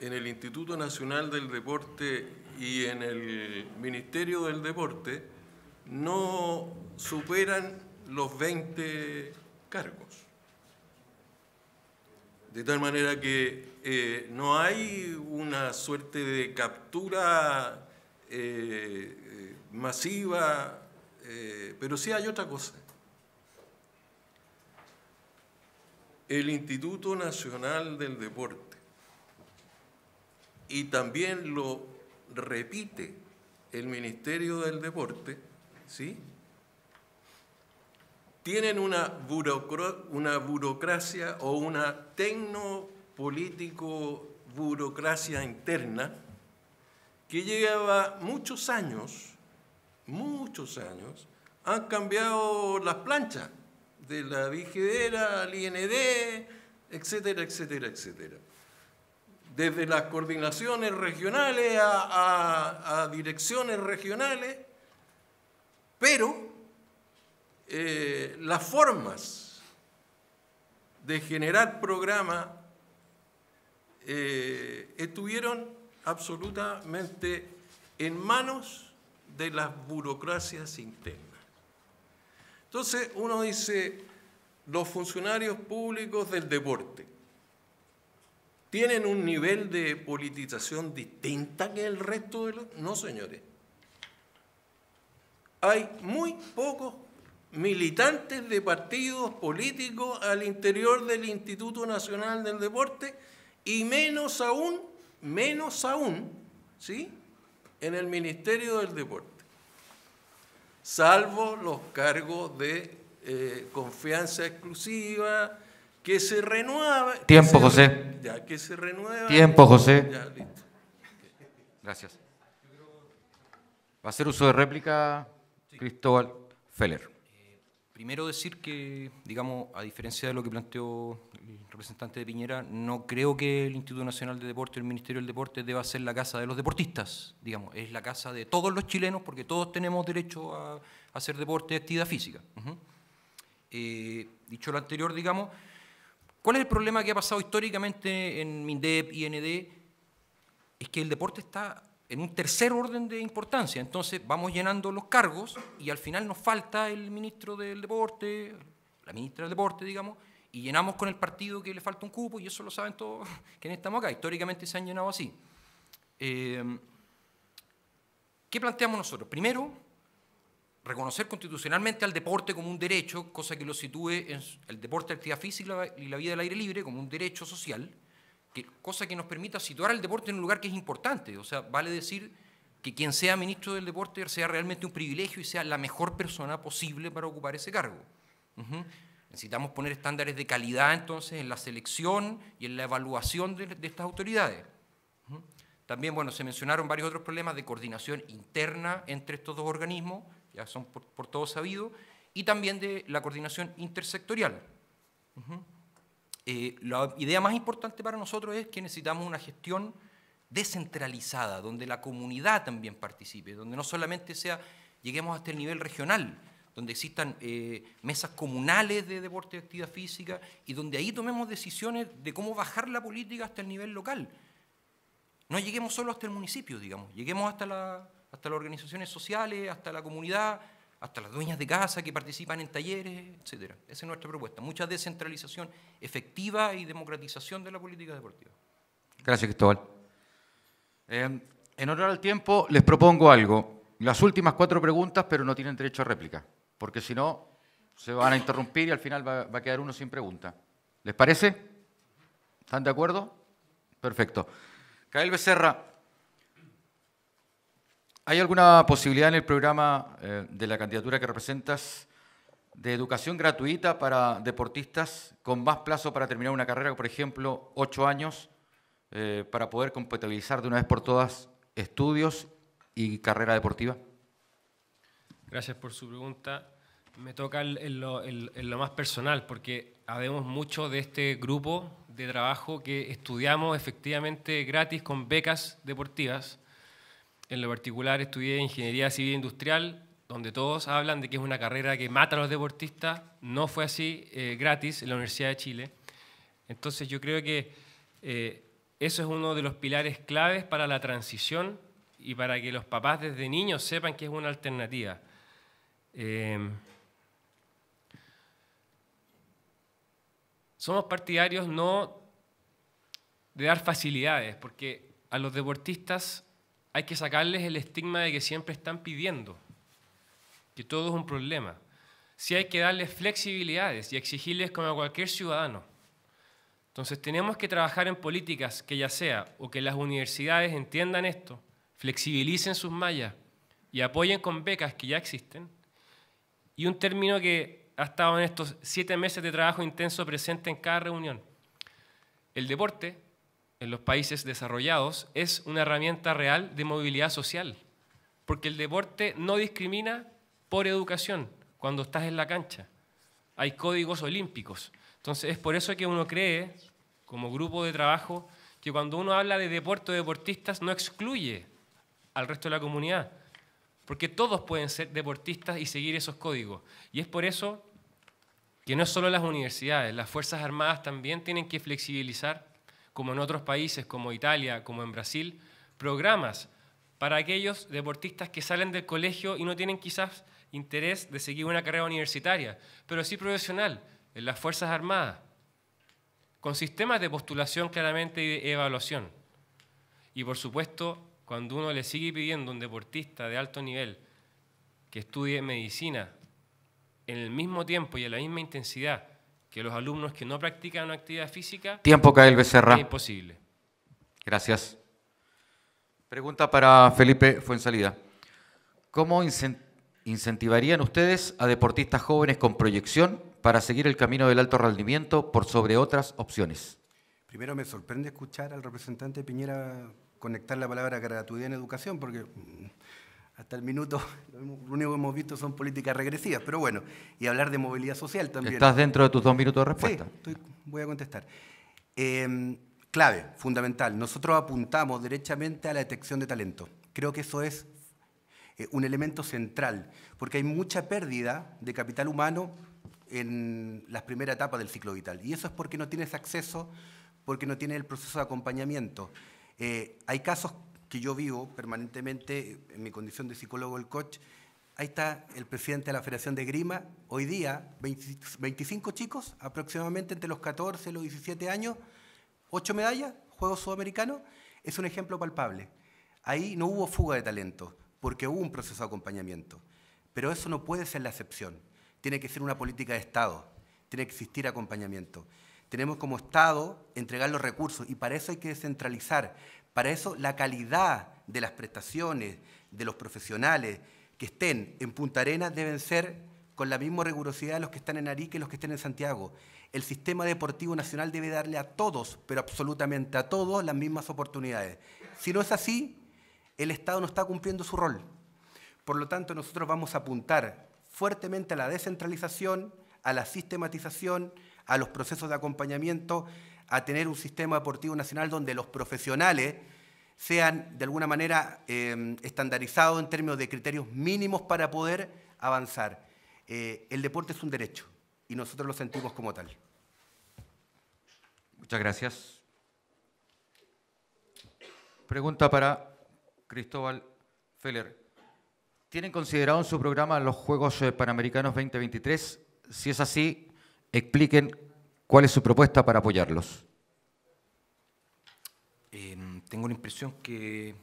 en el Instituto Nacional del Deporte y en el Ministerio del Deporte no superan los 20 cargos. De tal manera que eh, no hay una suerte de captura eh, eh, masiva, pero sí hay otra cosa. El Instituto Nacional del Deporte y también lo repite el Ministerio del Deporte, ¿sí? tienen una, burocracia o una tecnopolítico burocracia interna que llevaba muchos años, muchos años, han cambiado las planchas de la vigedera al IND, etcétera, etcétera, etcétera desde las coordinaciones regionales a, direcciones regionales, pero eh, las formas de generar programas eh, estuvieron absolutamente en manos de las burocracias internas. Entonces uno dice, los funcionarios públicos del deporte, ¿Tienen un nivel de politización distinta que el resto de los...? No, señores. Hay muy pocos militantes de partidos políticos al interior del Instituto Nacional del Deporte y menos aún, menos aún, ¿sí? En el Ministerio del Deporte. Salvo los cargos de eh, confianza exclusiva, que se renueva. Tiempo, José. Ya, que se renueva. Tiempo, José. Gracias.
Va a ser uso de réplica Cristóbal Feller. Eh,
primero decir que, digamos, a diferencia de lo que planteó el representante de Piñera, no creo que el Instituto Nacional de Deporte, el Ministerio del Deporte, deba ser la casa de los deportistas, digamos, es la casa de todos los chilenos porque todos tenemos derecho a, hacer deporte y actividad física. Eh, dicho lo anterior, digamos, ¿Cuál es el problema que ha pasado históricamente en MINDEP, IND? Es que el deporte está en un tercer orden de importancia. Entonces vamos llenando los cargos y al final nos falta el ministro del deporte, la ministra del deporte, digamos, y llenamos con el partido que le falta un cupo y eso lo saben todos quienes estamos acá. Históricamente se han llenado así. Eh, ¿Qué planteamos nosotros? Primero, reconocer constitucionalmente al deporte como un derecho, cosa que lo sitúe en el deporte, la actividad física y la vida al aire libre como un derecho social, cosa que nos permita situar al deporte en un lugar que es importante. O sea, vale decir que quien sea ministro del deporte sea realmente un privilegio y sea la mejor persona posible para ocupar ese cargo. Necesitamos poner estándares de calidad entonces en la selección y en la evaluación de, estas autoridades. También, bueno, se mencionaron varios otros problemas de coordinación interna entre estos dos organismos ya son por, todo sabido, y también de la coordinación intersectorial. Eh, la idea más importante para nosotros es que necesitamos una gestión descentralizada, donde la comunidad también participe, donde no solamente sea, lleguemos hasta el nivel regional, donde existan eh, mesas comunales de deporte y actividad física y donde ahí tomemos decisiones de cómo bajar la política hasta el nivel local. No lleguemos solo hasta el municipio, digamos, lleguemos hasta la, hasta las organizaciones sociales, hasta la comunidad, hasta las dueñas de casa que participan en talleres, etc. Esa es nuestra propuesta. Mucha descentralización efectiva y democratización de la política deportiva.
Gracias, Cristóbal. Eh, en honor al tiempo, les propongo algo. Las últimas cuatro preguntas, pero no tienen derecho a réplica, porque si no, se van a interrumpir y al final va, va a quedar uno sin pregunta. ¿Les parece? ¿Están de acuerdo? Perfecto. Cael Becerra, ¿Hay alguna posibilidad en el programa eh, de la candidatura que representas de educación gratuita para deportistas con más plazo para terminar una carrera, por ejemplo, ocho años, eh, para poder compatibilizar de una vez por todas estudios y carrera deportiva?
Gracias por su pregunta. Me toca en lo, lo más personal, porque habemos mucho de este grupo de trabajo que estudiamos efectivamente gratis con becas deportivas en lo particular estudié Ingeniería Civil Industrial, donde todos hablan de que es una carrera que mata a los deportistas. No fue así eh, gratis en la Universidad de Chile. Entonces yo creo que eh, eso es uno de los pilares claves para la transición y para que los papás desde niños sepan que es una alternativa. Em, somos partidarios no de dar facilidades, porque a los deportistas hay que sacarles el estigma de que siempre están pidiendo, que todo es un problema. Sí hay que darles flexibilidades y exigirles como a cualquier ciudadano. Entonces tenemos que trabajar en políticas que ya sea o que las universidades entiendan esto, flexibilicen sus mallas y apoyen con becas que ya existen. Y un término que ha estado en estos siete meses de trabajo intenso presente en cada reunión, el deporte en los países desarrollados es una herramienta real de movilidad social, porque el deporte no discrimina por educación cuando estás en la cancha. Hay códigos olímpicos. Entonces es por eso que uno cree, como grupo de trabajo, que cuando uno habla de deporte o deportistas no excluye al resto de la comunidad, porque todos pueden ser deportistas y seguir esos códigos. Y es por eso que no solo las universidades, las Fuerzas Armadas también tienen que flexibilizar como en otros países como Italia, como en Brasil, programas para aquellos deportistas que salen del colegio y no tienen quizás interés de seguir una carrera universitaria, pero sí profesional, en las Fuerzas Armadas, con sistemas de postulación claramente y de evaluación. Y por supuesto, cuando uno le sigue pidiendo a un deportista de alto nivel que estudie medicina en el mismo tiempo y a la misma intensidad que los alumnos que no practican una actividad física... Tiempo, el Becerra. Es
imposible. Gracias. Pregunta para Felipe Fuensalida. ¿Cómo incentivarían ustedes a deportistas jóvenes con proyección para seguir el camino del alto rendimiento por sobre otras opciones?
Primero me sorprende escuchar al representante Piñera conectar la palabra gratuidad en educación, porque mm, hasta el minuto lo único que hemos visto son políticas regresivas, pero bueno, y hablar de movilidad social también. ¿Estás dentro de tus dos minutos de respuesta? Sí, voy a contestar. Em, clave, fundamental. Nosotros apuntamos directamente a la detección de talento. Creo que eso es eh, un elemento central, porque hay mucha pérdida de capital humano en las primeras etapas del ciclo vital. Y eso es porque no tienes acceso, porque no tienes el proceso de acompañamiento. Eh, hay casos yo vivo permanentemente en mi condición de psicólogo del coach, ahí está el presidente de la Federación de Grima, hoy día 25 chicos, aproximadamente entre los 14 y los 17 años, 8 medallas, Juegos Sudamericanos, es un ejemplo palpable. Ahí no hubo fuga de talento, porque hubo un proceso de acompañamiento. Pero eso no puede ser la excepción. Tiene que ser una política de Estado, tiene que existir acompañamiento. Tenemos como Estado entregar los recursos y para eso hay que descentralizar, para eso, la calidad de las prestaciones de los profesionales que estén en Punta Arenas deben ser con la misma rigurosidad los que están en Arica y los que estén en Santiago. El sistema deportivo nacional debe darle a todos, pero absolutamente a todos, las mismas oportunidades. Si no es así, el Estado no está cumpliendo su rol. Por lo tanto, nosotros vamos a apuntar fuertemente a la descentralización, a la sistematización, a los procesos de acompañamiento a tener un sistema deportivo nacional donde los profesionales sean de alguna manera eh, estandarizados en términos de criterios mínimos para poder avanzar. Eh, el deporte es un derecho y nosotros lo sentimos como tal.
Muchas gracias. Pregunta para Cristóbal Feller. ¿Tienen considerado en su programa los Juegos eh, Panamericanos 2023? Si es así, expliquen ¿Cuál es su propuesta para apoyarlos?
Em, tengo la impresión que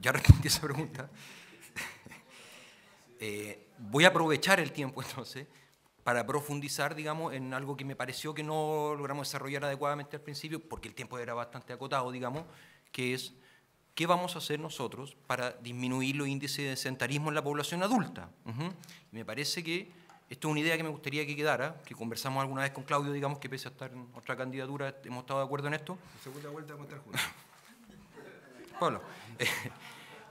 ya respondí esa pregunta. Eh, voy a aprovechar el tiempo entonces para profundizar, digamos, en algo que me pareció que no logramos desarrollar adecuadamente al principio, porque el tiempo era bastante acotado, digamos, que es qué vamos a hacer nosotros para disminuir los índices de sedentarismo en la población adulta. me parece que esta es una idea que me gustaría que quedara, que conversamos alguna vez con Claudio, digamos que pese a estar en otra candidatura, hemos estado de acuerdo en esto.
En segunda vuelta vamos a estar juntos.
Pablo, eh,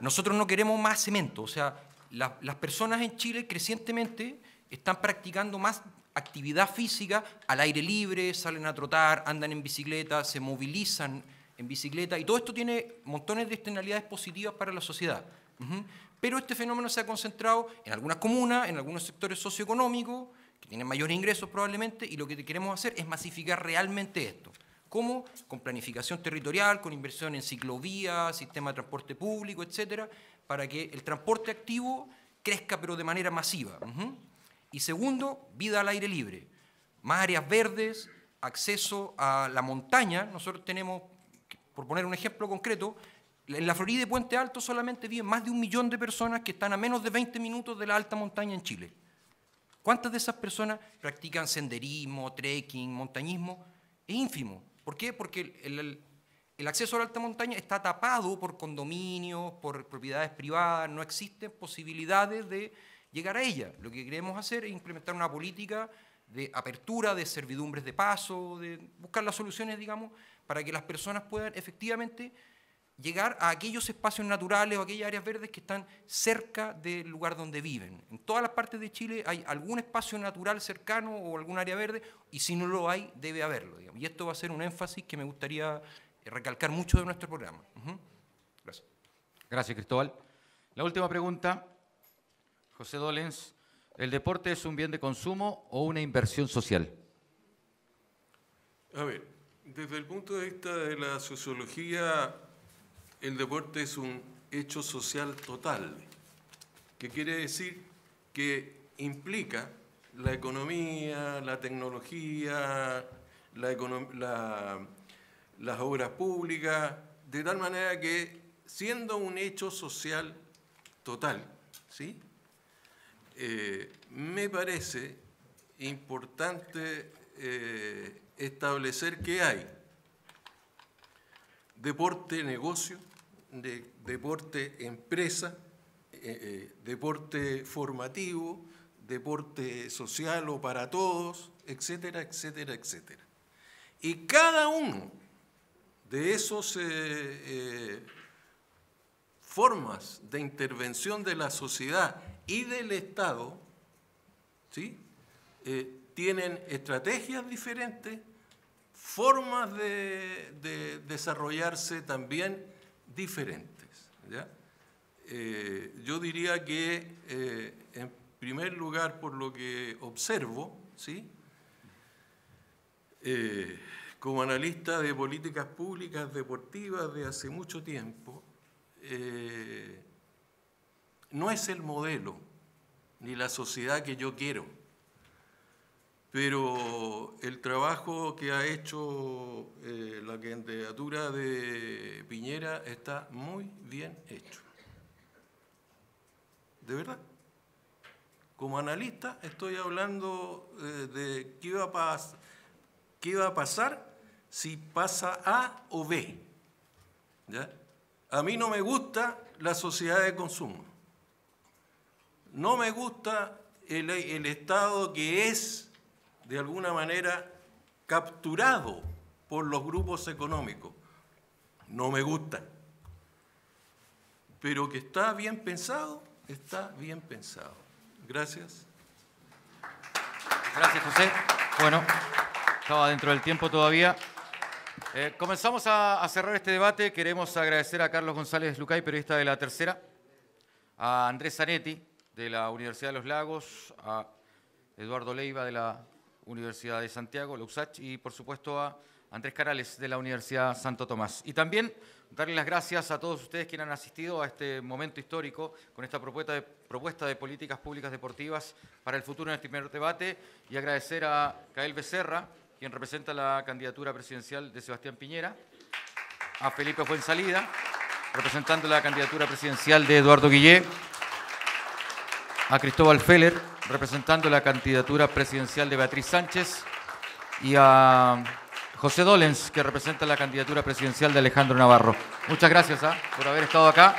nosotros no queremos más cemento, o sea, las personas en Chile crecientemente están practicando más actividad física al aire libre, salen a trotar, andan en bicicleta, se movilizan en bicicleta y todo esto tiene montones de externalidades positivas para la sociedad pero este fenómeno se ha concentrado en algunas comunas, en algunos sectores socioeconómicos, que tienen mayores ingresos probablemente, y lo que queremos hacer es masificar realmente esto. ¿Cómo? Con planificación territorial, con inversión en ciclovías, sistema de transporte público, etcétera, para que el transporte activo crezca pero de manera masiva. Y segundo, vida al aire libre. Más áreas verdes, acceso a la montaña. Nosotros tenemos, por poner un ejemplo concreto, en la Florida de Puente Alto solamente viven más de un millón de personas que están a menos de 20 minutos de la alta montaña en Chile. ¿Cuántas de esas personas practican senderismo, trekking, montañismo? Es ínfimo. ¿Por qué? Porque el, el acceso a la alta montaña está tapado por condominios, por propiedades privadas, no existen posibilidades de llegar a ella. Lo que queremos hacer es implementar una política de apertura, de servidumbres de paso, de buscar las soluciones, digamos, para que las personas puedan efectivamente llegar a aquellos espacios naturales o aquellas áreas verdes que están cerca del lugar donde viven. En todas las partes de Chile hay algún espacio natural cercano o algún área verde y si no lo hay, debe haberlo. Y esto va a ser un énfasis que me gustaría eh, recalcar mucho de nuestro programa.
Gracias. Gracias, Cristóbal. La
última pregunta, José Dolens.
¿El deporte es un bien de consumo o una inversión social?
A ver, desde el punto de vista de la sociología el deporte es un hecho social total, que quiere decir que implica la economía, la tecnología, la las obras públicas, de tal manera que siendo un hecho social total, ¿sí? Eh, me parece importante eh, establecer que hay deporte, negocio, de deporte empresa, eh, eh, deporte formativo, deporte social o para todos, etcétera, etcétera, etcétera. Y cada uno de esos eh, formas de intervención de la sociedad y del Estado, ¿sí? tienen estrategias diferentes, formas de, de desarrollarse también diferentes. Eh, yo diría que, eh, en primer lugar, por lo que observo, ¿sí? Eh, como analista de políticas públicas deportivas de hace mucho tiempo, no es el modelo ni la sociedad que yo quiero pero el trabajo que ha hecho eh, la candidatura de Piñera está muy bien hecho. De verdad. Como analista estoy hablando eh, de qué va, a va a pasar si pasa A o B. A mí no me gusta la sociedad de consumo. No me gusta el Estado que es de alguna manera capturado por los grupos económicos. No me gusta. Pero que está bien pensado, está bien pensado. Gracias. Gracias, José. Bueno,
estaba dentro del tiempo todavía. Eh, comenzamos a, cerrar este debate. Queremos agradecer a Carlos González Lucay, periodista de La Tercera, a Andrés Zanetti, de la Universidad de los Lagos, a Eduardo Leiva, de la Universidad de Santiago, Luxach y por supuesto a Andrés Carales de la Universidad Santo Tomás. Y también darle las gracias a todos ustedes quienes han asistido a este momento histórico con esta propuesta de, propuesta de políticas públicas deportivas para el futuro en este primer debate y agradecer a Cael Becerra, quien representa la candidatura presidencial de Sebastián Piñera, a Felipe Fuensalida, representando la candidatura presidencial de Eduardo Guillé, a Cristóbal Feller, representando la candidatura presidencial de Beatriz Sánchez, y a José Dolens, que representa la candidatura presidencial de Alejandro Navarro. Muchas gracias ¿ah? por haber estado acá,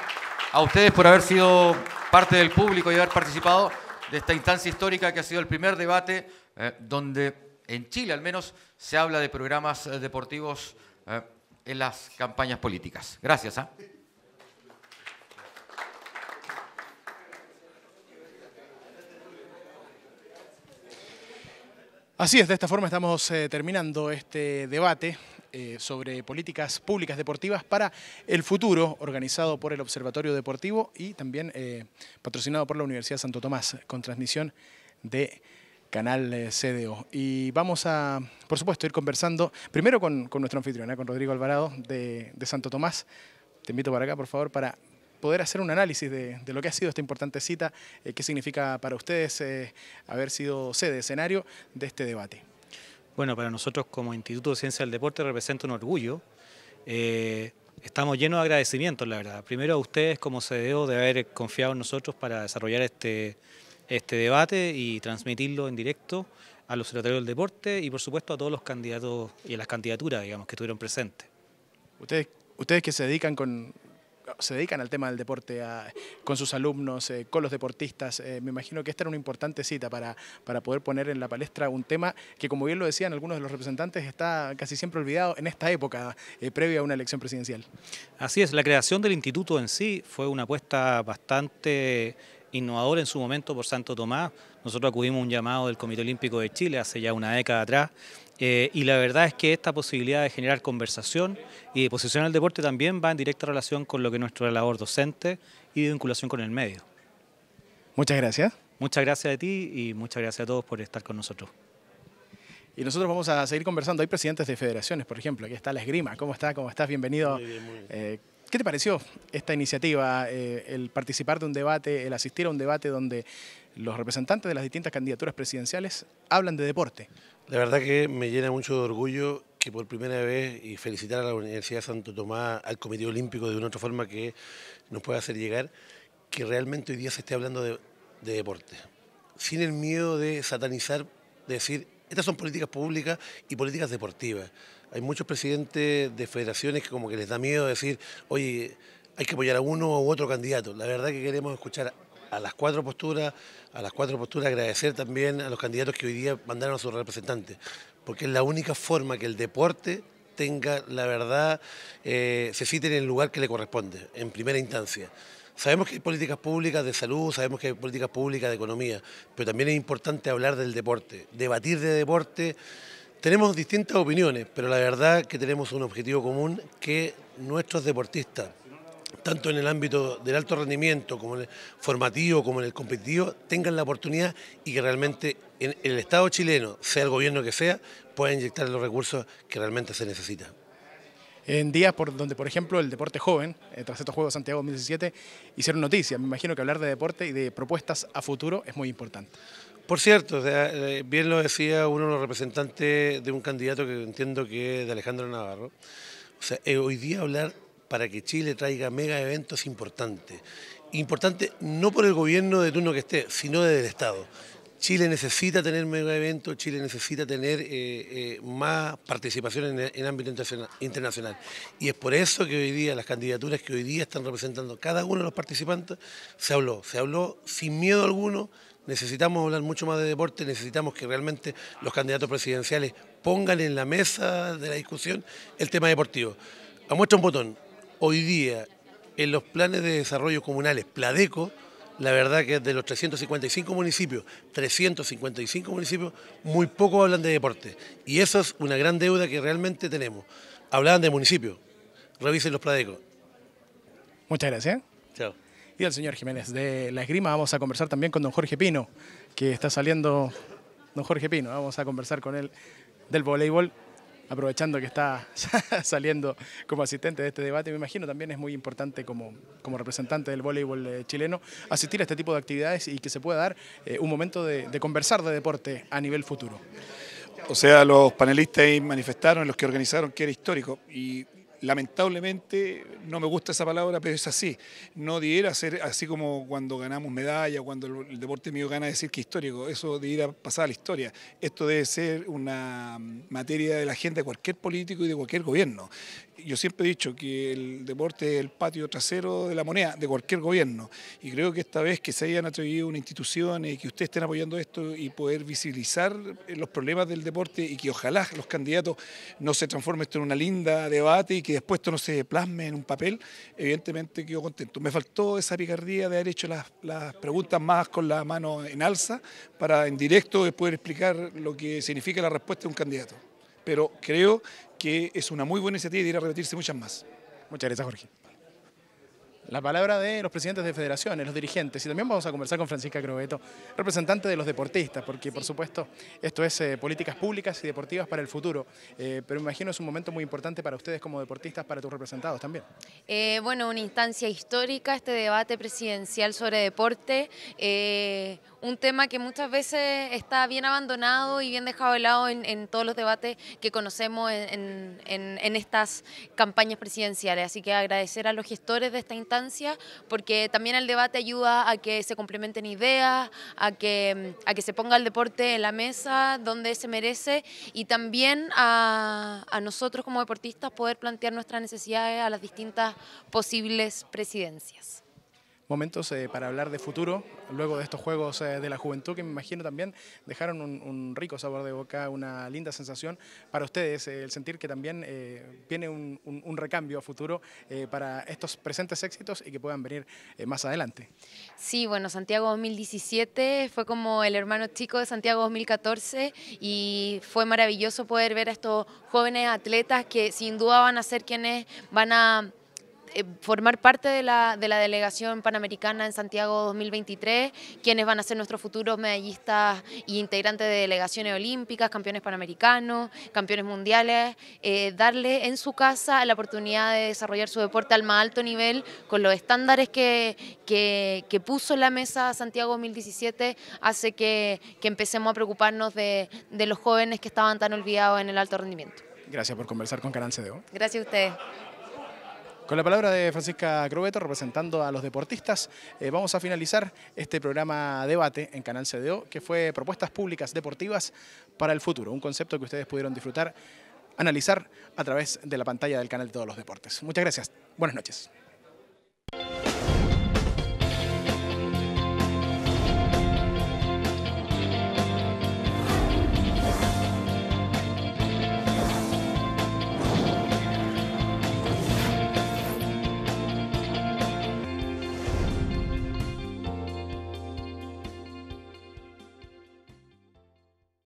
a ustedes por haber sido parte del público y haber participado de esta instancia histórica que ha sido el primer debate eh, donde en Chile al menos se habla de programas eh, deportivos eh, en las campañas políticas. Gracias. ¿ah?
Así es, de esta forma estamos eh, terminando este debate eh, sobre políticas públicas deportivas para el futuro, organizado por el Observatorio Deportivo y también eh, patrocinado por la Universidad Santo Tomás, con transmisión de Canal CDO. Y vamos a, por supuesto, ir conversando primero con, nuestro anfitrión, con Rodrigo Alvarado de, de Santo Tomás. Te invito para acá, por favor, para poder hacer un análisis de, lo que ha sido esta importante cita, eh, qué significa para ustedes eh, haber sido sede, escenario de este debate.
Bueno, para nosotros como Instituto de Ciencia del Deporte representa un orgullo. Eh, estamos llenos de agradecimientos, la verdad. Primero a ustedes como CDO de haber confiado en nosotros para desarrollar este, este debate y transmitirlo en directo a los secretarios del Deporte y por supuesto a todos los candidatos y a las candidaturas digamos, que estuvieron presentes.
Ustedes, ustedes que se dedican con, se dedican al tema del deporte con sus alumnos, eh, con los deportistas. Eh, me imagino que esta era una importante cita para, para poder poner en la palestra un tema que, como bien lo decían algunos de los representantes, está casi siempre olvidado en esta época, eh, previa a una elección presidencial.
Así es, la creación del instituto en sí fue una apuesta bastante innovadora en su momento por Santo Tomás. Nosotros acudimos a un llamado del Comité Olímpico de Chile hace ya una década atrás eh, y la verdad es que esta posibilidad de generar conversación y de posicionar el deporte también va en directa relación con lo que es nuestra labor docente y de vinculación con el medio. Muchas gracias. Muchas gracias a ti y muchas gracias a todos por estar con nosotros. Y nosotros vamos a seguir conversando. Hay presidentes
de federaciones, por ejemplo. Aquí está la esgrima. ¿Cómo está? ¿Cómo estás? Bienvenido. Muy eh, ¿Qué te pareció esta iniciativa, eh, el participar de un debate, el asistir a un debate donde los representantes de las distintas candidaturas presidenciales hablan de deporte?
La verdad que me llena mucho de orgullo que por primera vez y felicitar a la Universidad de Santo Tomás, al Comité Olímpico de una otra forma que nos pueda hacer llegar, que realmente hoy día se esté hablando de, de deporte, sin el miedo de satanizar, de decir, estas son políticas públicas y políticas deportivas. Hay muchos presidentes de federaciones que como que les da miedo decir, oye, hay que apoyar a uno u otro candidato. La verdad que queremos escuchar a las cuatro posturas, a las cuatro posturas agradecer también a los candidatos que hoy día mandaron a sus representantes, porque es la única forma que el deporte tenga la verdad, eh, se cite en el lugar que le corresponde, en primera instancia. Sabemos que hay políticas públicas de salud, sabemos que hay políticas públicas de economía, pero también es importante hablar del deporte, debatir de deporte, tenemos distintas opiniones, pero la verdad que tenemos un objetivo común que nuestros deportistas, tanto en el ámbito del alto rendimiento, como en el formativo, como en el competitivo, tengan la oportunidad y que realmente en el Estado chileno, sea el gobierno que sea, pueda inyectar los recursos que realmente se necesitan en días por donde, por ejemplo, el deporte joven, eh, tras estos Juegos
Santiago 2017, hicieron noticias. Me imagino que hablar de deporte y de propuestas a futuro es muy importante.
Por cierto, eh, bien lo decía uno de los representantes de un candidato que entiendo que es de Alejandro Navarro. O sea, eh, hoy día hablar para que Chile traiga mega eventos importantes. Importante no por el gobierno de turno que esté, sino desde el Estado. Chile necesita tener mega eventos, Chile necesita tener eh, más participación en, en ámbito internacional. Y es por eso que hoy día las candidaturas que hoy día están representando cada uno de los participantes, se habló, se habló sin miedo alguno, necesitamos hablar mucho más de deporte, necesitamos que realmente los candidatos presidenciales pongan en la mesa de la discusión el tema deportivo. A muestra un botón, hoy día en los planes de desarrollo comunales, Pladeco, la verdad que de los 355 municipios, 355 municipios, muy poco hablan de deporte. Y eso es una gran deuda que realmente tenemos. Hablaban de municipios, revisen los Pladecos. Muchas gracias. Chao
y al señor Jiménez de la esgrima. Vamos a conversar también con don Jorge Pino, que está saliendo, don Jorge Pino, vamos a conversar con él del voleibol, aprovechando que está saliendo como asistente de este debate. Me imagino también es muy importante como, como representante del voleibol eh, chileno asistir a este tipo de actividades y que se pueda dar eh, un momento
de, conversar de deporte a nivel futuro. O sea, los panelistas ahí manifestaron, los que organizaron, que era histórico. Y lamentablemente, no me gusta esa palabra, pero es así. No debiera ser así como cuando ganamos medalla, cuando el, deporte mío gana decir que histórico, eso debiera pasar a la historia. Esto debe ser una materia de la agenda de cualquier político y de cualquier gobierno. Yo siempre he dicho que el deporte es el patio trasero de la moneda de cualquier gobierno y creo que esta vez que se hayan atrevido una institución y que ustedes estén apoyando esto y poder visibilizar los problemas del deporte y que ojalá los candidatos no se transformen esto en una linda debate y que después esto no se plasme en un papel, evidentemente quedo contento. Me faltó esa picardía de haber hecho las, las preguntas más con la mano en alza para en directo poder explicar lo que significa la respuesta de un candidato. Pero creo que es una muy buena iniciativa y irá repetirse muchas más. Muchas gracias, Jorge
la palabra de los presidentes de federaciones, los dirigentes, y también vamos a conversar con Francisca Crobeto, representante de los deportistas, porque por supuesto esto es eh, políticas públicas y deportivas para el futuro, eh, pero me imagino es un momento muy importante para ustedes como deportistas, para tus representados también.
Eh, bueno, una instancia histórica, este debate presidencial sobre deporte, un tema que muchas veces está bien abandonado y bien dejado de lado en, todos los debates que conocemos en, estas campañas presidenciales. Así que agradecer a los gestores de esta instancia porque también el debate ayuda a que se complementen ideas, a que, se ponga el deporte en la mesa donde se merece y también a nosotros como deportistas poder plantear nuestras necesidades a las distintas posibles presidencias
momentos eh, para hablar de futuro, luego de estos Juegos eh, de la Juventud, que me imagino también dejaron un, rico sabor de boca, una linda sensación para ustedes, eh, el sentir que también viene un, un, recambio a futuro para estos presentes éxitos y que puedan venir más adelante.
Sí, bueno, Santiago 2017 fue como el hermano chico de Santiago 2014 y fue maravilloso poder ver a estos jóvenes atletas que sin duda van a ser quienes van a eh, formar parte de la, de la, delegación panamericana en Santiago 2023, quienes van a ser nuestros futuros medallistas e integrantes de delegaciones olímpicas, campeones panamericanos, campeones mundiales, eh, darle en su casa la oportunidad de desarrollar su deporte al más alto nivel con los estándares que, que, que puso la mesa Santiago 2017, hace que, que empecemos a preocuparnos de, de los jóvenes que estaban tan olvidados en el alto rendimiento.
Gracias por conversar con Canal CDO.
Gracias a ustedes.
Con la palabra de Francisca Crobeto, representando a los deportistas, eh, vamos a finalizar este programa debate en Canal CDO, que fue Propuestas Públicas Deportivas para el Futuro, un concepto que ustedes pudieron disfrutar, analizar a través de la pantalla del canal de todos los deportes. Muchas gracias. Buenas noches.